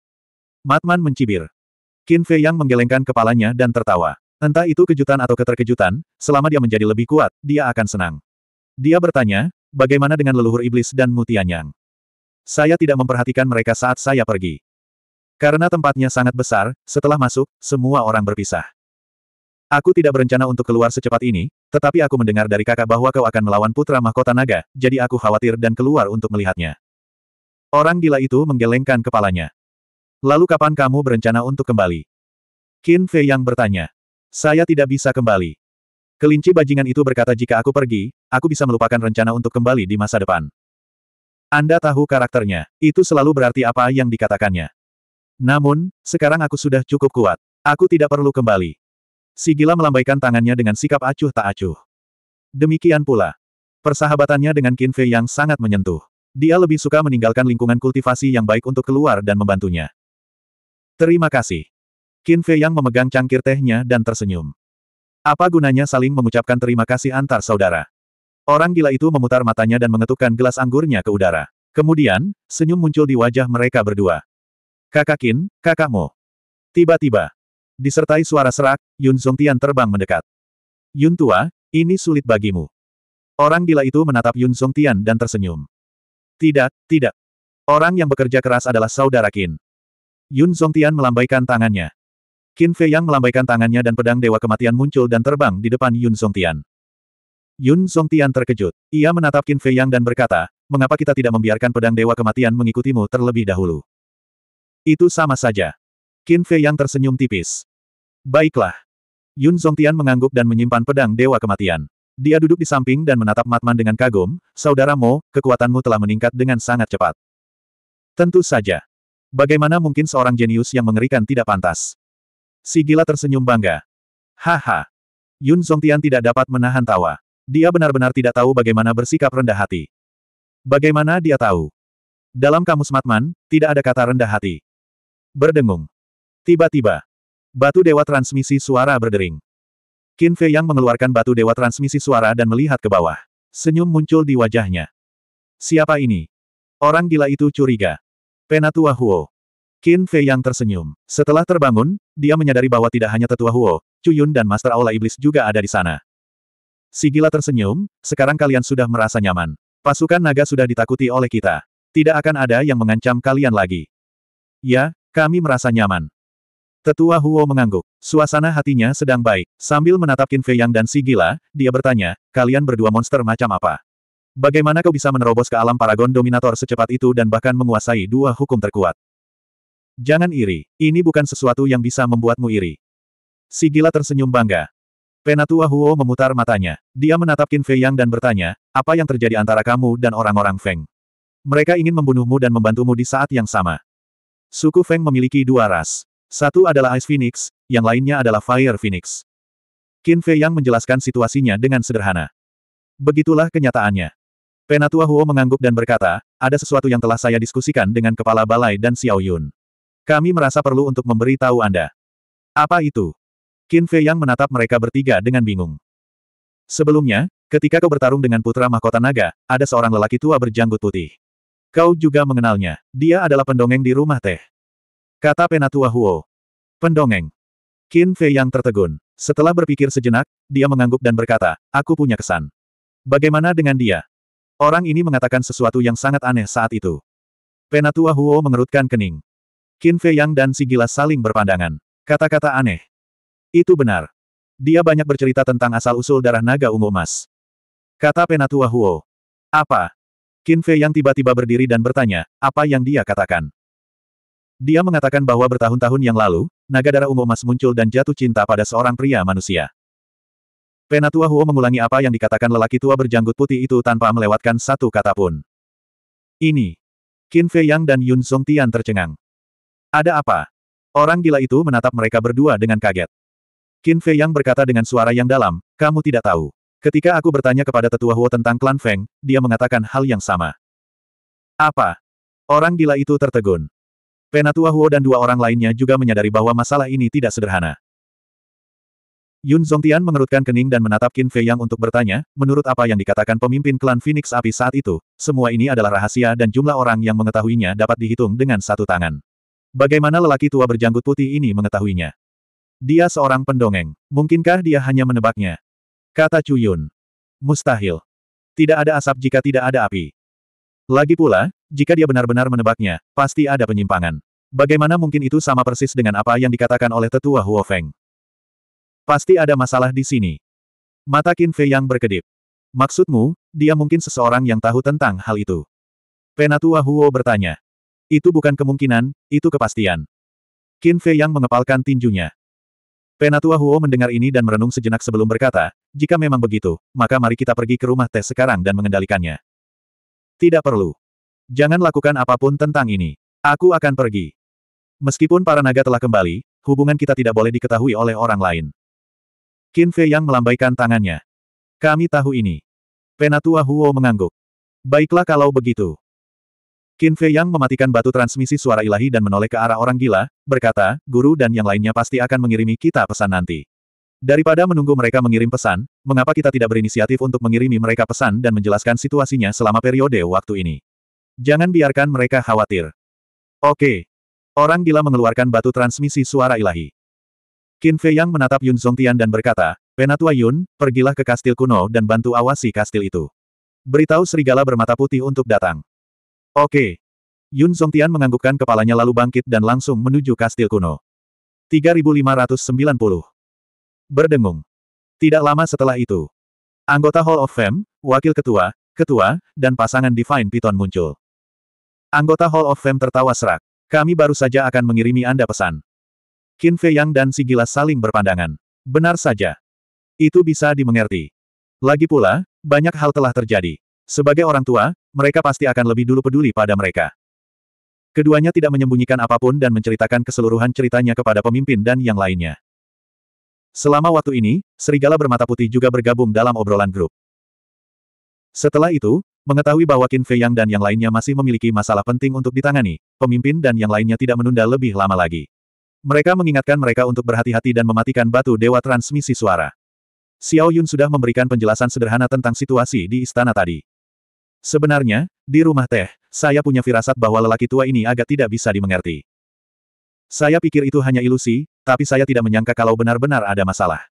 Matman mencibir. Qin Fei Yang menggelengkan kepalanya dan tertawa. Entah itu kejutan atau keterkejutan, selama dia menjadi lebih kuat, dia akan senang. Dia bertanya, bagaimana dengan leluhur iblis dan mutianyang? Saya tidak memperhatikan mereka saat saya pergi. Karena tempatnya sangat besar, setelah masuk, semua orang berpisah. Aku tidak berencana untuk keluar secepat ini, tetapi aku mendengar dari kakak bahwa kau akan melawan putra mahkota naga, jadi aku khawatir dan keluar untuk melihatnya. Orang gila itu menggelengkan kepalanya. Lalu kapan kamu berencana untuk kembali? Qin Fei yang bertanya. Saya tidak bisa kembali. Kelinci bajingan itu berkata jika aku pergi, aku bisa melupakan rencana untuk kembali di masa depan. Anda tahu karakternya, itu selalu berarti apa yang dikatakannya. Namun, sekarang aku sudah cukup kuat. Aku tidak perlu kembali. Sigila melambaikan tangannya dengan sikap acuh tak acuh. Demikian pula. Persahabatannya dengan Kinfe yang sangat menyentuh. Dia lebih suka meninggalkan lingkungan kultivasi yang baik untuk keluar dan membantunya. Terima kasih. Qin Fei yang memegang cangkir tehnya dan tersenyum. Apa gunanya saling mengucapkan terima kasih antar saudara? Orang gila itu memutar matanya dan mengetukkan gelas anggurnya ke udara. Kemudian, senyum muncul di wajah mereka berdua. Kakak Qin, kakakmu. Tiba-tiba, disertai suara serak, Yun Tian terbang mendekat. Yun tua, ini sulit bagimu. Orang gila itu menatap Yun Tian dan tersenyum. Tidak, tidak. Orang yang bekerja keras adalah saudara Qin. Yun Tian melambaikan tangannya. Qin Fei Yang melambaikan tangannya dan pedang Dewa Kematian muncul dan terbang di depan Yun Song Tian. Yun Song Tian terkejut. Ia menatap Qin Fei Yang dan berkata, mengapa kita tidak membiarkan pedang Dewa Kematian mengikutimu terlebih dahulu? Itu sama saja. Qin Fei Yang tersenyum tipis. Baiklah. Yun Song Tian mengangguk dan menyimpan pedang Dewa Kematian. Dia duduk di samping dan menatap Matman dengan kagum, Saudara Mo, kekuatanmu telah meningkat dengan sangat cepat. Tentu saja. Bagaimana mungkin seorang jenius yang mengerikan tidak pantas? Si gila tersenyum bangga. Haha. Yun Zongtian tidak dapat menahan tawa. Dia benar-benar tidak tahu bagaimana bersikap rendah hati. Bagaimana dia tahu? Dalam kamus Matman, tidak ada kata rendah hati. Berdengung. Tiba-tiba. Batu Dewa Transmisi Suara berdering. Qin Fei Yang mengeluarkan batu Dewa Transmisi Suara dan melihat ke bawah. Senyum muncul di wajahnya. Siapa ini? Orang gila itu curiga. Penatua Huo. Qin Fei yang tersenyum. Setelah terbangun, dia menyadari bahwa tidak hanya tetua Huo, Cuyun dan Master Aula Iblis juga ada di sana. Si gila tersenyum, sekarang kalian sudah merasa nyaman. Pasukan naga sudah ditakuti oleh kita. Tidak akan ada yang mengancam kalian lagi. Ya, kami merasa nyaman. Tetua Huo mengangguk. Suasana hatinya sedang baik. Sambil menatap Qin Fei Yang dan si gila, dia bertanya, kalian berdua monster macam apa? Bagaimana kau bisa menerobos ke alam paragon dominator secepat itu dan bahkan menguasai dua hukum terkuat? Jangan iri, ini bukan sesuatu yang bisa membuatmu iri. Si gila tersenyum bangga. Penatua Huo memutar matanya. Dia menatap Qin Fei Yang dan bertanya, apa yang terjadi antara kamu dan orang-orang Feng? Mereka ingin membunuhmu dan membantumu di saat yang sama. Suku Feng memiliki dua ras. Satu adalah Ice Phoenix, yang lainnya adalah Fire Phoenix. Qin Fei Yang menjelaskan situasinya dengan sederhana. Begitulah kenyataannya. Penatua Huo mengangguk dan berkata, ada sesuatu yang telah saya diskusikan dengan kepala balai dan Xiao Yun. Kami merasa perlu untuk memberi tahu Anda. Apa itu? Qin Fei Yang menatap mereka bertiga dengan bingung. Sebelumnya, ketika kau bertarung dengan putra mahkota naga, ada seorang lelaki tua berjanggut putih. Kau juga mengenalnya. Dia adalah pendongeng di rumah teh. Kata penatua Huo. Pendongeng. Qin Fei Yang tertegun. Setelah berpikir sejenak, dia mengangguk dan berkata, aku punya kesan. Bagaimana dengan dia? Orang ini mengatakan sesuatu yang sangat aneh saat itu. Penatua Huo mengerutkan kening. Qin Fei Yang dan si gila saling berpandangan. Kata-kata aneh. Itu benar. Dia banyak bercerita tentang asal-usul darah naga ungu emas. Kata Penatua Huo. Apa? Qin Fei Yang tiba-tiba berdiri dan bertanya, apa yang dia katakan? Dia mengatakan bahwa bertahun-tahun yang lalu, naga darah ungu emas muncul dan jatuh cinta pada seorang pria manusia. Penatua Huo mengulangi apa yang dikatakan lelaki tua berjanggut putih itu tanpa melewatkan satu kata pun. Ini. Qin Fei Yang dan Yun Song Tian tercengang. Ada apa? Orang gila itu menatap mereka berdua dengan kaget. Qin Fei Yang berkata dengan suara yang dalam, kamu tidak tahu. Ketika aku bertanya kepada Tetua Huo tentang klan Feng, dia mengatakan hal yang sama. Apa? Orang gila itu tertegun. Penatua Huo dan dua orang lainnya juga menyadari bahwa masalah ini tidak sederhana. Yun Zongtian mengerutkan kening dan menatap Qin Fei Yang untuk bertanya, menurut apa yang dikatakan pemimpin klan Phoenix Api saat itu, semua ini adalah rahasia dan jumlah orang yang mengetahuinya dapat dihitung dengan satu tangan. Bagaimana lelaki tua berjanggut putih ini mengetahuinya? Dia seorang pendongeng. Mungkinkah dia hanya menebaknya? Kata Cuyun. Mustahil. Tidak ada asap jika tidak ada api. Lagi pula, jika dia benar-benar menebaknya, pasti ada penyimpangan. Bagaimana mungkin itu sama persis dengan apa yang dikatakan oleh tetua Huo Feng? Pasti ada masalah di sini. Mata Qin Fei yang berkedip. Maksudmu, dia mungkin seseorang yang tahu tentang hal itu? Penatua Huo bertanya. Itu bukan kemungkinan, itu kepastian. Qin Fei yang mengepalkan tinjunya. Penatua Huo mendengar ini dan merenung sejenak sebelum berkata, jika memang begitu, maka mari kita pergi ke rumah teh sekarang dan mengendalikannya. Tidak perlu. Jangan lakukan apapun tentang ini. Aku akan pergi. Meskipun para naga telah kembali, hubungan kita tidak boleh diketahui oleh orang lain. Qin Fei yang melambaikan tangannya. Kami tahu ini. Penatua Huo mengangguk. Baiklah kalau begitu. Qin Fei Yang mematikan batu transmisi suara ilahi dan menoleh ke arah orang gila, berkata, guru dan yang lainnya pasti akan mengirimi kita pesan nanti. Daripada menunggu mereka mengirim pesan, mengapa kita tidak berinisiatif untuk mengirimi mereka pesan dan menjelaskan situasinya selama periode waktu ini? Jangan biarkan mereka khawatir. Oke. Orang gila mengeluarkan batu transmisi suara ilahi. Qin Fei Yang menatap Yun Zongtian dan berkata, Penatua Yun, pergilah ke kastil kuno dan bantu awasi kastil itu. Beritahu serigala bermata putih untuk datang. Oke. Yun Songtian menganggukkan kepalanya lalu bangkit dan langsung menuju kastil kuno. 3590. Berdengung. Tidak lama setelah itu, anggota Hall of Fame, wakil ketua, ketua, dan pasangan Divine Python muncul. Anggota Hall of Fame tertawa serak. Kami baru saja akan mengirimi Anda pesan. Qin Fei Yang dan si gila saling berpandangan. Benar saja. Itu bisa dimengerti. Lagi pula, banyak hal telah terjadi. Sebagai orang tua, mereka pasti akan lebih dulu peduli pada mereka. Keduanya tidak menyembunyikan apapun dan menceritakan keseluruhan ceritanya kepada pemimpin dan yang lainnya. Selama waktu ini, serigala bermata putih juga bergabung dalam obrolan grup. Setelah itu, mengetahui bahwa Qin Fei Yang dan yang lainnya masih memiliki masalah penting untuk ditangani, pemimpin dan yang lainnya tidak menunda lebih lama lagi. Mereka mengingatkan mereka untuk berhati-hati dan mematikan batu dewa transmisi suara. Xiao Yun sudah memberikan penjelasan sederhana tentang situasi di istana tadi. Sebenarnya, di rumah teh, saya punya firasat bahwa lelaki tua ini agak tidak bisa dimengerti. Saya pikir itu hanya ilusi, tapi saya tidak menyangka kalau benar-benar ada masalah.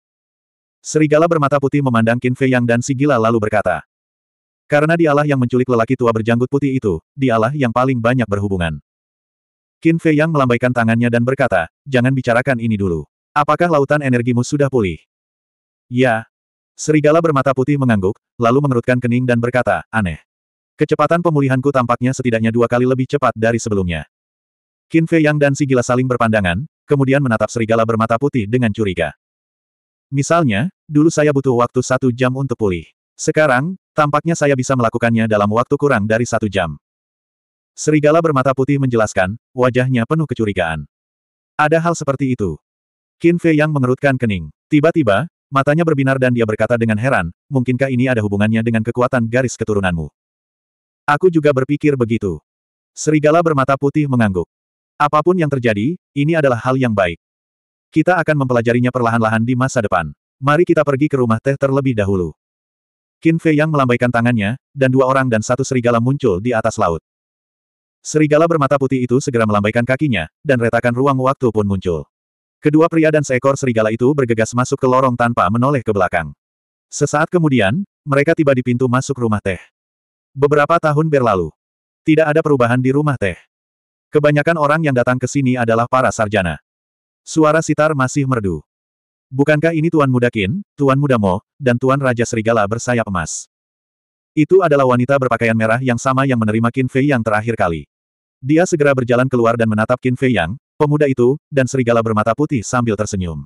Serigala bermata putih memandang Qin Fei Yang dan si gila lalu berkata, Karena dialah yang menculik lelaki tua berjanggut putih itu, dialah yang paling banyak berhubungan. Qin Fei Yang melambaikan tangannya dan berkata, jangan bicarakan ini dulu. Apakah lautan energimu sudah pulih? Ya. Serigala bermata putih mengangguk, lalu mengerutkan kening dan berkata, aneh. Kecepatan pemulihanku tampaknya setidaknya dua kali lebih cepat dari sebelumnya. Qin Fei Yang dan si gila saling berpandangan, kemudian menatap serigala bermata putih dengan curiga. Misalnya, dulu saya butuh waktu satu jam untuk pulih. Sekarang, tampaknya saya bisa melakukannya dalam waktu kurang dari satu jam. Serigala bermata putih menjelaskan, wajahnya penuh kecurigaan. Ada hal seperti itu. Qin Fei Yang mengerutkan kening. Tiba-tiba, matanya berbinar dan dia berkata dengan heran, mungkinkah ini ada hubungannya dengan kekuatan garis keturunanmu? Aku juga berpikir begitu. Serigala bermata putih mengangguk. Apapun yang terjadi, ini adalah hal yang baik. Kita akan mempelajarinya perlahan-lahan di masa depan. Mari kita pergi ke rumah teh terlebih dahulu. Qin Fei yang melambaikan tangannya, dan dua orang dan satu serigala muncul di atas laut. Serigala bermata putih itu segera melambaikan kakinya, dan retakan ruang waktu pun muncul. Kedua pria dan seekor serigala itu bergegas masuk ke lorong tanpa menoleh ke belakang. Sesaat kemudian, mereka tiba di pintu masuk rumah teh. Beberapa tahun berlalu. Tidak ada perubahan di rumah teh. Kebanyakan orang yang datang ke sini adalah para sarjana. Suara sitar masih merdu. Bukankah ini Tuan Muda Kin, Tuan Muda Mo, dan Tuan Raja Serigala bersayap emas? Itu adalah wanita berpakaian merah yang sama yang menerima Qin Fei yang terakhir kali. Dia segera berjalan keluar dan menatap Qin Fei Yang, pemuda itu, dan serigala bermata putih sambil tersenyum.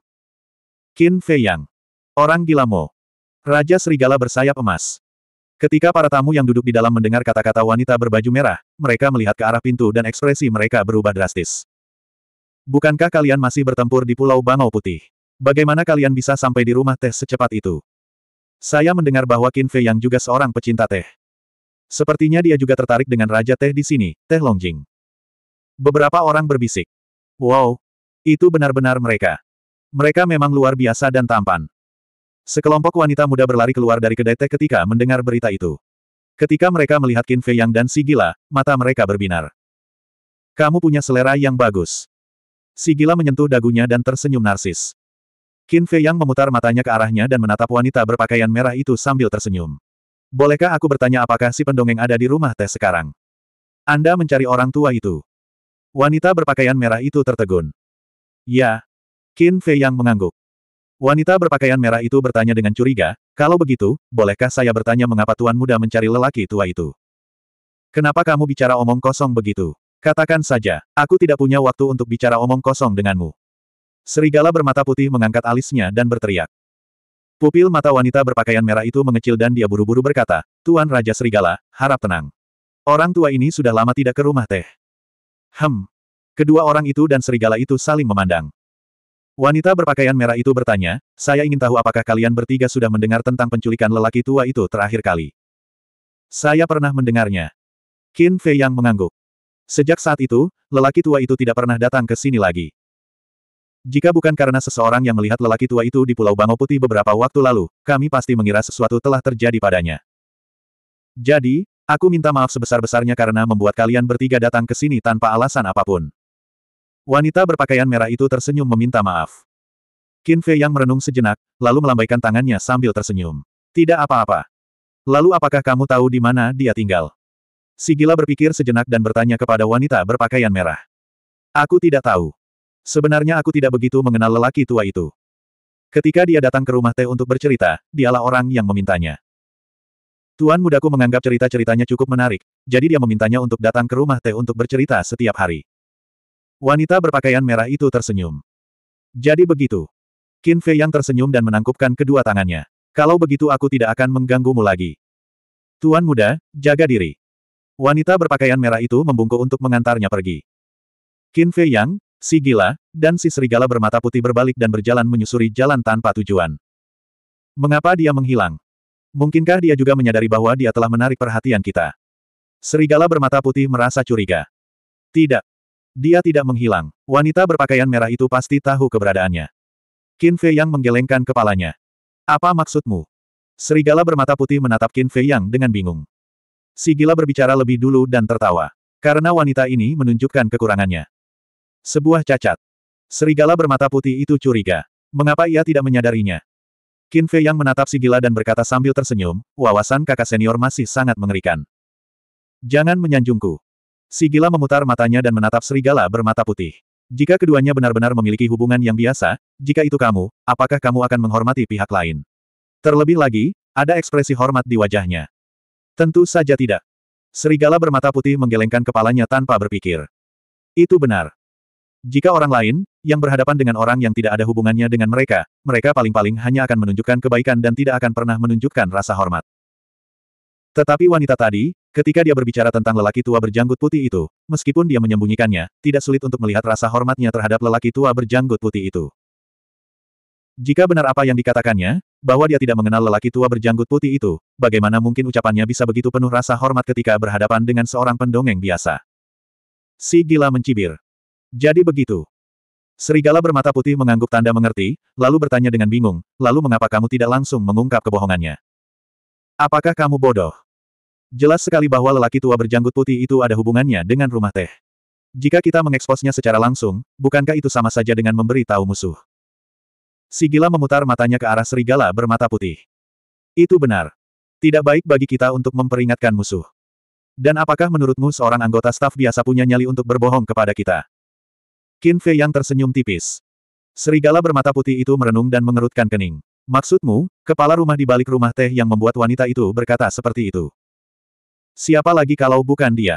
Qin Fei Yang. Orang gila Mo. Raja Serigala bersayap emas. Ketika para tamu yang duduk di dalam mendengar kata-kata wanita berbaju merah, mereka melihat ke arah pintu dan ekspresi mereka berubah drastis. Bukankah kalian masih bertempur di Pulau Bangau Putih? Bagaimana kalian bisa sampai di rumah teh secepat itu? Saya mendengar bahwa Qin Fei yang juga seorang pecinta teh. Sepertinya dia juga tertarik dengan Raja Teh di sini, Teh Longjing. Beberapa orang berbisik. Wow, itu benar-benar mereka. Mereka memang luar biasa dan tampan. Sekelompok wanita muda berlari keluar dari kedai teh ketika mendengar berita itu. Ketika mereka melihat Qin Fei Yang dan Si Gila, mata mereka berbinar. Kamu punya selera yang bagus. Si Gila menyentuh dagunya dan tersenyum narsis. Qin Fei Yang memutar matanya ke arahnya dan menatap wanita berpakaian merah itu sambil tersenyum. Bolehkah aku bertanya apakah si pendongeng ada di rumah teh sekarang? Anda mencari orang tua itu. Wanita berpakaian merah itu tertegun. Ya. Qin Fei Yang mengangguk. Wanita berpakaian merah itu bertanya dengan curiga, kalau begitu, bolehkah saya bertanya mengapa tuan muda mencari lelaki tua itu? Kenapa kamu bicara omong kosong begitu? Katakan saja, aku tidak punya waktu untuk bicara omong kosong denganmu. Serigala bermata putih mengangkat alisnya dan berteriak. Pupil mata wanita berpakaian merah itu mengecil dan dia buru-buru berkata, Tuan Raja Serigala, harap tenang. Orang tua ini sudah lama tidak ke rumah teh. Hem. Kedua orang itu dan serigala itu saling memandang. Wanita berpakaian merah itu bertanya, saya ingin tahu apakah kalian bertiga sudah mendengar tentang penculikan lelaki tua itu terakhir kali. Saya pernah mendengarnya. Qin Fei yang mengangguk. Sejak saat itu, lelaki tua itu tidak pernah datang ke sini lagi. Jika bukan karena seseorang yang melihat lelaki tua itu di Pulau Bango Putih beberapa waktu lalu, kami pasti mengira sesuatu telah terjadi padanya. Jadi, aku minta maaf sebesar-besarnya karena membuat kalian bertiga datang ke sini tanpa alasan apapun. Wanita berpakaian merah itu tersenyum meminta maaf. Qin Fei yang merenung sejenak, lalu melambaikan tangannya sambil tersenyum. Tidak apa-apa. Lalu apakah kamu tahu di mana dia tinggal? Si gila berpikir sejenak dan bertanya kepada wanita berpakaian merah. Aku tidak tahu. Sebenarnya aku tidak begitu mengenal lelaki tua itu. Ketika dia datang ke rumah teh untuk bercerita, dialah orang yang memintanya. Tuan mudaku menganggap cerita-ceritanya cukup menarik, jadi dia memintanya untuk datang ke rumah teh untuk bercerita setiap hari. Wanita berpakaian merah itu tersenyum. Jadi begitu. Qin Fei yang tersenyum dan menangkupkan kedua tangannya. Kalau begitu aku tidak akan mengganggumu lagi. Tuan muda, jaga diri. Wanita berpakaian merah itu membungkuk untuk mengantarnya pergi. Qin Fei Yang, si gila, dan si serigala bermata putih berbalik dan berjalan menyusuri jalan tanpa tujuan. Mengapa dia menghilang? Mungkinkah dia juga menyadari bahwa dia telah menarik perhatian kita? Serigala bermata putih merasa curiga. Tidak. Dia tidak menghilang. Wanita berpakaian merah itu pasti tahu keberadaannya. Qin Fei Yang menggelengkan kepalanya. Apa maksudmu? Serigala bermata putih menatap Qin Fei Yang dengan bingung. Si gila berbicara lebih dulu dan tertawa. Karena wanita ini menunjukkan kekurangannya. Sebuah cacat. Serigala bermata putih itu curiga. Mengapa ia tidak menyadarinya? Qin Fei Yang menatap si gila dan berkata sambil tersenyum, wawasan kakak senior masih sangat mengerikan. Jangan menyanjungku. Sigila memutar matanya dan menatap serigala bermata putih. Jika keduanya benar-benar memiliki hubungan yang biasa, jika itu kamu, apakah kamu akan menghormati pihak lain? Terlebih lagi, ada ekspresi hormat di wajahnya. Tentu saja tidak. Serigala bermata putih menggelengkan kepalanya tanpa berpikir. Itu benar. Jika orang lain, yang berhadapan dengan orang yang tidak ada hubungannya dengan mereka, mereka paling-paling hanya akan menunjukkan kebaikan dan tidak akan pernah menunjukkan rasa hormat. Tetapi wanita tadi, Ketika dia berbicara tentang lelaki tua berjanggut putih itu, meskipun dia menyembunyikannya, tidak sulit untuk melihat rasa hormatnya terhadap lelaki tua berjanggut putih itu. Jika benar apa yang dikatakannya, bahwa dia tidak mengenal lelaki tua berjanggut putih itu, bagaimana mungkin ucapannya bisa begitu penuh rasa hormat ketika berhadapan dengan seorang pendongeng biasa? Si gila mencibir. Jadi begitu. Serigala bermata putih mengangguk tanda mengerti, lalu bertanya dengan bingung, lalu mengapa kamu tidak langsung mengungkap kebohongannya? Apakah kamu bodoh? Jelas sekali bahwa lelaki tua berjanggut putih itu ada hubungannya dengan rumah teh. Jika kita mengeksposnya secara langsung, bukankah itu sama saja dengan memberi tahu musuh? Si gila memutar matanya ke arah serigala bermata putih. Itu benar. Tidak baik bagi kita untuk memperingatkan musuh. Dan apakah menurutmu seorang anggota staf biasa punya nyali untuk berbohong kepada kita? Qin Fei yang tersenyum tipis. Serigala bermata putih itu merenung dan mengerutkan kening. Maksudmu, kepala rumah di balik rumah teh yang membuat wanita itu berkata seperti itu. Siapa lagi kalau bukan dia?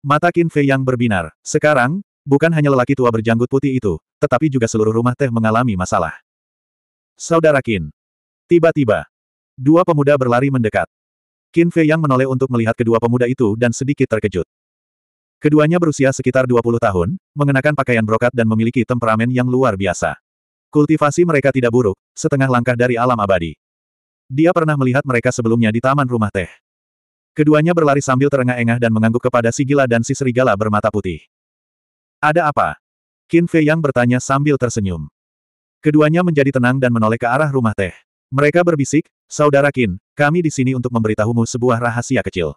Mata Qin Fei yang berbinar. Sekarang, bukan hanya lelaki tua berjanggut putih itu, tetapi juga seluruh rumah teh mengalami masalah. Saudara Qin. Tiba-tiba, dua pemuda berlari mendekat. Qin Fei yang menoleh untuk melihat kedua pemuda itu dan sedikit terkejut. Keduanya berusia sekitar 20 tahun, mengenakan pakaian brokat dan memiliki temperamen yang luar biasa. Kultivasi mereka tidak buruk, setengah langkah dari alam abadi. Dia pernah melihat mereka sebelumnya di taman rumah teh. Keduanya berlari sambil terengah-engah dan mengangguk kepada si gila dan si serigala bermata putih. Ada apa? Qin Fei Yang bertanya sambil tersenyum. Keduanya menjadi tenang dan menoleh ke arah rumah teh. Mereka berbisik, Saudara Qin, kami di sini untuk memberitahumu sebuah rahasia kecil.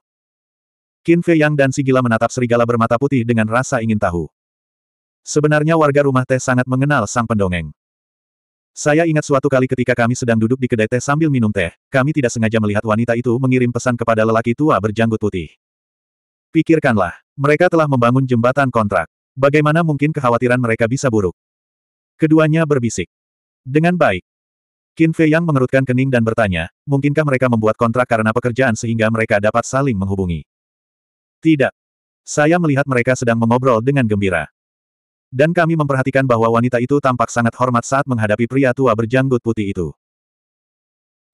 Qin Fei Yang dan si gila menatap serigala bermata putih dengan rasa ingin tahu. Sebenarnya warga rumah teh sangat mengenal sang pendongeng. Saya ingat suatu kali ketika kami sedang duduk di kedai teh sambil minum teh, kami tidak sengaja melihat wanita itu mengirim pesan kepada lelaki tua berjanggut putih. Pikirkanlah, mereka telah membangun jembatan kontrak. Bagaimana mungkin kekhawatiran mereka bisa buruk? Keduanya berbisik. Dengan baik. Qin Fei Yang mengerutkan kening dan bertanya, mungkinkah mereka membuat kontrak karena pekerjaan sehingga mereka dapat saling menghubungi? Tidak. Saya melihat mereka sedang mengobrol dengan gembira. Dan kami memperhatikan bahwa wanita itu tampak sangat hormat saat menghadapi pria tua berjanggut putih itu.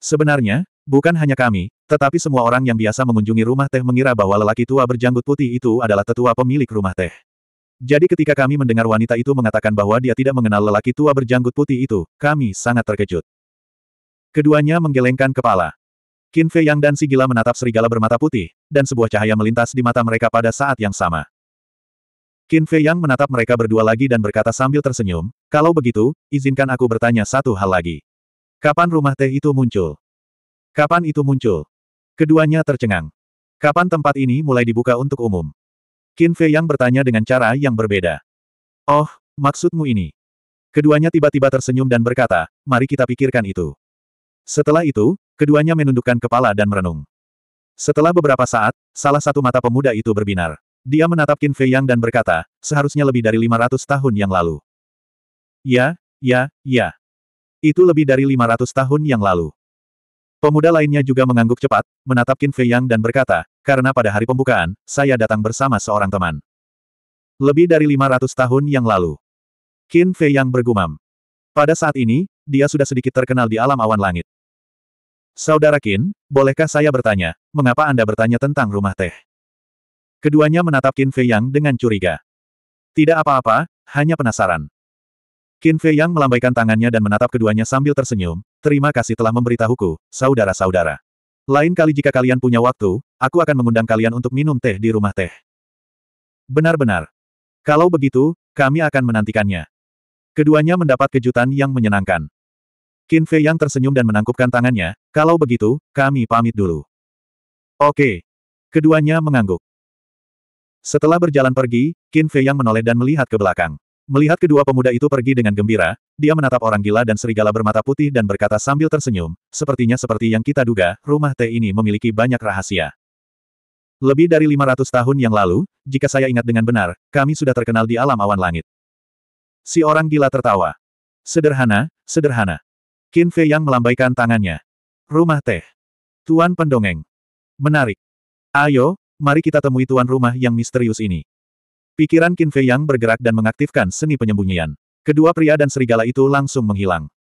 Sebenarnya, bukan hanya kami, tetapi semua orang yang biasa mengunjungi rumah teh mengira bahwa lelaki tua berjanggut putih itu adalah tetua pemilik rumah teh. Jadi ketika kami mendengar wanita itu mengatakan bahwa dia tidak mengenal lelaki tua berjanggut putih itu, kami sangat terkejut. Keduanya menggelengkan kepala. Qin Fei Yang dan si gila menatap serigala bermata putih, dan sebuah cahaya melintas di mata mereka pada saat yang sama. Qin Fei Yang menatap mereka berdua lagi dan berkata sambil tersenyum, kalau begitu, izinkan aku bertanya satu hal lagi. Kapan rumah teh itu muncul? Kapan itu muncul? Keduanya tercengang. Kapan tempat ini mulai dibuka untuk umum? Qin Fei Yang bertanya dengan cara yang berbeda. Oh, maksudmu ini? Keduanya tiba-tiba tersenyum dan berkata, mari kita pikirkan itu. Setelah itu, keduanya menundukkan kepala dan merenung. Setelah beberapa saat, salah satu mata pemuda itu berbinar. Dia menatap Qin Fei Yang dan berkata, seharusnya lebih dari 500 tahun yang lalu. Ya, ya, ya. Itu lebih dari 500 tahun yang lalu. Pemuda lainnya juga mengangguk cepat, menatap Qin Fei Yang dan berkata, karena pada hari pembukaan, saya datang bersama seorang teman. Lebih dari 500 tahun yang lalu. Qin Fei Yang bergumam. Pada saat ini, dia sudah sedikit terkenal di alam awan langit. Saudara Qin, bolehkah saya bertanya, mengapa Anda bertanya tentang rumah teh? Keduanya menatap Qin Fei Yang dengan curiga. Tidak apa-apa, hanya penasaran. Qin Fei Yang melambaikan tangannya dan menatap keduanya sambil tersenyum, terima kasih telah memberitahuku, saudara-saudara. Lain kali jika kalian punya waktu, aku akan mengundang kalian untuk minum teh di rumah teh. Benar-benar. Kalau begitu, kami akan menantikannya. Keduanya mendapat kejutan yang menyenangkan. Qin Fei Yang tersenyum dan menangkupkan tangannya, kalau begitu, kami pamit dulu. Oke. Keduanya mengangguk. Setelah berjalan pergi, Qin Fei yang menoleh dan melihat ke belakang. Melihat kedua pemuda itu pergi dengan gembira, dia menatap orang gila dan serigala bermata putih dan berkata sambil tersenyum, sepertinya seperti yang kita duga, rumah teh ini memiliki banyak rahasia. Lebih dari 500 tahun yang lalu, jika saya ingat dengan benar, kami sudah terkenal di alam awan langit. Si orang gila tertawa. Sederhana, sederhana. Qin Fei yang melambaikan tangannya. Rumah teh. Tuan pendongeng. Menarik. Ayo, mari kita temui tuan rumah yang misterius ini. Pikiran Qin Fei Yang bergerak dan mengaktifkan seni penyembunyian. Kedua pria dan serigala itu langsung menghilang.